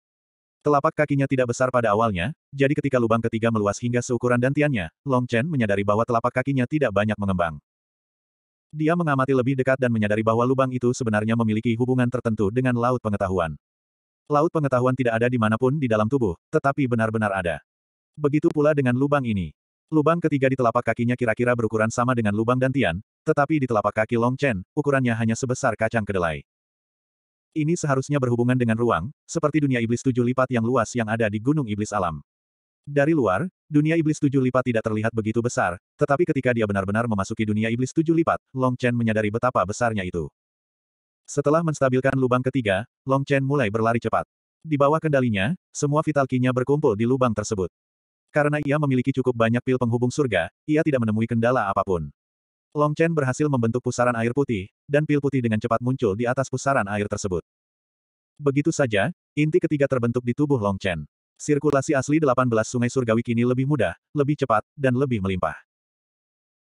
Telapak kakinya tidak besar pada awalnya, jadi ketika lubang ketiga meluas hingga seukuran dantiannya, Long Chen menyadari bahwa telapak kakinya tidak banyak mengembang. Dia mengamati lebih dekat dan menyadari bahwa lubang itu sebenarnya memiliki hubungan tertentu dengan laut pengetahuan. Laut pengetahuan tidak ada di dimanapun di dalam tubuh, tetapi benar-benar ada. Begitu pula dengan lubang ini. Lubang ketiga di telapak kakinya kira-kira berukuran sama dengan lubang dantian, tetapi di telapak kaki Long Chen, ukurannya hanya sebesar kacang kedelai. Ini seharusnya berhubungan dengan ruang, seperti dunia iblis tujuh lipat yang luas yang ada di gunung iblis alam. Dari luar, dunia iblis tujuh lipat tidak terlihat begitu besar, tetapi ketika dia benar-benar memasuki dunia iblis tujuh lipat, Long Chen menyadari betapa besarnya itu. Setelah menstabilkan lubang ketiga, Long Chen mulai berlari cepat. Di bawah kendalinya, semua vital kinya berkumpul di lubang tersebut. Karena ia memiliki cukup banyak pil penghubung surga, ia tidak menemui kendala apapun. Long Chen berhasil membentuk pusaran air putih, dan pil putih dengan cepat muncul di atas pusaran air tersebut. Begitu saja, inti ketiga terbentuk di tubuh Long Chen. Sirkulasi asli 18 sungai surgawi kini lebih mudah, lebih cepat, dan lebih melimpah.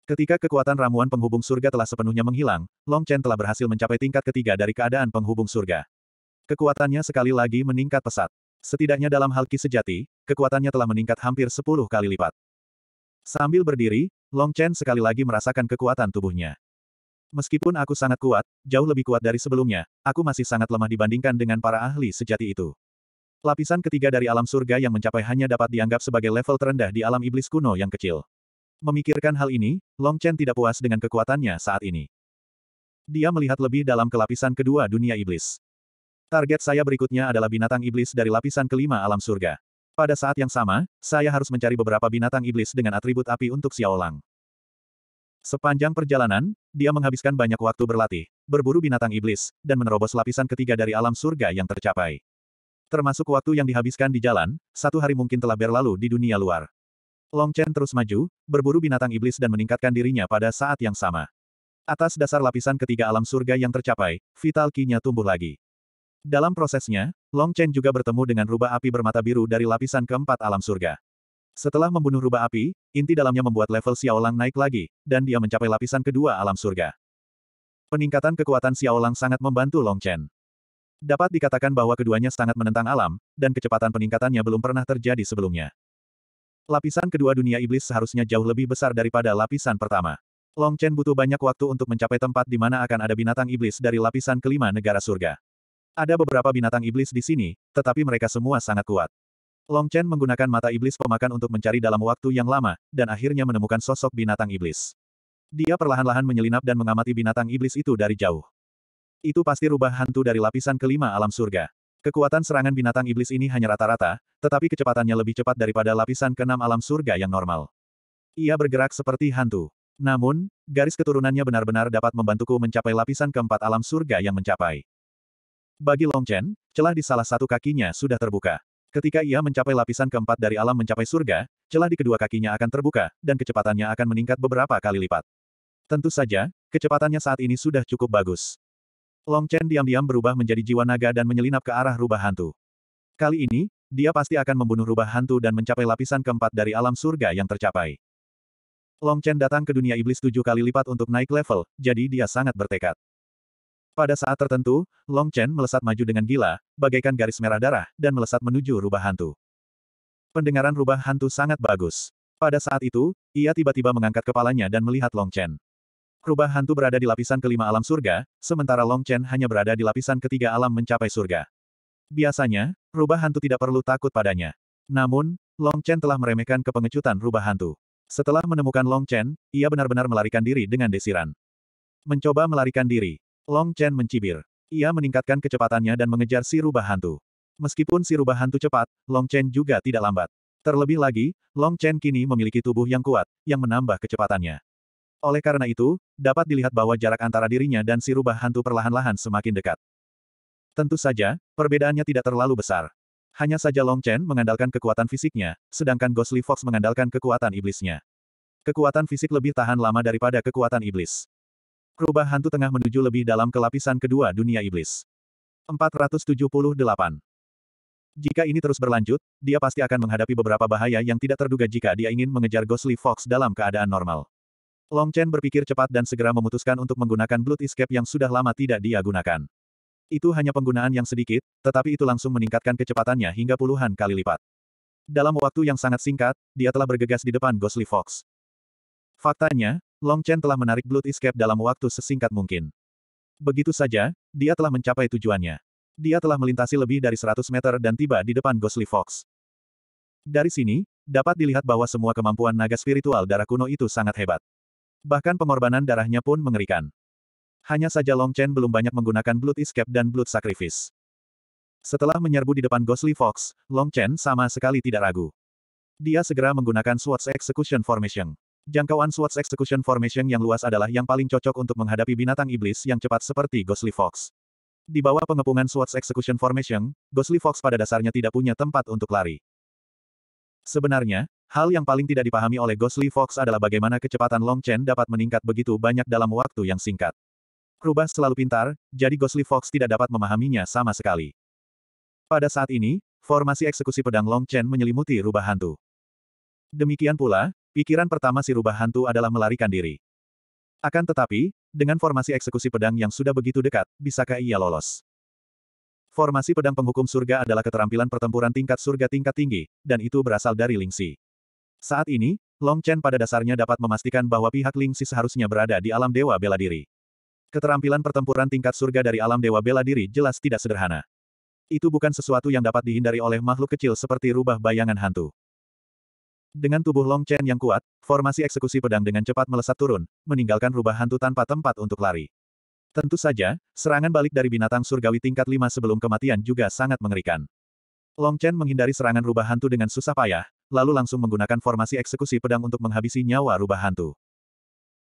Ketika kekuatan ramuan penghubung surga telah sepenuhnya menghilang, Long Chen telah berhasil mencapai tingkat ketiga dari keadaan penghubung surga. Kekuatannya sekali lagi meningkat pesat. Setidaknya dalam hal ki sejati, kekuatannya telah meningkat hampir 10 kali lipat. Sambil berdiri, Long Chen sekali lagi merasakan kekuatan tubuhnya. Meskipun aku sangat kuat, jauh lebih kuat dari sebelumnya, aku masih sangat lemah dibandingkan dengan para ahli sejati itu. Lapisan ketiga dari alam surga yang mencapai hanya dapat dianggap sebagai level terendah di alam iblis kuno yang kecil. Memikirkan hal ini, Long Chen tidak puas dengan kekuatannya saat ini. Dia melihat lebih dalam ke lapisan kedua dunia iblis. Target saya berikutnya adalah binatang iblis dari lapisan kelima alam surga. Pada saat yang sama, saya harus mencari beberapa binatang iblis dengan atribut api untuk Xiaolang. Sepanjang perjalanan, dia menghabiskan banyak waktu berlatih, berburu binatang iblis, dan menerobos lapisan ketiga dari alam surga yang tercapai. Termasuk waktu yang dihabiskan di jalan, satu hari mungkin telah berlalu di dunia luar. Long Chen terus maju, berburu binatang iblis dan meningkatkan dirinya pada saat yang sama. Atas dasar lapisan ketiga alam surga yang tercapai, vital kinya tumbuh lagi. Dalam prosesnya, Long Chen juga bertemu dengan rubah api bermata biru dari lapisan keempat alam surga. Setelah membunuh rubah api, inti dalamnya membuat level Xiaolang naik lagi, dan dia mencapai lapisan kedua alam surga. Peningkatan kekuatan Xiaolang sangat membantu Long Chen. Dapat dikatakan bahwa keduanya sangat menentang alam, dan kecepatan peningkatannya belum pernah terjadi sebelumnya. Lapisan kedua dunia iblis seharusnya jauh lebih besar daripada lapisan pertama. Long Chen butuh banyak waktu untuk mencapai tempat di mana akan ada binatang iblis dari lapisan kelima negara surga. Ada beberapa binatang iblis di sini, tetapi mereka semua sangat kuat. Long Chen menggunakan mata iblis pemakan untuk mencari dalam waktu yang lama, dan akhirnya menemukan sosok binatang iblis. Dia perlahan-lahan menyelinap dan mengamati binatang iblis itu dari jauh. Itu pasti rubah hantu dari lapisan kelima alam surga. Kekuatan serangan binatang iblis ini hanya rata-rata, tetapi kecepatannya lebih cepat daripada lapisan keenam alam surga yang normal. Ia bergerak seperti hantu. Namun, garis keturunannya benar-benar dapat membantuku mencapai lapisan keempat alam surga yang mencapai. Bagi Long Chen, celah di salah satu kakinya sudah terbuka. Ketika ia mencapai lapisan keempat dari alam mencapai surga, celah di kedua kakinya akan terbuka, dan kecepatannya akan meningkat beberapa kali lipat. Tentu saja, kecepatannya saat ini sudah cukup bagus. Long Chen diam-diam berubah menjadi jiwa naga dan menyelinap ke arah rubah hantu. Kali ini, dia pasti akan membunuh rubah hantu dan mencapai lapisan keempat dari alam surga yang tercapai. Long Chen datang ke dunia iblis tujuh kali lipat untuk naik level, jadi dia sangat bertekad. Pada saat tertentu, Long Chen melesat maju dengan gila, bagaikan garis merah darah, dan melesat menuju rubah hantu. Pendengaran rubah hantu sangat bagus. Pada saat itu, ia tiba-tiba mengangkat kepalanya dan melihat Long Chen. Rubah hantu berada di lapisan kelima alam surga, sementara Long Chen hanya berada di lapisan ketiga alam mencapai surga. Biasanya, rubah hantu tidak perlu takut padanya. Namun, Long Chen telah meremehkan kepengecutan rubah hantu. Setelah menemukan Long Chen, ia benar-benar melarikan diri dengan desiran. Mencoba melarikan diri. Long Chen mencibir. Ia meningkatkan kecepatannya dan mengejar si rubah hantu. Meskipun si rubah hantu cepat, Long Chen juga tidak lambat. Terlebih lagi, Long Chen kini memiliki tubuh yang kuat, yang menambah kecepatannya. Oleh karena itu, dapat dilihat bahwa jarak antara dirinya dan si rubah hantu perlahan-lahan semakin dekat. Tentu saja, perbedaannya tidak terlalu besar. Hanya saja Long Chen mengandalkan kekuatan fisiknya, sedangkan Ghostly Fox mengandalkan kekuatan iblisnya. Kekuatan fisik lebih tahan lama daripada kekuatan iblis. Perubahan hantu tengah menuju lebih dalam ke lapisan kedua dunia iblis. 478. Jika ini terus berlanjut, dia pasti akan menghadapi beberapa bahaya yang tidak terduga jika dia ingin mengejar Ghostly Fox dalam keadaan normal. Long Chen berpikir cepat dan segera memutuskan untuk menggunakan Blood Escape yang sudah lama tidak dia gunakan. Itu hanya penggunaan yang sedikit, tetapi itu langsung meningkatkan kecepatannya hingga puluhan kali lipat. Dalam waktu yang sangat singkat, dia telah bergegas di depan Ghostly Fox. Faktanya, Long Chen telah menarik Blood Escape dalam waktu sesingkat mungkin. Begitu saja, dia telah mencapai tujuannya. Dia telah melintasi lebih dari 100 meter dan tiba di depan Ghostly Fox. Dari sini, dapat dilihat bahwa semua kemampuan naga spiritual darah kuno itu sangat hebat. Bahkan pengorbanan darahnya pun mengerikan. Hanya saja Long Chen belum banyak menggunakan Blood Escape dan Blood Sacrifice. Setelah menyerbu di depan Ghostly Fox, Long Chen sama sekali tidak ragu. Dia segera menggunakan Swords Execution Formation. Jangkauan Swords Execution Formation yang luas adalah yang paling cocok untuk menghadapi binatang iblis yang cepat seperti Ghostly Fox. Di bawah pengepungan Swords Execution Formation, Ghostly Fox pada dasarnya tidak punya tempat untuk lari. Sebenarnya, hal yang paling tidak dipahami oleh Ghostly Fox adalah bagaimana kecepatan Long Chen dapat meningkat begitu banyak dalam waktu yang singkat. Rubah selalu pintar, jadi Ghostly Fox tidak dapat memahaminya sama sekali. Pada saat ini, formasi eksekusi pedang Long Chen menyelimuti rubah hantu. Demikian pula, Pikiran pertama si rubah hantu adalah melarikan diri. Akan tetapi, dengan formasi eksekusi pedang yang sudah begitu dekat, bisakah ia lolos? Formasi pedang penghukum surga adalah keterampilan pertempuran tingkat surga tingkat tinggi, dan itu berasal dari Lingxi. Saat ini, Long Chen pada dasarnya dapat memastikan bahwa pihak Lingxi seharusnya berada di alam dewa bela diri. Keterampilan pertempuran tingkat surga dari alam dewa bela diri jelas tidak sederhana. Itu bukan sesuatu yang dapat dihindari oleh makhluk kecil seperti rubah bayangan hantu. Dengan tubuh Long Chen yang kuat, formasi eksekusi pedang dengan cepat melesat turun, meninggalkan rubah hantu tanpa tempat untuk lari. Tentu saja, serangan balik dari binatang surgawi tingkat 5 sebelum kematian juga sangat mengerikan. Long Chen menghindari serangan rubah hantu dengan susah payah, lalu langsung menggunakan formasi eksekusi pedang untuk menghabisi nyawa rubah hantu.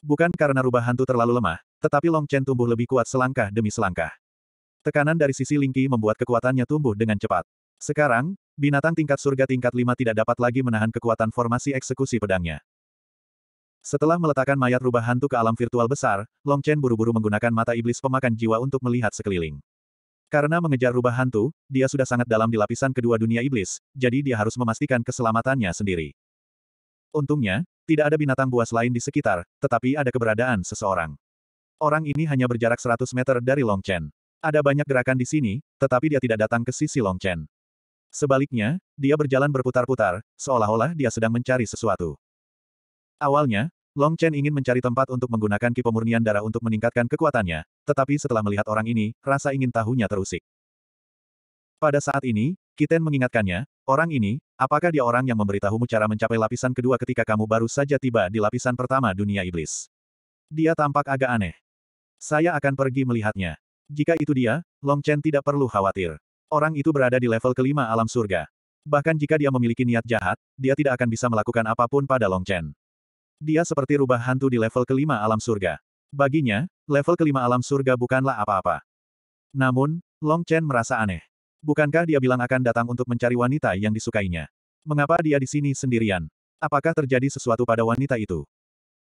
Bukan karena rubah hantu terlalu lemah, tetapi Long Chen tumbuh lebih kuat selangkah demi selangkah. Tekanan dari sisi Lingqi membuat kekuatannya tumbuh dengan cepat. Sekarang, binatang tingkat surga tingkat 5 tidak dapat lagi menahan kekuatan formasi eksekusi pedangnya. Setelah meletakkan mayat rubah hantu ke alam virtual besar, Long Chen buru-buru menggunakan mata iblis pemakan jiwa untuk melihat sekeliling. Karena mengejar rubah hantu, dia sudah sangat dalam di lapisan kedua dunia iblis, jadi dia harus memastikan keselamatannya sendiri. Untungnya, tidak ada binatang buas lain di sekitar, tetapi ada keberadaan seseorang. Orang ini hanya berjarak 100 meter dari Long Chen. Ada banyak gerakan di sini, tetapi dia tidak datang ke sisi Long Chen. Sebaliknya, dia berjalan berputar-putar, seolah-olah dia sedang mencari sesuatu. Awalnya, Long Chen ingin mencari tempat untuk menggunakan ki pemurnian darah untuk meningkatkan kekuatannya, tetapi setelah melihat orang ini, rasa ingin tahunya terusik. Pada saat ini, Kiten mengingatkannya, orang ini, apakah dia orang yang memberitahumu cara mencapai lapisan kedua ketika kamu baru saja tiba di lapisan pertama dunia iblis? Dia tampak agak aneh. Saya akan pergi melihatnya. Jika itu dia, Long Chen tidak perlu khawatir. Orang itu berada di level kelima alam surga. Bahkan jika dia memiliki niat jahat, dia tidak akan bisa melakukan apapun pada Long Chen. Dia seperti rubah hantu di level kelima alam surga. Baginya, level kelima alam surga bukanlah apa-apa. Namun, Long Chen merasa aneh. Bukankah dia bilang akan datang untuk mencari wanita yang disukainya? Mengapa dia di sini sendirian? Apakah terjadi sesuatu pada wanita itu?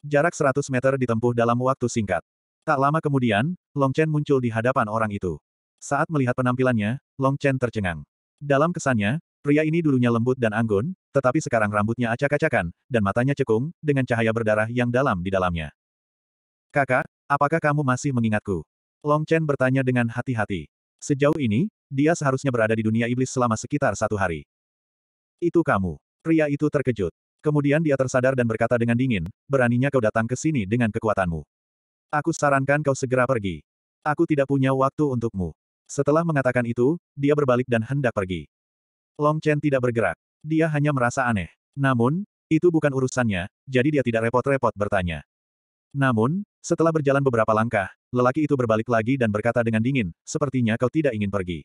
Jarak 100 meter ditempuh dalam waktu singkat. Tak lama kemudian, Long Chen muncul di hadapan orang itu. Saat melihat penampilannya, Long Chen tercengang. Dalam kesannya, pria ini dulunya lembut dan anggun, tetapi sekarang rambutnya acak-acakan, dan matanya cekung, dengan cahaya berdarah yang dalam di dalamnya. Kakak, apakah kamu masih mengingatku? Long Chen bertanya dengan hati-hati. Sejauh ini, dia seharusnya berada di dunia iblis selama sekitar satu hari. Itu kamu. Pria itu terkejut. Kemudian dia tersadar dan berkata dengan dingin, beraninya kau datang ke sini dengan kekuatanmu. Aku sarankan kau segera pergi. Aku tidak punya waktu untukmu. Setelah mengatakan itu, dia berbalik dan hendak pergi. Long Chen tidak bergerak. Dia hanya merasa aneh. Namun, itu bukan urusannya, jadi dia tidak repot-repot bertanya. Namun, setelah berjalan beberapa langkah, lelaki itu berbalik lagi dan berkata dengan dingin, sepertinya kau tidak ingin pergi.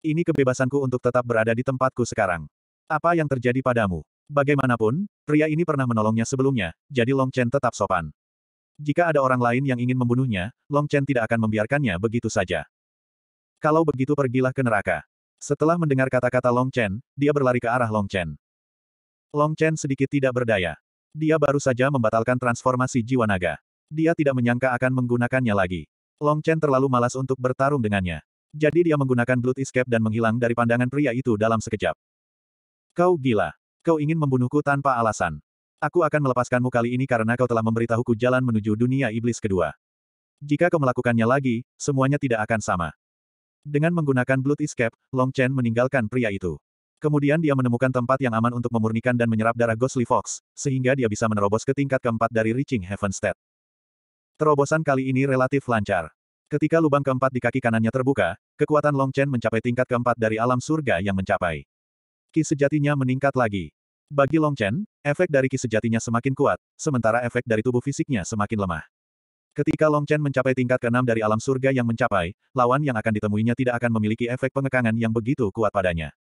Ini kebebasanku untuk tetap berada di tempatku sekarang. Apa yang terjadi padamu? Bagaimanapun, pria ini pernah menolongnya sebelumnya, jadi Long Chen tetap sopan. Jika ada orang lain yang ingin membunuhnya, Long Chen tidak akan membiarkannya begitu saja. Kalau begitu pergilah ke neraka. Setelah mendengar kata-kata Long Chen, dia berlari ke arah Long Chen. Long Chen sedikit tidak berdaya. Dia baru saja membatalkan transformasi jiwa naga. Dia tidak menyangka akan menggunakannya lagi. Long Chen terlalu malas untuk bertarung dengannya. Jadi dia menggunakan Blood Escape dan menghilang dari pandangan pria itu dalam sekejap. Kau gila. Kau ingin membunuhku tanpa alasan. Aku akan melepaskanmu kali ini karena kau telah memberitahuku jalan menuju dunia iblis kedua. Jika kau melakukannya lagi, semuanya tidak akan sama. Dengan menggunakan Blood Escape, Long Chen meninggalkan pria itu. Kemudian dia menemukan tempat yang aman untuk memurnikan dan menyerap darah Ghostly Fox, sehingga dia bisa menerobos ke tingkat keempat dari Reaching Heaven State. Terobosan kali ini relatif lancar. Ketika lubang keempat di kaki kanannya terbuka, kekuatan Long Chen mencapai tingkat keempat dari alam surga yang mencapai. Ki sejatinya meningkat lagi. Bagi Long Chen, efek dari ki sejatinya semakin kuat, sementara efek dari tubuh fisiknya semakin lemah. Ketika Long Chen mencapai tingkat keenam dari alam surga yang mencapai, lawan yang akan ditemuinya tidak akan memiliki efek pengekangan yang begitu kuat padanya.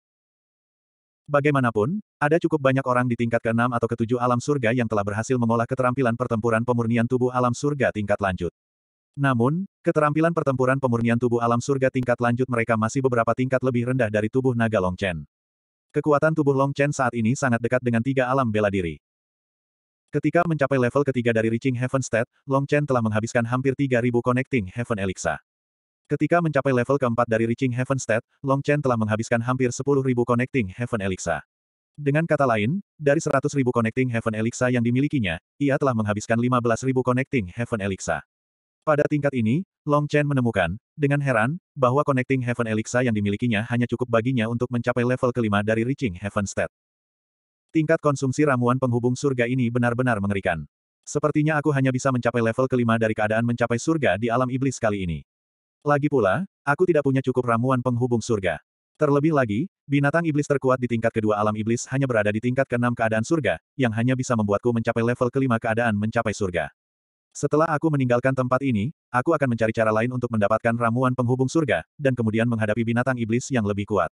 Bagaimanapun, ada cukup banyak orang di tingkat keenam atau ketujuh alam surga yang telah berhasil mengolah keterampilan pertempuran pemurnian tubuh alam surga tingkat lanjut. Namun, keterampilan pertempuran pemurnian tubuh alam surga tingkat lanjut mereka masih beberapa tingkat lebih rendah dari tubuh naga Long Chen. Kekuatan tubuh Long Chen saat ini sangat dekat dengan tiga alam bela diri. Ketika mencapai level ketiga dari Reaching Heaven State, Long Chen telah menghabiskan hampir 3.000 Connecting Heaven Elixir. Ketika mencapai level keempat dari Reaching Heaven State, Long Chen telah menghabiskan hampir 10.000 Connecting Heaven Elixir. Dengan kata lain, dari 100.000 Connecting Heaven Elixir yang dimilikinya, ia telah menghabiskan 15.000 Connecting Heaven Elixir. Pada tingkat ini, Long Chen menemukan, dengan heran, bahwa Connecting Heaven Elixir yang dimilikinya hanya cukup baginya untuk mencapai level kelima dari Reaching Heaven State. Tingkat konsumsi ramuan penghubung surga ini benar-benar mengerikan. Sepertinya aku hanya bisa mencapai level kelima dari keadaan mencapai surga di alam iblis kali ini. Lagi pula, aku tidak punya cukup ramuan penghubung surga. Terlebih lagi, binatang iblis terkuat di tingkat kedua alam iblis hanya berada di tingkat keenam keadaan surga, yang hanya bisa membuatku mencapai level kelima keadaan mencapai surga. Setelah aku meninggalkan tempat ini, aku akan mencari cara lain untuk mendapatkan ramuan penghubung surga, dan kemudian menghadapi binatang iblis yang lebih kuat.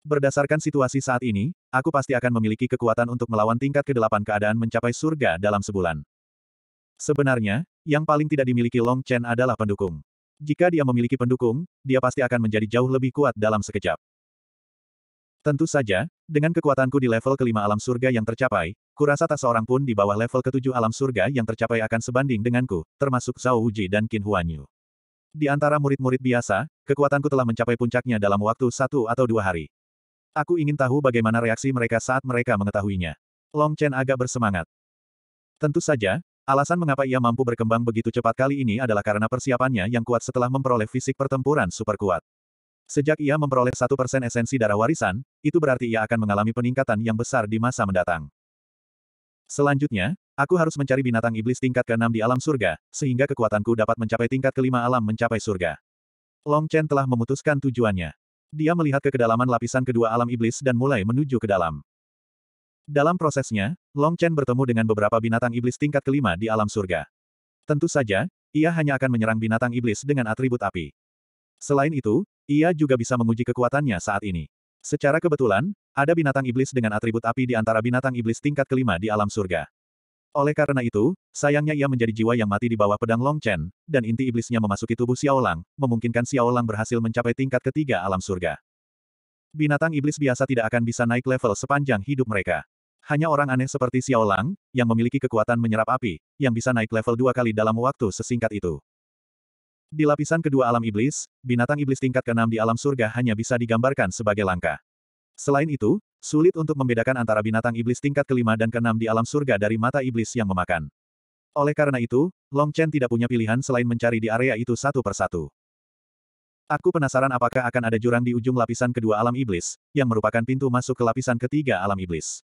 Berdasarkan situasi saat ini, aku pasti akan memiliki kekuatan untuk melawan tingkat ke-8 keadaan mencapai surga dalam sebulan. Sebenarnya, yang paling tidak dimiliki Long Chen adalah pendukung. Jika dia memiliki pendukung, dia pasti akan menjadi jauh lebih kuat dalam sekejap. Tentu saja, dengan kekuatanku di level kelima alam surga yang tercapai, kurasa tak seorang pun di bawah level ketujuh alam surga yang tercapai akan sebanding denganku, termasuk Zhao Wuji dan Qin Huanyu. Di antara murid-murid biasa, kekuatanku telah mencapai puncaknya dalam waktu satu atau dua hari. Aku ingin tahu bagaimana reaksi mereka saat mereka mengetahuinya. Long Chen agak bersemangat. Tentu saja, alasan mengapa ia mampu berkembang begitu cepat kali ini adalah karena persiapannya yang kuat setelah memperoleh fisik pertempuran super kuat. Sejak ia memperoleh satu persen esensi darah warisan, itu berarti ia akan mengalami peningkatan yang besar di masa mendatang. Selanjutnya, aku harus mencari binatang iblis tingkat ke-6 di alam surga, sehingga kekuatanku dapat mencapai tingkat kelima alam mencapai surga. Long Chen telah memutuskan tujuannya. Dia melihat ke kedalaman lapisan kedua alam iblis dan mulai menuju ke dalam. Dalam prosesnya, Long Chen bertemu dengan beberapa binatang iblis tingkat kelima di alam surga. Tentu saja, ia hanya akan menyerang binatang iblis dengan atribut api. Selain itu, ia juga bisa menguji kekuatannya saat ini. Secara kebetulan, ada binatang iblis dengan atribut api di antara binatang iblis tingkat kelima di alam surga. Oleh karena itu, sayangnya ia menjadi jiwa yang mati di bawah pedang Long Chen, dan inti iblisnya memasuki tubuh Xiaolang, memungkinkan Xiaolang berhasil mencapai tingkat ketiga alam surga. Binatang iblis biasa tidak akan bisa naik level sepanjang hidup mereka. Hanya orang aneh seperti Xiaolang, yang memiliki kekuatan menyerap api, yang bisa naik level dua kali dalam waktu sesingkat itu. Di lapisan kedua alam iblis, binatang iblis tingkat keenam di alam surga hanya bisa digambarkan sebagai langka. Selain itu, Sulit untuk membedakan antara binatang iblis tingkat kelima dan keenam di alam surga dari mata iblis yang memakan. Oleh karena itu, Long Chen tidak punya pilihan selain mencari di area itu satu persatu. Aku penasaran apakah akan ada jurang di ujung lapisan kedua alam iblis, yang merupakan pintu masuk ke lapisan ketiga alam iblis.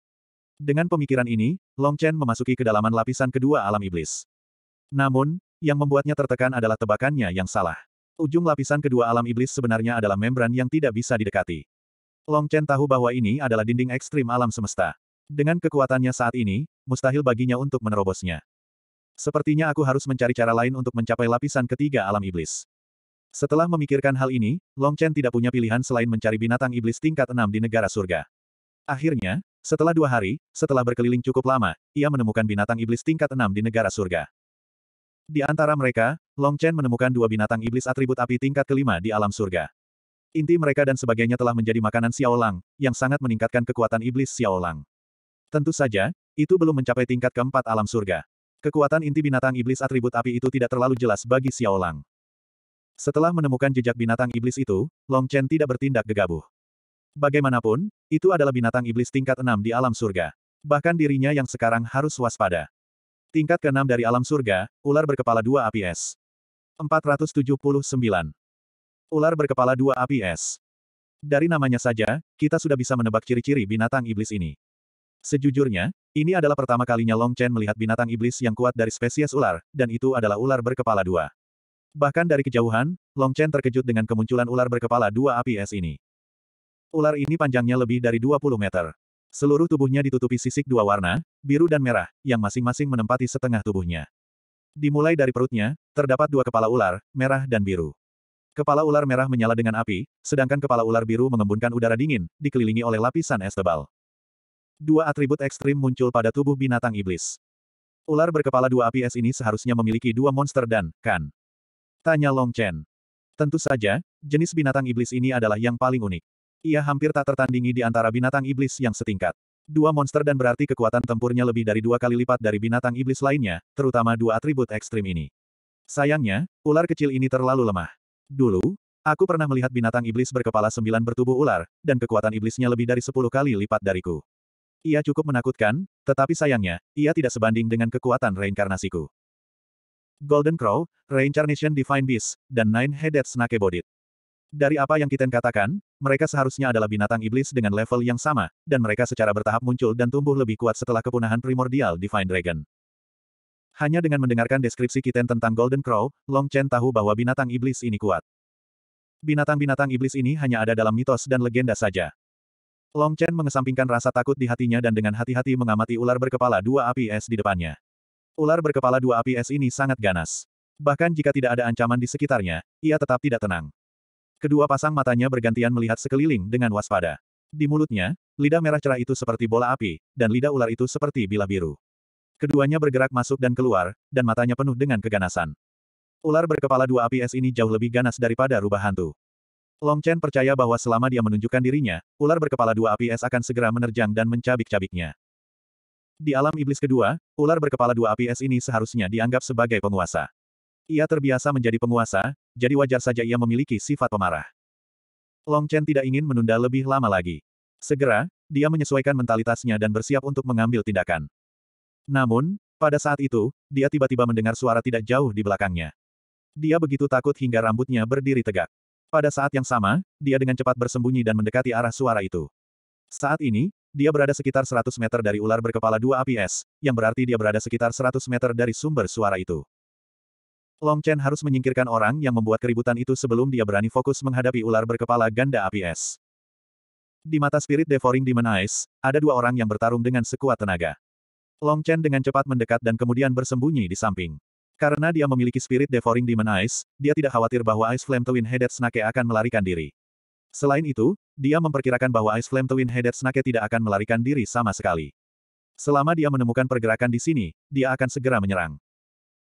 Dengan pemikiran ini, Long Chen memasuki kedalaman lapisan kedua alam iblis. Namun, yang membuatnya tertekan adalah tebakannya yang salah. Ujung lapisan kedua alam iblis sebenarnya adalah membran yang tidak bisa didekati. Long Chen tahu bahwa ini adalah dinding ekstrim alam semesta. Dengan kekuatannya saat ini, mustahil baginya untuk menerobosnya. Sepertinya aku harus mencari cara lain untuk mencapai lapisan ketiga alam iblis. Setelah memikirkan hal ini, Long Chen tidak punya pilihan selain mencari binatang iblis tingkat enam di negara surga. Akhirnya, setelah dua hari, setelah berkeliling cukup lama, ia menemukan binatang iblis tingkat enam di negara surga. Di antara mereka, Long Chen menemukan dua binatang iblis atribut api tingkat kelima di alam surga. Inti mereka dan sebagainya telah menjadi makanan Xiaolang, yang sangat meningkatkan kekuatan iblis Xiaolang. Tentu saja, itu belum mencapai tingkat keempat alam surga. Kekuatan inti binatang iblis atribut api itu tidak terlalu jelas bagi Xiaolang. Setelah menemukan jejak binatang iblis itu, Long Chen tidak bertindak gegabah. Bagaimanapun, itu adalah binatang iblis tingkat enam di alam surga. Bahkan dirinya yang sekarang harus waspada. Tingkat keenam dari alam surga, ular berkepala dua api es. 479. Ular berkepala dua api es. Dari namanya saja, kita sudah bisa menebak ciri-ciri binatang iblis ini. Sejujurnya, ini adalah pertama kalinya Long Chen melihat binatang iblis yang kuat dari spesies ular, dan itu adalah ular berkepala dua. Bahkan dari kejauhan, Long Chen terkejut dengan kemunculan ular berkepala dua api es ini. Ular ini panjangnya lebih dari 20 meter. Seluruh tubuhnya ditutupi sisik dua warna, biru dan merah, yang masing-masing menempati setengah tubuhnya. Dimulai dari perutnya, terdapat dua kepala ular, merah dan biru. Kepala ular merah menyala dengan api, sedangkan kepala ular biru mengembunkan udara dingin, dikelilingi oleh lapisan es tebal. Dua atribut ekstrim muncul pada tubuh binatang iblis. Ular berkepala dua api es ini seharusnya memiliki dua monster dan, kan? Tanya Long Chen. Tentu saja, jenis binatang iblis ini adalah yang paling unik. Ia hampir tak tertandingi di antara binatang iblis yang setingkat. Dua monster dan berarti kekuatan tempurnya lebih dari dua kali lipat dari binatang iblis lainnya, terutama dua atribut ekstrim ini. Sayangnya, ular kecil ini terlalu lemah. Dulu, aku pernah melihat binatang iblis berkepala sembilan bertubuh ular, dan kekuatan iblisnya lebih dari sepuluh kali lipat dariku. Ia cukup menakutkan, tetapi sayangnya, ia tidak sebanding dengan kekuatan reinkarnasiku. Golden Crow, Reincarnation Divine Beast, dan Nine-Headed Snake Bodit. Dari apa yang Kiten katakan, mereka seharusnya adalah binatang iblis dengan level yang sama, dan mereka secara bertahap muncul dan tumbuh lebih kuat setelah kepunahan primordial Divine Dragon. Hanya dengan mendengarkan deskripsi Kiten tentang Golden Crow, Long Chen tahu bahwa binatang iblis ini kuat. Binatang-binatang iblis ini hanya ada dalam mitos dan legenda saja. Long Chen mengesampingkan rasa takut di hatinya dan dengan hati-hati mengamati ular berkepala dua api es di depannya. Ular berkepala dua api es ini sangat ganas. Bahkan jika tidak ada ancaman di sekitarnya, ia tetap tidak tenang. Kedua pasang matanya bergantian melihat sekeliling dengan waspada. Di mulutnya, lidah merah cerah itu seperti bola api, dan lidah ular itu seperti bilah biru. Keduanya bergerak masuk dan keluar, dan matanya penuh dengan keganasan. Ular berkepala dua api es ini jauh lebih ganas daripada rubah hantu. Long Chen percaya bahwa selama dia menunjukkan dirinya, ular berkepala dua api es akan segera menerjang dan mencabik-cabiknya. Di alam iblis kedua, ular berkepala dua api es ini seharusnya dianggap sebagai penguasa. Ia terbiasa menjadi penguasa, jadi wajar saja ia memiliki sifat pemarah. Long Chen tidak ingin menunda lebih lama lagi. Segera, dia menyesuaikan mentalitasnya dan bersiap untuk mengambil tindakan. Namun, pada saat itu, dia tiba-tiba mendengar suara tidak jauh di belakangnya. Dia begitu takut hingga rambutnya berdiri tegak. Pada saat yang sama, dia dengan cepat bersembunyi dan mendekati arah suara itu. Saat ini, dia berada sekitar 100 meter dari ular berkepala dua api yang berarti dia berada sekitar 100 meter dari sumber suara itu. Long Chen harus menyingkirkan orang yang membuat keributan itu sebelum dia berani fokus menghadapi ular berkepala ganda api Di mata spirit devouring Demon Eyes, ada dua orang yang bertarung dengan sekuat tenaga. Long Chen dengan cepat mendekat dan kemudian bersembunyi di samping. Karena dia memiliki spirit devouring demon ice, dia tidak khawatir bahwa Ice Flame Twin Headed Snake akan melarikan diri. Selain itu, dia memperkirakan bahwa Ice Flame Twin Headed Snake tidak akan melarikan diri sama sekali. Selama dia menemukan pergerakan di sini, dia akan segera menyerang.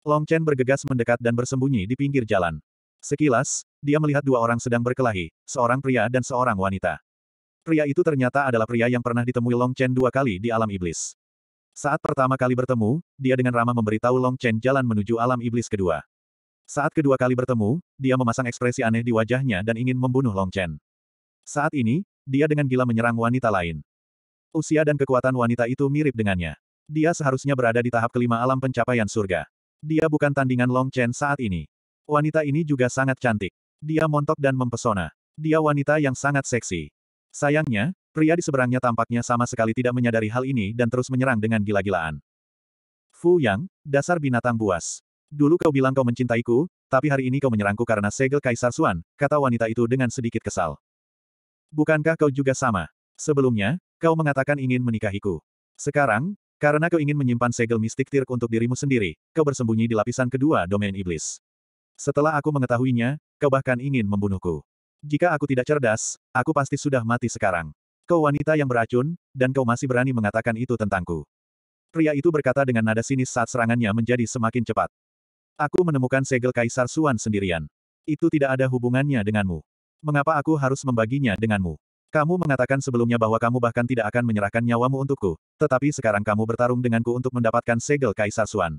Long Chen bergegas mendekat dan bersembunyi di pinggir jalan. Sekilas, dia melihat dua orang sedang berkelahi, seorang pria dan seorang wanita. Pria itu ternyata adalah pria yang pernah ditemui Long Chen dua kali di alam iblis. Saat pertama kali bertemu, dia dengan ramah memberitahu Long Chen jalan menuju alam iblis kedua. Saat kedua kali bertemu, dia memasang ekspresi aneh di wajahnya dan ingin membunuh Long Chen. Saat ini, dia dengan gila menyerang wanita lain. Usia dan kekuatan wanita itu mirip dengannya. Dia seharusnya berada di tahap kelima alam pencapaian surga. Dia bukan tandingan Long Chen saat ini. Wanita ini juga sangat cantik. Dia montok dan mempesona. Dia wanita yang sangat seksi. Sayangnya, Pria di seberangnya tampaknya sama sekali tidak menyadari hal ini dan terus menyerang dengan gila-gilaan. Fu Yang, dasar binatang buas. Dulu kau bilang kau mencintaiku, tapi hari ini kau menyerangku karena segel Kaisar Suan, kata wanita itu dengan sedikit kesal. Bukankah kau juga sama? Sebelumnya, kau mengatakan ingin menikahiku. Sekarang, karena kau ingin menyimpan segel mistik tirk untuk dirimu sendiri, kau bersembunyi di lapisan kedua domain iblis. Setelah aku mengetahuinya, kau bahkan ingin membunuhku. Jika aku tidak cerdas, aku pasti sudah mati sekarang. Kau wanita yang beracun, dan kau masih berani mengatakan itu tentangku. Pria itu berkata dengan nada sinis saat serangannya menjadi semakin cepat. Aku menemukan segel Kaisar Suan sendirian. Itu tidak ada hubungannya denganmu. Mengapa aku harus membaginya denganmu? Kamu mengatakan sebelumnya bahwa kamu bahkan tidak akan menyerahkan nyawamu untukku, tetapi sekarang kamu bertarung denganku untuk mendapatkan segel Kaisar Suan.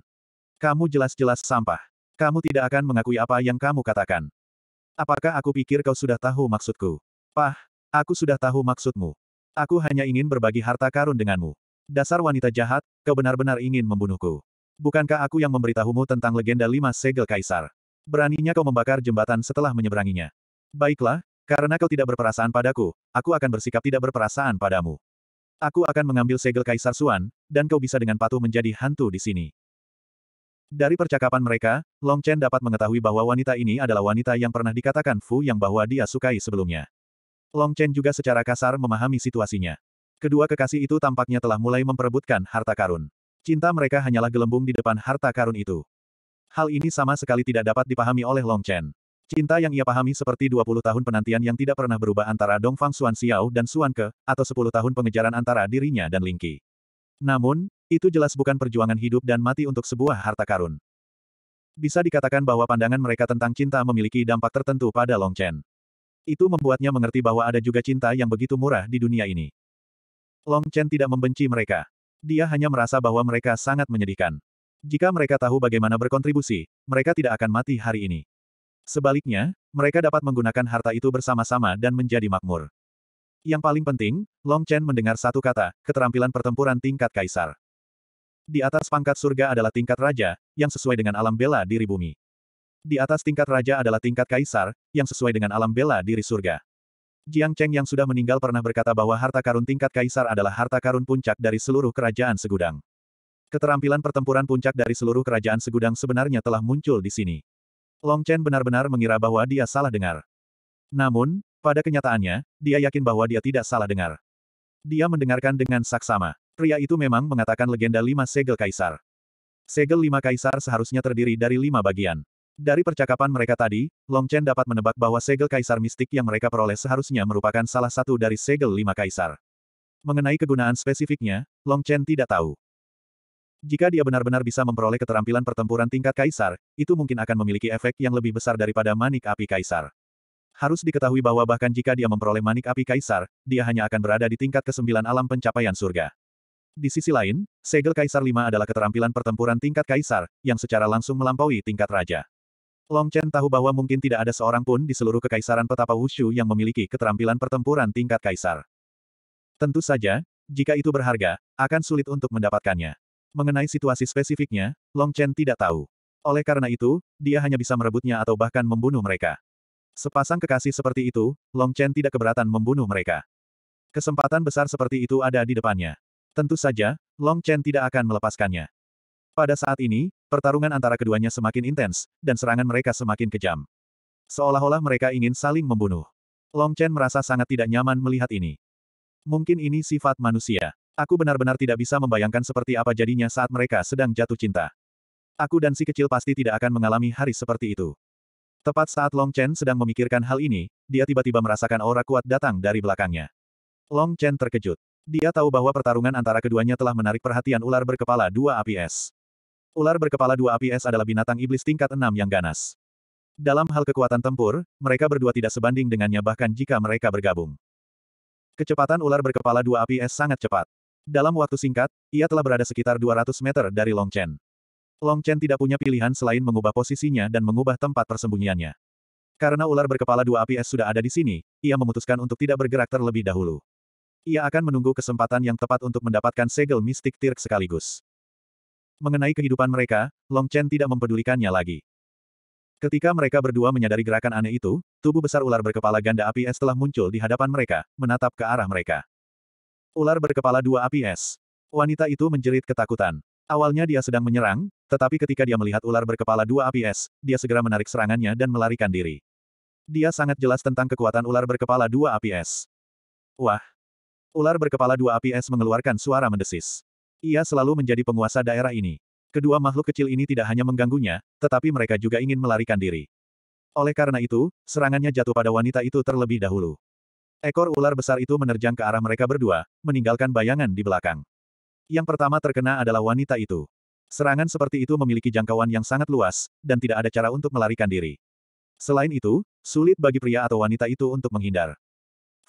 Kamu jelas-jelas sampah. Kamu tidak akan mengakui apa yang kamu katakan. Apakah aku pikir kau sudah tahu maksudku? Pah, aku sudah tahu maksudmu. Aku hanya ingin berbagi harta karun denganmu. Dasar wanita jahat, kau benar-benar ingin membunuhku. Bukankah aku yang memberitahumu tentang legenda lima segel kaisar? Beraninya kau membakar jembatan setelah menyeberanginya. Baiklah, karena kau tidak berperasaan padaku, aku akan bersikap tidak berperasaan padamu. Aku akan mengambil segel kaisar Suan, dan kau bisa dengan patuh menjadi hantu di sini. Dari percakapan mereka, Long Chen dapat mengetahui bahwa wanita ini adalah wanita yang pernah dikatakan Fu yang bahwa dia sukai sebelumnya. Long Chen juga secara kasar memahami situasinya. Kedua kekasih itu tampaknya telah mulai memperebutkan harta karun. Cinta mereka hanyalah gelembung di depan harta karun itu. Hal ini sama sekali tidak dapat dipahami oleh Long Chen. Cinta yang ia pahami seperti 20 tahun penantian yang tidak pernah berubah antara Dongfang Xuan Xiao dan Xuan Ke, atau 10 tahun pengejaran antara dirinya dan Lingqi. Namun, itu jelas bukan perjuangan hidup dan mati untuk sebuah harta karun. Bisa dikatakan bahwa pandangan mereka tentang cinta memiliki dampak tertentu pada Long Chen. Itu membuatnya mengerti bahwa ada juga cinta yang begitu murah di dunia ini. Long Chen tidak membenci mereka. Dia hanya merasa bahwa mereka sangat menyedihkan. Jika mereka tahu bagaimana berkontribusi, mereka tidak akan mati hari ini. Sebaliknya, mereka dapat menggunakan harta itu bersama-sama dan menjadi makmur. Yang paling penting, Long Chen mendengar satu kata, keterampilan pertempuran tingkat kaisar. Di atas pangkat surga adalah tingkat raja, yang sesuai dengan alam bela diri bumi. Di atas tingkat raja adalah tingkat kaisar, yang sesuai dengan alam bela diri surga. Jiang Cheng yang sudah meninggal pernah berkata bahwa harta karun tingkat kaisar adalah harta karun puncak dari seluruh kerajaan segudang. Keterampilan pertempuran puncak dari seluruh kerajaan segudang sebenarnya telah muncul di sini. Long Chen benar-benar mengira bahwa dia salah dengar. Namun, pada kenyataannya, dia yakin bahwa dia tidak salah dengar. Dia mendengarkan dengan saksama. Pria itu memang mengatakan legenda lima segel kaisar. Segel lima kaisar seharusnya terdiri dari lima bagian. Dari percakapan mereka tadi, Long Chen dapat menebak bahwa segel kaisar mistik yang mereka peroleh seharusnya merupakan salah satu dari segel lima kaisar. Mengenai kegunaan spesifiknya, Long Chen tidak tahu. Jika dia benar-benar bisa memperoleh keterampilan pertempuran tingkat kaisar, itu mungkin akan memiliki efek yang lebih besar daripada manik api kaisar. Harus diketahui bahwa bahkan jika dia memperoleh manik api kaisar, dia hanya akan berada di tingkat kesembilan alam pencapaian surga. Di sisi lain, segel Kaisar 5 adalah keterampilan pertempuran tingkat Kaisar, yang secara langsung melampaui tingkat Raja. Long Chen tahu bahwa mungkin tidak ada seorang pun di seluruh kekaisaran petapa Wushu yang memiliki keterampilan pertempuran tingkat kaisar. Tentu saja, jika itu berharga, akan sulit untuk mendapatkannya. Mengenai situasi spesifiknya, Long Chen tidak tahu. Oleh karena itu, dia hanya bisa merebutnya atau bahkan membunuh mereka. Sepasang kekasih seperti itu, Long Chen tidak keberatan membunuh mereka. Kesempatan besar seperti itu ada di depannya. Tentu saja, Long Chen tidak akan melepaskannya. Pada saat ini, Pertarungan antara keduanya semakin intens, dan serangan mereka semakin kejam. Seolah-olah mereka ingin saling membunuh. Long Chen merasa sangat tidak nyaman melihat ini. Mungkin ini sifat manusia. Aku benar-benar tidak bisa membayangkan seperti apa jadinya saat mereka sedang jatuh cinta. Aku dan si kecil pasti tidak akan mengalami hari seperti itu. Tepat saat Long Chen sedang memikirkan hal ini, dia tiba-tiba merasakan aura kuat datang dari belakangnya. Long Chen terkejut. Dia tahu bahwa pertarungan antara keduanya telah menarik perhatian ular berkepala dua api es. Ular berkepala dua api es adalah binatang iblis tingkat enam yang ganas. Dalam hal kekuatan tempur, mereka berdua tidak sebanding dengannya bahkan jika mereka bergabung. Kecepatan ular berkepala dua api es sangat cepat. Dalam waktu singkat, ia telah berada sekitar 200 meter dari Long Chen. Long Chen tidak punya pilihan selain mengubah posisinya dan mengubah tempat persembunyiannya. Karena ular berkepala dua api es sudah ada di sini, ia memutuskan untuk tidak bergerak terlebih dahulu. Ia akan menunggu kesempatan yang tepat untuk mendapatkan segel mistik tirk sekaligus. Mengenai kehidupan mereka, Long Chen tidak mempedulikannya lagi. Ketika mereka berdua menyadari gerakan aneh itu, tubuh besar ular berkepala ganda api es telah muncul di hadapan mereka, menatap ke arah mereka. Ular berkepala dua api es. Wanita itu menjerit ketakutan. Awalnya dia sedang menyerang, tetapi ketika dia melihat ular berkepala dua api es, dia segera menarik serangannya dan melarikan diri. Dia sangat jelas tentang kekuatan ular berkepala dua api es. Wah! Ular berkepala dua api es mengeluarkan suara mendesis. Ia selalu menjadi penguasa daerah ini. Kedua makhluk kecil ini tidak hanya mengganggunya, tetapi mereka juga ingin melarikan diri. Oleh karena itu, serangannya jatuh pada wanita itu terlebih dahulu. Ekor ular besar itu menerjang ke arah mereka berdua, meninggalkan bayangan di belakang. Yang pertama terkena adalah wanita itu. Serangan seperti itu memiliki jangkauan yang sangat luas, dan tidak ada cara untuk melarikan diri. Selain itu, sulit bagi pria atau wanita itu untuk menghindar.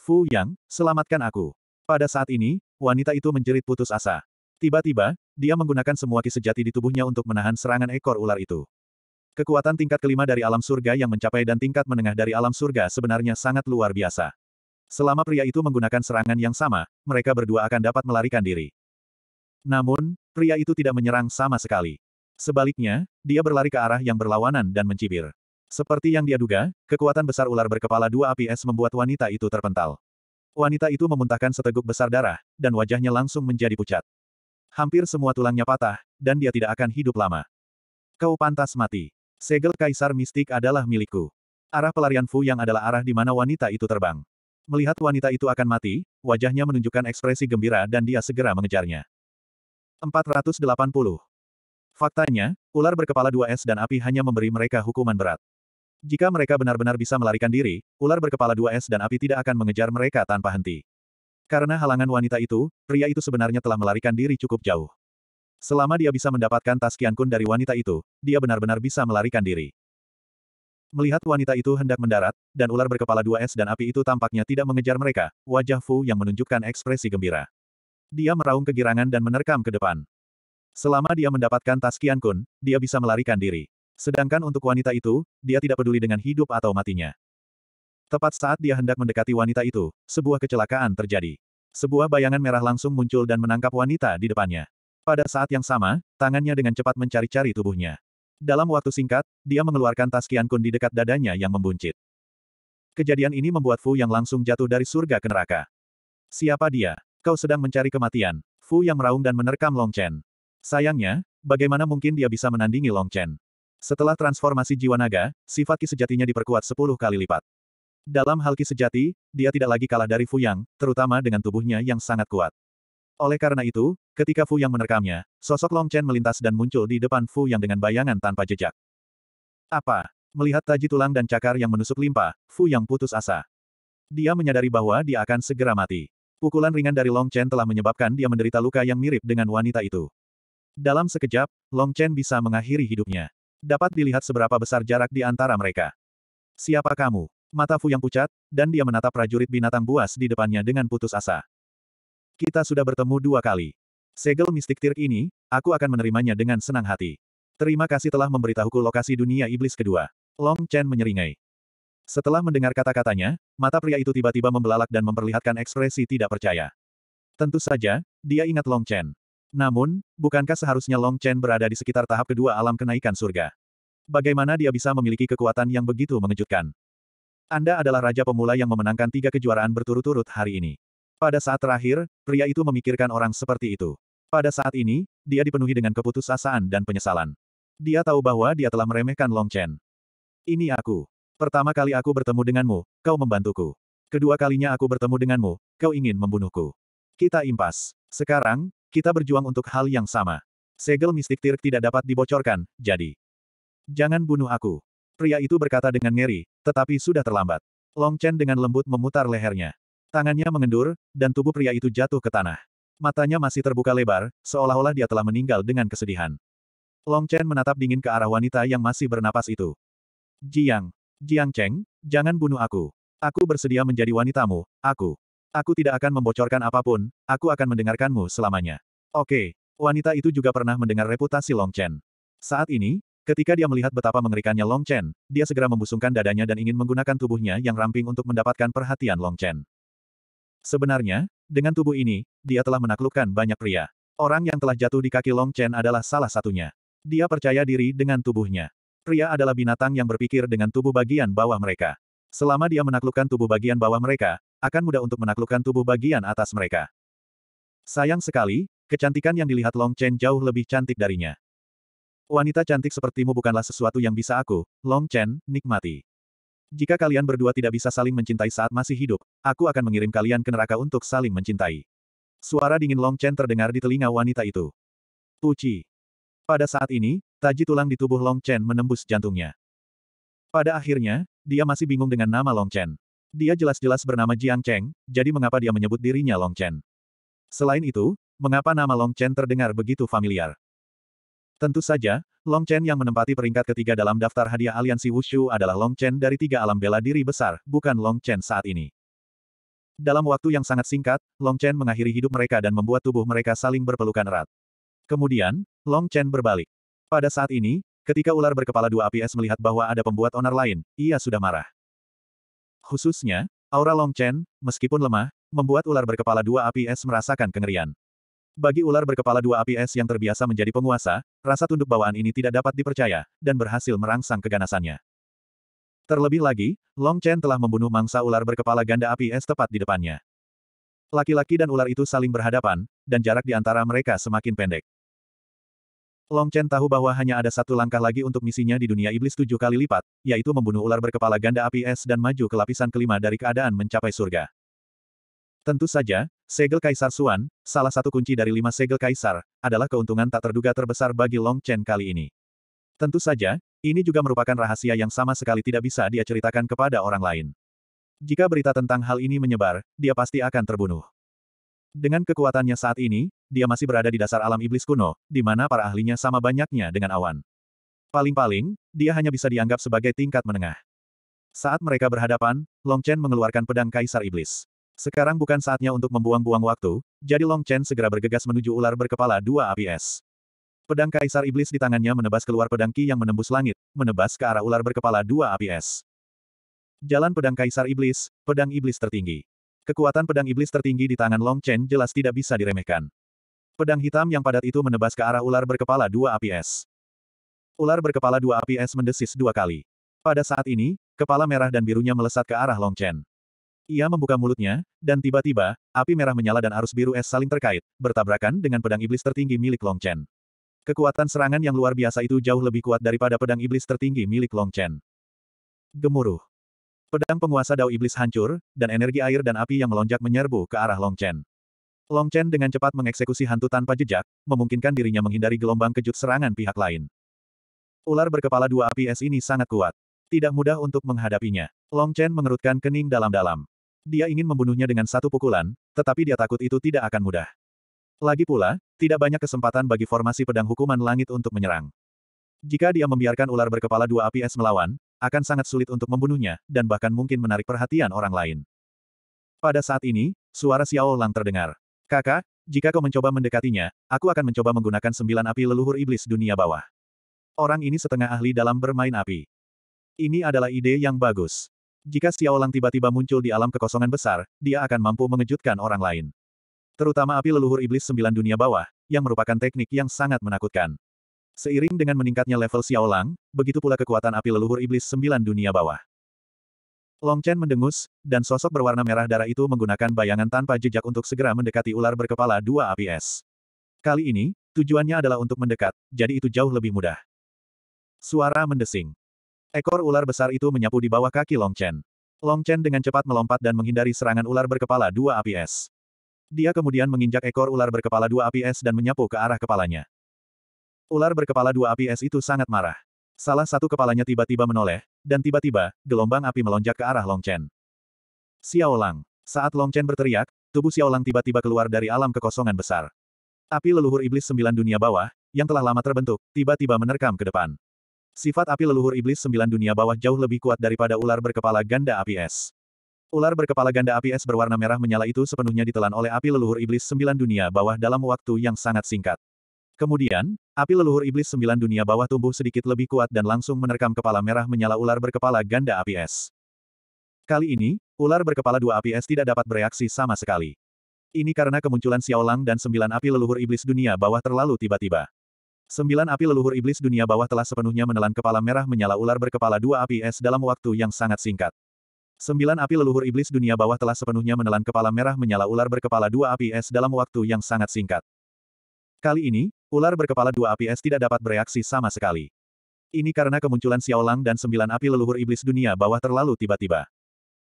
Fu Yang, selamatkan aku. Pada saat ini, wanita itu menjerit putus asa. Tiba-tiba, dia menggunakan semua ki sejati di tubuhnya untuk menahan serangan ekor ular itu. Kekuatan tingkat kelima dari alam surga yang mencapai dan tingkat menengah dari alam surga sebenarnya sangat luar biasa. Selama pria itu menggunakan serangan yang sama, mereka berdua akan dapat melarikan diri. Namun, pria itu tidak menyerang sama sekali. Sebaliknya, dia berlari ke arah yang berlawanan dan mencibir. Seperti yang dia duga, kekuatan besar ular berkepala dua api es membuat wanita itu terpental. Wanita itu memuntahkan seteguk besar darah, dan wajahnya langsung menjadi pucat. Hampir semua tulangnya patah, dan dia tidak akan hidup lama. Kau pantas mati. Segel kaisar mistik adalah milikku. Arah pelarian Fu yang adalah arah di mana wanita itu terbang. Melihat wanita itu akan mati, wajahnya menunjukkan ekspresi gembira dan dia segera mengejarnya. 480. Faktanya, ular berkepala dua es dan api hanya memberi mereka hukuman berat. Jika mereka benar-benar bisa melarikan diri, ular berkepala dua es dan api tidak akan mengejar mereka tanpa henti. Karena halangan wanita itu, pria itu sebenarnya telah melarikan diri cukup jauh. Selama dia bisa mendapatkan tas Kun dari wanita itu, dia benar-benar bisa melarikan diri. Melihat wanita itu hendak mendarat, dan ular berkepala dua es dan api itu tampaknya tidak mengejar mereka, wajah Fu yang menunjukkan ekspresi gembira. Dia meraung kegirangan dan menerkam ke depan. Selama dia mendapatkan tas Kun, dia bisa melarikan diri. Sedangkan untuk wanita itu, dia tidak peduli dengan hidup atau matinya. Tepat saat dia hendak mendekati wanita itu, sebuah kecelakaan terjadi. Sebuah bayangan merah langsung muncul dan menangkap wanita di depannya. Pada saat yang sama, tangannya dengan cepat mencari-cari tubuhnya. Dalam waktu singkat, dia mengeluarkan tas Kian Kun di dekat dadanya yang membuncit. Kejadian ini membuat Fu yang langsung jatuh dari surga ke neraka. Siapa dia? Kau sedang mencari kematian. Fu yang meraung dan menerkam Long Chen. Sayangnya, bagaimana mungkin dia bisa menandingi Long Chen? Setelah transformasi jiwa naga, sifat ki sejatinya diperkuat 10 kali lipat. Dalam hal ki sejati, dia tidak lagi kalah dari Fu Yang, terutama dengan tubuhnya yang sangat kuat. Oleh karena itu, ketika Fu Yang menerkamnya, sosok Long Chen melintas dan muncul di depan Fu Yang dengan bayangan tanpa jejak. Apa? Melihat taji tulang dan cakar yang menusuk limpa, Fu Yang putus asa. Dia menyadari bahwa dia akan segera mati. Pukulan ringan dari Long Chen telah menyebabkan dia menderita luka yang mirip dengan wanita itu. Dalam sekejap, Long Chen bisa mengakhiri hidupnya dapat dilihat seberapa besar jarak di antara mereka. Siapa kamu? Mata Fu yang pucat, dan dia menatap prajurit binatang buas di depannya dengan putus asa. Kita sudah bertemu dua kali. Segel mistik tir ini, aku akan menerimanya dengan senang hati. Terima kasih telah memberitahuku lokasi dunia iblis kedua. Long Chen menyeringai. Setelah mendengar kata-katanya, mata pria itu tiba-tiba membelalak dan memperlihatkan ekspresi tidak percaya. Tentu saja, dia ingat Long Chen. Namun, bukankah seharusnya Long Chen berada di sekitar tahap kedua alam kenaikan surga? Bagaimana dia bisa memiliki kekuatan yang begitu mengejutkan? Anda adalah raja pemula yang memenangkan tiga kejuaraan berturut-turut hari ini. Pada saat terakhir, pria itu memikirkan orang seperti itu. Pada saat ini, dia dipenuhi dengan keputusasaan dan penyesalan. Dia tahu bahwa dia telah meremehkan Long Chen. Ini aku. Pertama kali aku bertemu denganmu, kau membantuku. Kedua kalinya aku bertemu denganmu, kau ingin membunuhku. Kita impas. Sekarang, kita berjuang untuk hal yang sama. Segel mistik tir tidak dapat dibocorkan, jadi. Jangan bunuh aku. Pria itu berkata dengan ngeri, tetapi sudah terlambat. Long Chen dengan lembut memutar lehernya. Tangannya mengendur, dan tubuh pria itu jatuh ke tanah. Matanya masih terbuka lebar, seolah-olah dia telah meninggal dengan kesedihan. Long Chen menatap dingin ke arah wanita yang masih bernapas itu. Jiang, Jiang Cheng, jangan bunuh aku. Aku bersedia menjadi wanitamu, aku. Aku tidak akan membocorkan apapun, aku akan mendengarkanmu selamanya. Oke, wanita itu juga pernah mendengar reputasi Long Chen. Saat ini, Ketika dia melihat betapa mengerikannya Long Chen, dia segera membusungkan dadanya dan ingin menggunakan tubuhnya yang ramping untuk mendapatkan perhatian Long Chen. Sebenarnya, dengan tubuh ini, dia telah menaklukkan banyak pria. Orang yang telah jatuh di kaki Long Chen adalah salah satunya. Dia percaya diri dengan tubuhnya. Pria adalah binatang yang berpikir dengan tubuh bagian bawah mereka. Selama dia menaklukkan tubuh bagian bawah mereka, akan mudah untuk menaklukkan tubuh bagian atas mereka. Sayang sekali, kecantikan yang dilihat Long Chen jauh lebih cantik darinya. Wanita cantik sepertimu bukanlah sesuatu yang bisa aku, Long Chen, nikmati. Jika kalian berdua tidak bisa saling mencintai saat masih hidup, aku akan mengirim kalian ke neraka untuk saling mencintai. Suara dingin Long Chen terdengar di telinga wanita itu. Puji. Pada saat ini, taji tulang di tubuh Long Chen menembus jantungnya. Pada akhirnya, dia masih bingung dengan nama Long Chen. Dia jelas-jelas bernama Jiang Cheng, jadi mengapa dia menyebut dirinya Long Chen? Selain itu, mengapa nama Long Chen terdengar begitu familiar? Tentu saja, Long Chen yang menempati peringkat ketiga dalam daftar hadiah aliansi Wushu adalah Long Chen dari tiga alam bela diri besar, bukan Long Chen saat ini. Dalam waktu yang sangat singkat, Long Chen mengakhiri hidup mereka dan membuat tubuh mereka saling berpelukan erat. Kemudian, Long Chen berbalik. Pada saat ini, ketika ular berkepala dua api es melihat bahwa ada pembuat onar lain, ia sudah marah. Khususnya, aura Long Chen, meskipun lemah, membuat ular berkepala dua api es merasakan kengerian. Bagi ular berkepala dua api es yang terbiasa menjadi penguasa, rasa tunduk bawaan ini tidak dapat dipercaya, dan berhasil merangsang keganasannya. Terlebih lagi, Long Chen telah membunuh mangsa ular berkepala ganda api es tepat di depannya. Laki-laki dan ular itu saling berhadapan, dan jarak di antara mereka semakin pendek. Long Chen tahu bahwa hanya ada satu langkah lagi untuk misinya di dunia iblis tujuh kali lipat, yaitu membunuh ular berkepala ganda api es dan maju ke lapisan kelima dari keadaan mencapai surga. Tentu saja, segel Kaisar Suan, salah satu kunci dari lima segel Kaisar, adalah keuntungan tak terduga terbesar bagi Long Chen kali ini. Tentu saja, ini juga merupakan rahasia yang sama sekali tidak bisa dia ceritakan kepada orang lain. Jika berita tentang hal ini menyebar, dia pasti akan terbunuh. Dengan kekuatannya saat ini, dia masih berada di dasar alam iblis kuno, di mana para ahlinya sama banyaknya dengan awan. Paling-paling, dia hanya bisa dianggap sebagai tingkat menengah. Saat mereka berhadapan, Long Chen mengeluarkan pedang Kaisar Iblis. Sekarang bukan saatnya untuk membuang-buang waktu, jadi Long Chen segera bergegas menuju ular berkepala dua api es. Pedang Kaisar Iblis di tangannya menebas keluar pedang Ki yang menembus langit, menebas ke arah ular berkepala dua api es. Jalan pedang Kaisar Iblis, pedang Iblis tertinggi. Kekuatan pedang Iblis tertinggi di tangan Long Chen jelas tidak bisa diremehkan. Pedang hitam yang padat itu menebas ke arah ular berkepala dua api es. Ular berkepala dua api es mendesis dua kali. Pada saat ini, kepala merah dan birunya melesat ke arah Long Chen. Ia membuka mulutnya, dan tiba-tiba, api merah menyala dan arus biru es saling terkait, bertabrakan dengan pedang iblis tertinggi milik Long Chen. Kekuatan serangan yang luar biasa itu jauh lebih kuat daripada pedang iblis tertinggi milik Long Chen. Gemuruh. Pedang penguasa dao iblis hancur, dan energi air dan api yang melonjak menyerbu ke arah Long Chen. Long Chen dengan cepat mengeksekusi hantu tanpa jejak, memungkinkan dirinya menghindari gelombang kejut serangan pihak lain. Ular berkepala dua api es ini sangat kuat. Tidak mudah untuk menghadapinya. Long Chen mengerutkan kening dalam-dalam. Dia ingin membunuhnya dengan satu pukulan, tetapi dia takut itu tidak akan mudah. Lagi pula, tidak banyak kesempatan bagi formasi pedang hukuman langit untuk menyerang. Jika dia membiarkan ular berkepala dua api es melawan, akan sangat sulit untuk membunuhnya, dan bahkan mungkin menarik perhatian orang lain. Pada saat ini, suara Xiao Lang terdengar. Kakak, jika kau mencoba mendekatinya, aku akan mencoba menggunakan sembilan api leluhur iblis dunia bawah. Orang ini setengah ahli dalam bermain api. Ini adalah ide yang bagus. Jika Xiaolang tiba-tiba muncul di alam kekosongan besar, dia akan mampu mengejutkan orang lain. Terutama api leluhur iblis sembilan dunia bawah, yang merupakan teknik yang sangat menakutkan. Seiring dengan meningkatnya level Xiaolang, begitu pula kekuatan api leluhur iblis sembilan dunia bawah. Long Chen mendengus, dan sosok berwarna merah darah itu menggunakan bayangan tanpa jejak untuk segera mendekati ular berkepala dua api es. Kali ini, tujuannya adalah untuk mendekat, jadi itu jauh lebih mudah. Suara mendesing. Ekor ular besar itu menyapu di bawah kaki Long Chen. Long Chen dengan cepat melompat dan menghindari serangan ular berkepala dua api es. Dia kemudian menginjak ekor ular berkepala dua api es dan menyapu ke arah kepalanya. Ular berkepala dua api es itu sangat marah. Salah satu kepalanya tiba-tiba menoleh, dan tiba-tiba, gelombang api melonjak ke arah Long Chen. Xiaolang. Saat Long Chen berteriak, tubuh Xiaolang tiba-tiba keluar dari alam kekosongan besar. Api leluhur iblis sembilan dunia bawah, yang telah lama terbentuk, tiba-tiba menerkam ke depan. Sifat api leluhur iblis sembilan dunia bawah jauh lebih kuat daripada ular berkepala ganda api es. Ular berkepala ganda api es berwarna merah menyala itu sepenuhnya ditelan oleh api leluhur iblis sembilan dunia bawah dalam waktu yang sangat singkat. Kemudian, api leluhur iblis sembilan dunia bawah tumbuh sedikit lebih kuat dan langsung menerkam kepala merah menyala ular berkepala ganda api es. Kali ini, ular berkepala dua api es tidak dapat bereaksi sama sekali. Ini karena kemunculan Xiaolang dan sembilan api leluhur iblis dunia bawah terlalu tiba-tiba. Sembilan api leluhur iblis dunia bawah telah sepenuhnya menelan kepala merah menyala ular berkepala dua api es dalam waktu yang sangat singkat. Sembilan api leluhur iblis dunia bawah telah sepenuhnya menelan kepala merah menyala ular berkepala dua api es dalam waktu yang sangat singkat. Kali ini, ular berkepala dua api es tidak dapat bereaksi sama sekali. Ini karena kemunculan Xiaolang dan sembilan api leluhur iblis dunia bawah terlalu tiba-tiba.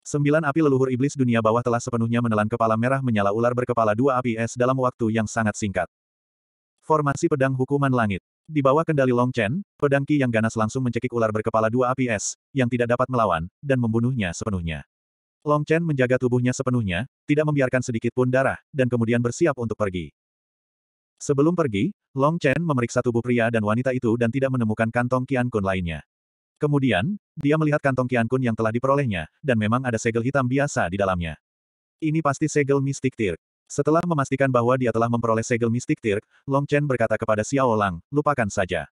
Sembilan api leluhur iblis dunia bawah telah sepenuhnya menelan kepala merah menyala ular berkepala dua api es dalam waktu yang sangat singkat. Formasi pedang hukuman langit. Di bawah kendali Long Chen, pedang Ki yang ganas langsung mencekik ular berkepala dua api es, yang tidak dapat melawan, dan membunuhnya sepenuhnya. Long Chen menjaga tubuhnya sepenuhnya, tidak membiarkan sedikit pun darah, dan kemudian bersiap untuk pergi. Sebelum pergi, Long Chen memeriksa tubuh pria dan wanita itu dan tidak menemukan kantong Qian Kun lainnya. Kemudian, dia melihat kantong Qian Kun yang telah diperolehnya, dan memang ada segel hitam biasa di dalamnya. Ini pasti segel mistik tir. Setelah memastikan bahwa dia telah memperoleh segel mistik Tirk, Long Chen berkata kepada Xiao Lang, lupakan saja.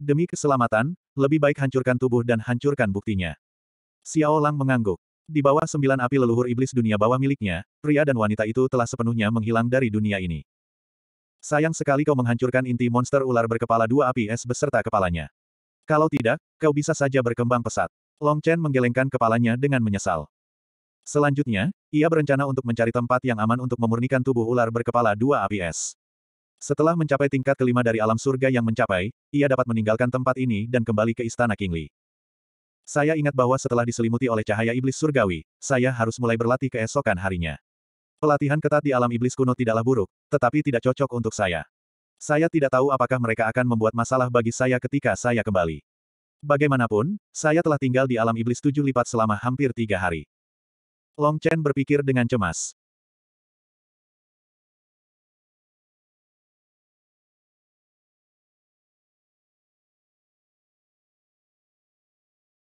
Demi keselamatan, lebih baik hancurkan tubuh dan hancurkan buktinya. Xiao Lang mengangguk. Di bawah sembilan api leluhur iblis dunia bawah miliknya, pria dan wanita itu telah sepenuhnya menghilang dari dunia ini. Sayang sekali kau menghancurkan inti monster ular berkepala dua api es beserta kepalanya. Kalau tidak, kau bisa saja berkembang pesat. Long Chen menggelengkan kepalanya dengan menyesal. Selanjutnya, ia berencana untuk mencari tempat yang aman untuk memurnikan tubuh ular berkepala dua api es. Setelah mencapai tingkat kelima dari alam surga yang mencapai, ia dapat meninggalkan tempat ini dan kembali ke istana Kingli. Saya ingat bahwa setelah diselimuti oleh cahaya iblis surgawi, saya harus mulai berlatih keesokan harinya. Pelatihan ketat di alam iblis kuno tidaklah buruk, tetapi tidak cocok untuk saya. Saya tidak tahu apakah mereka akan membuat masalah bagi saya ketika saya kembali. Bagaimanapun, saya telah tinggal di alam iblis tujuh lipat selama hampir tiga hari. Long Chen berpikir dengan cemas.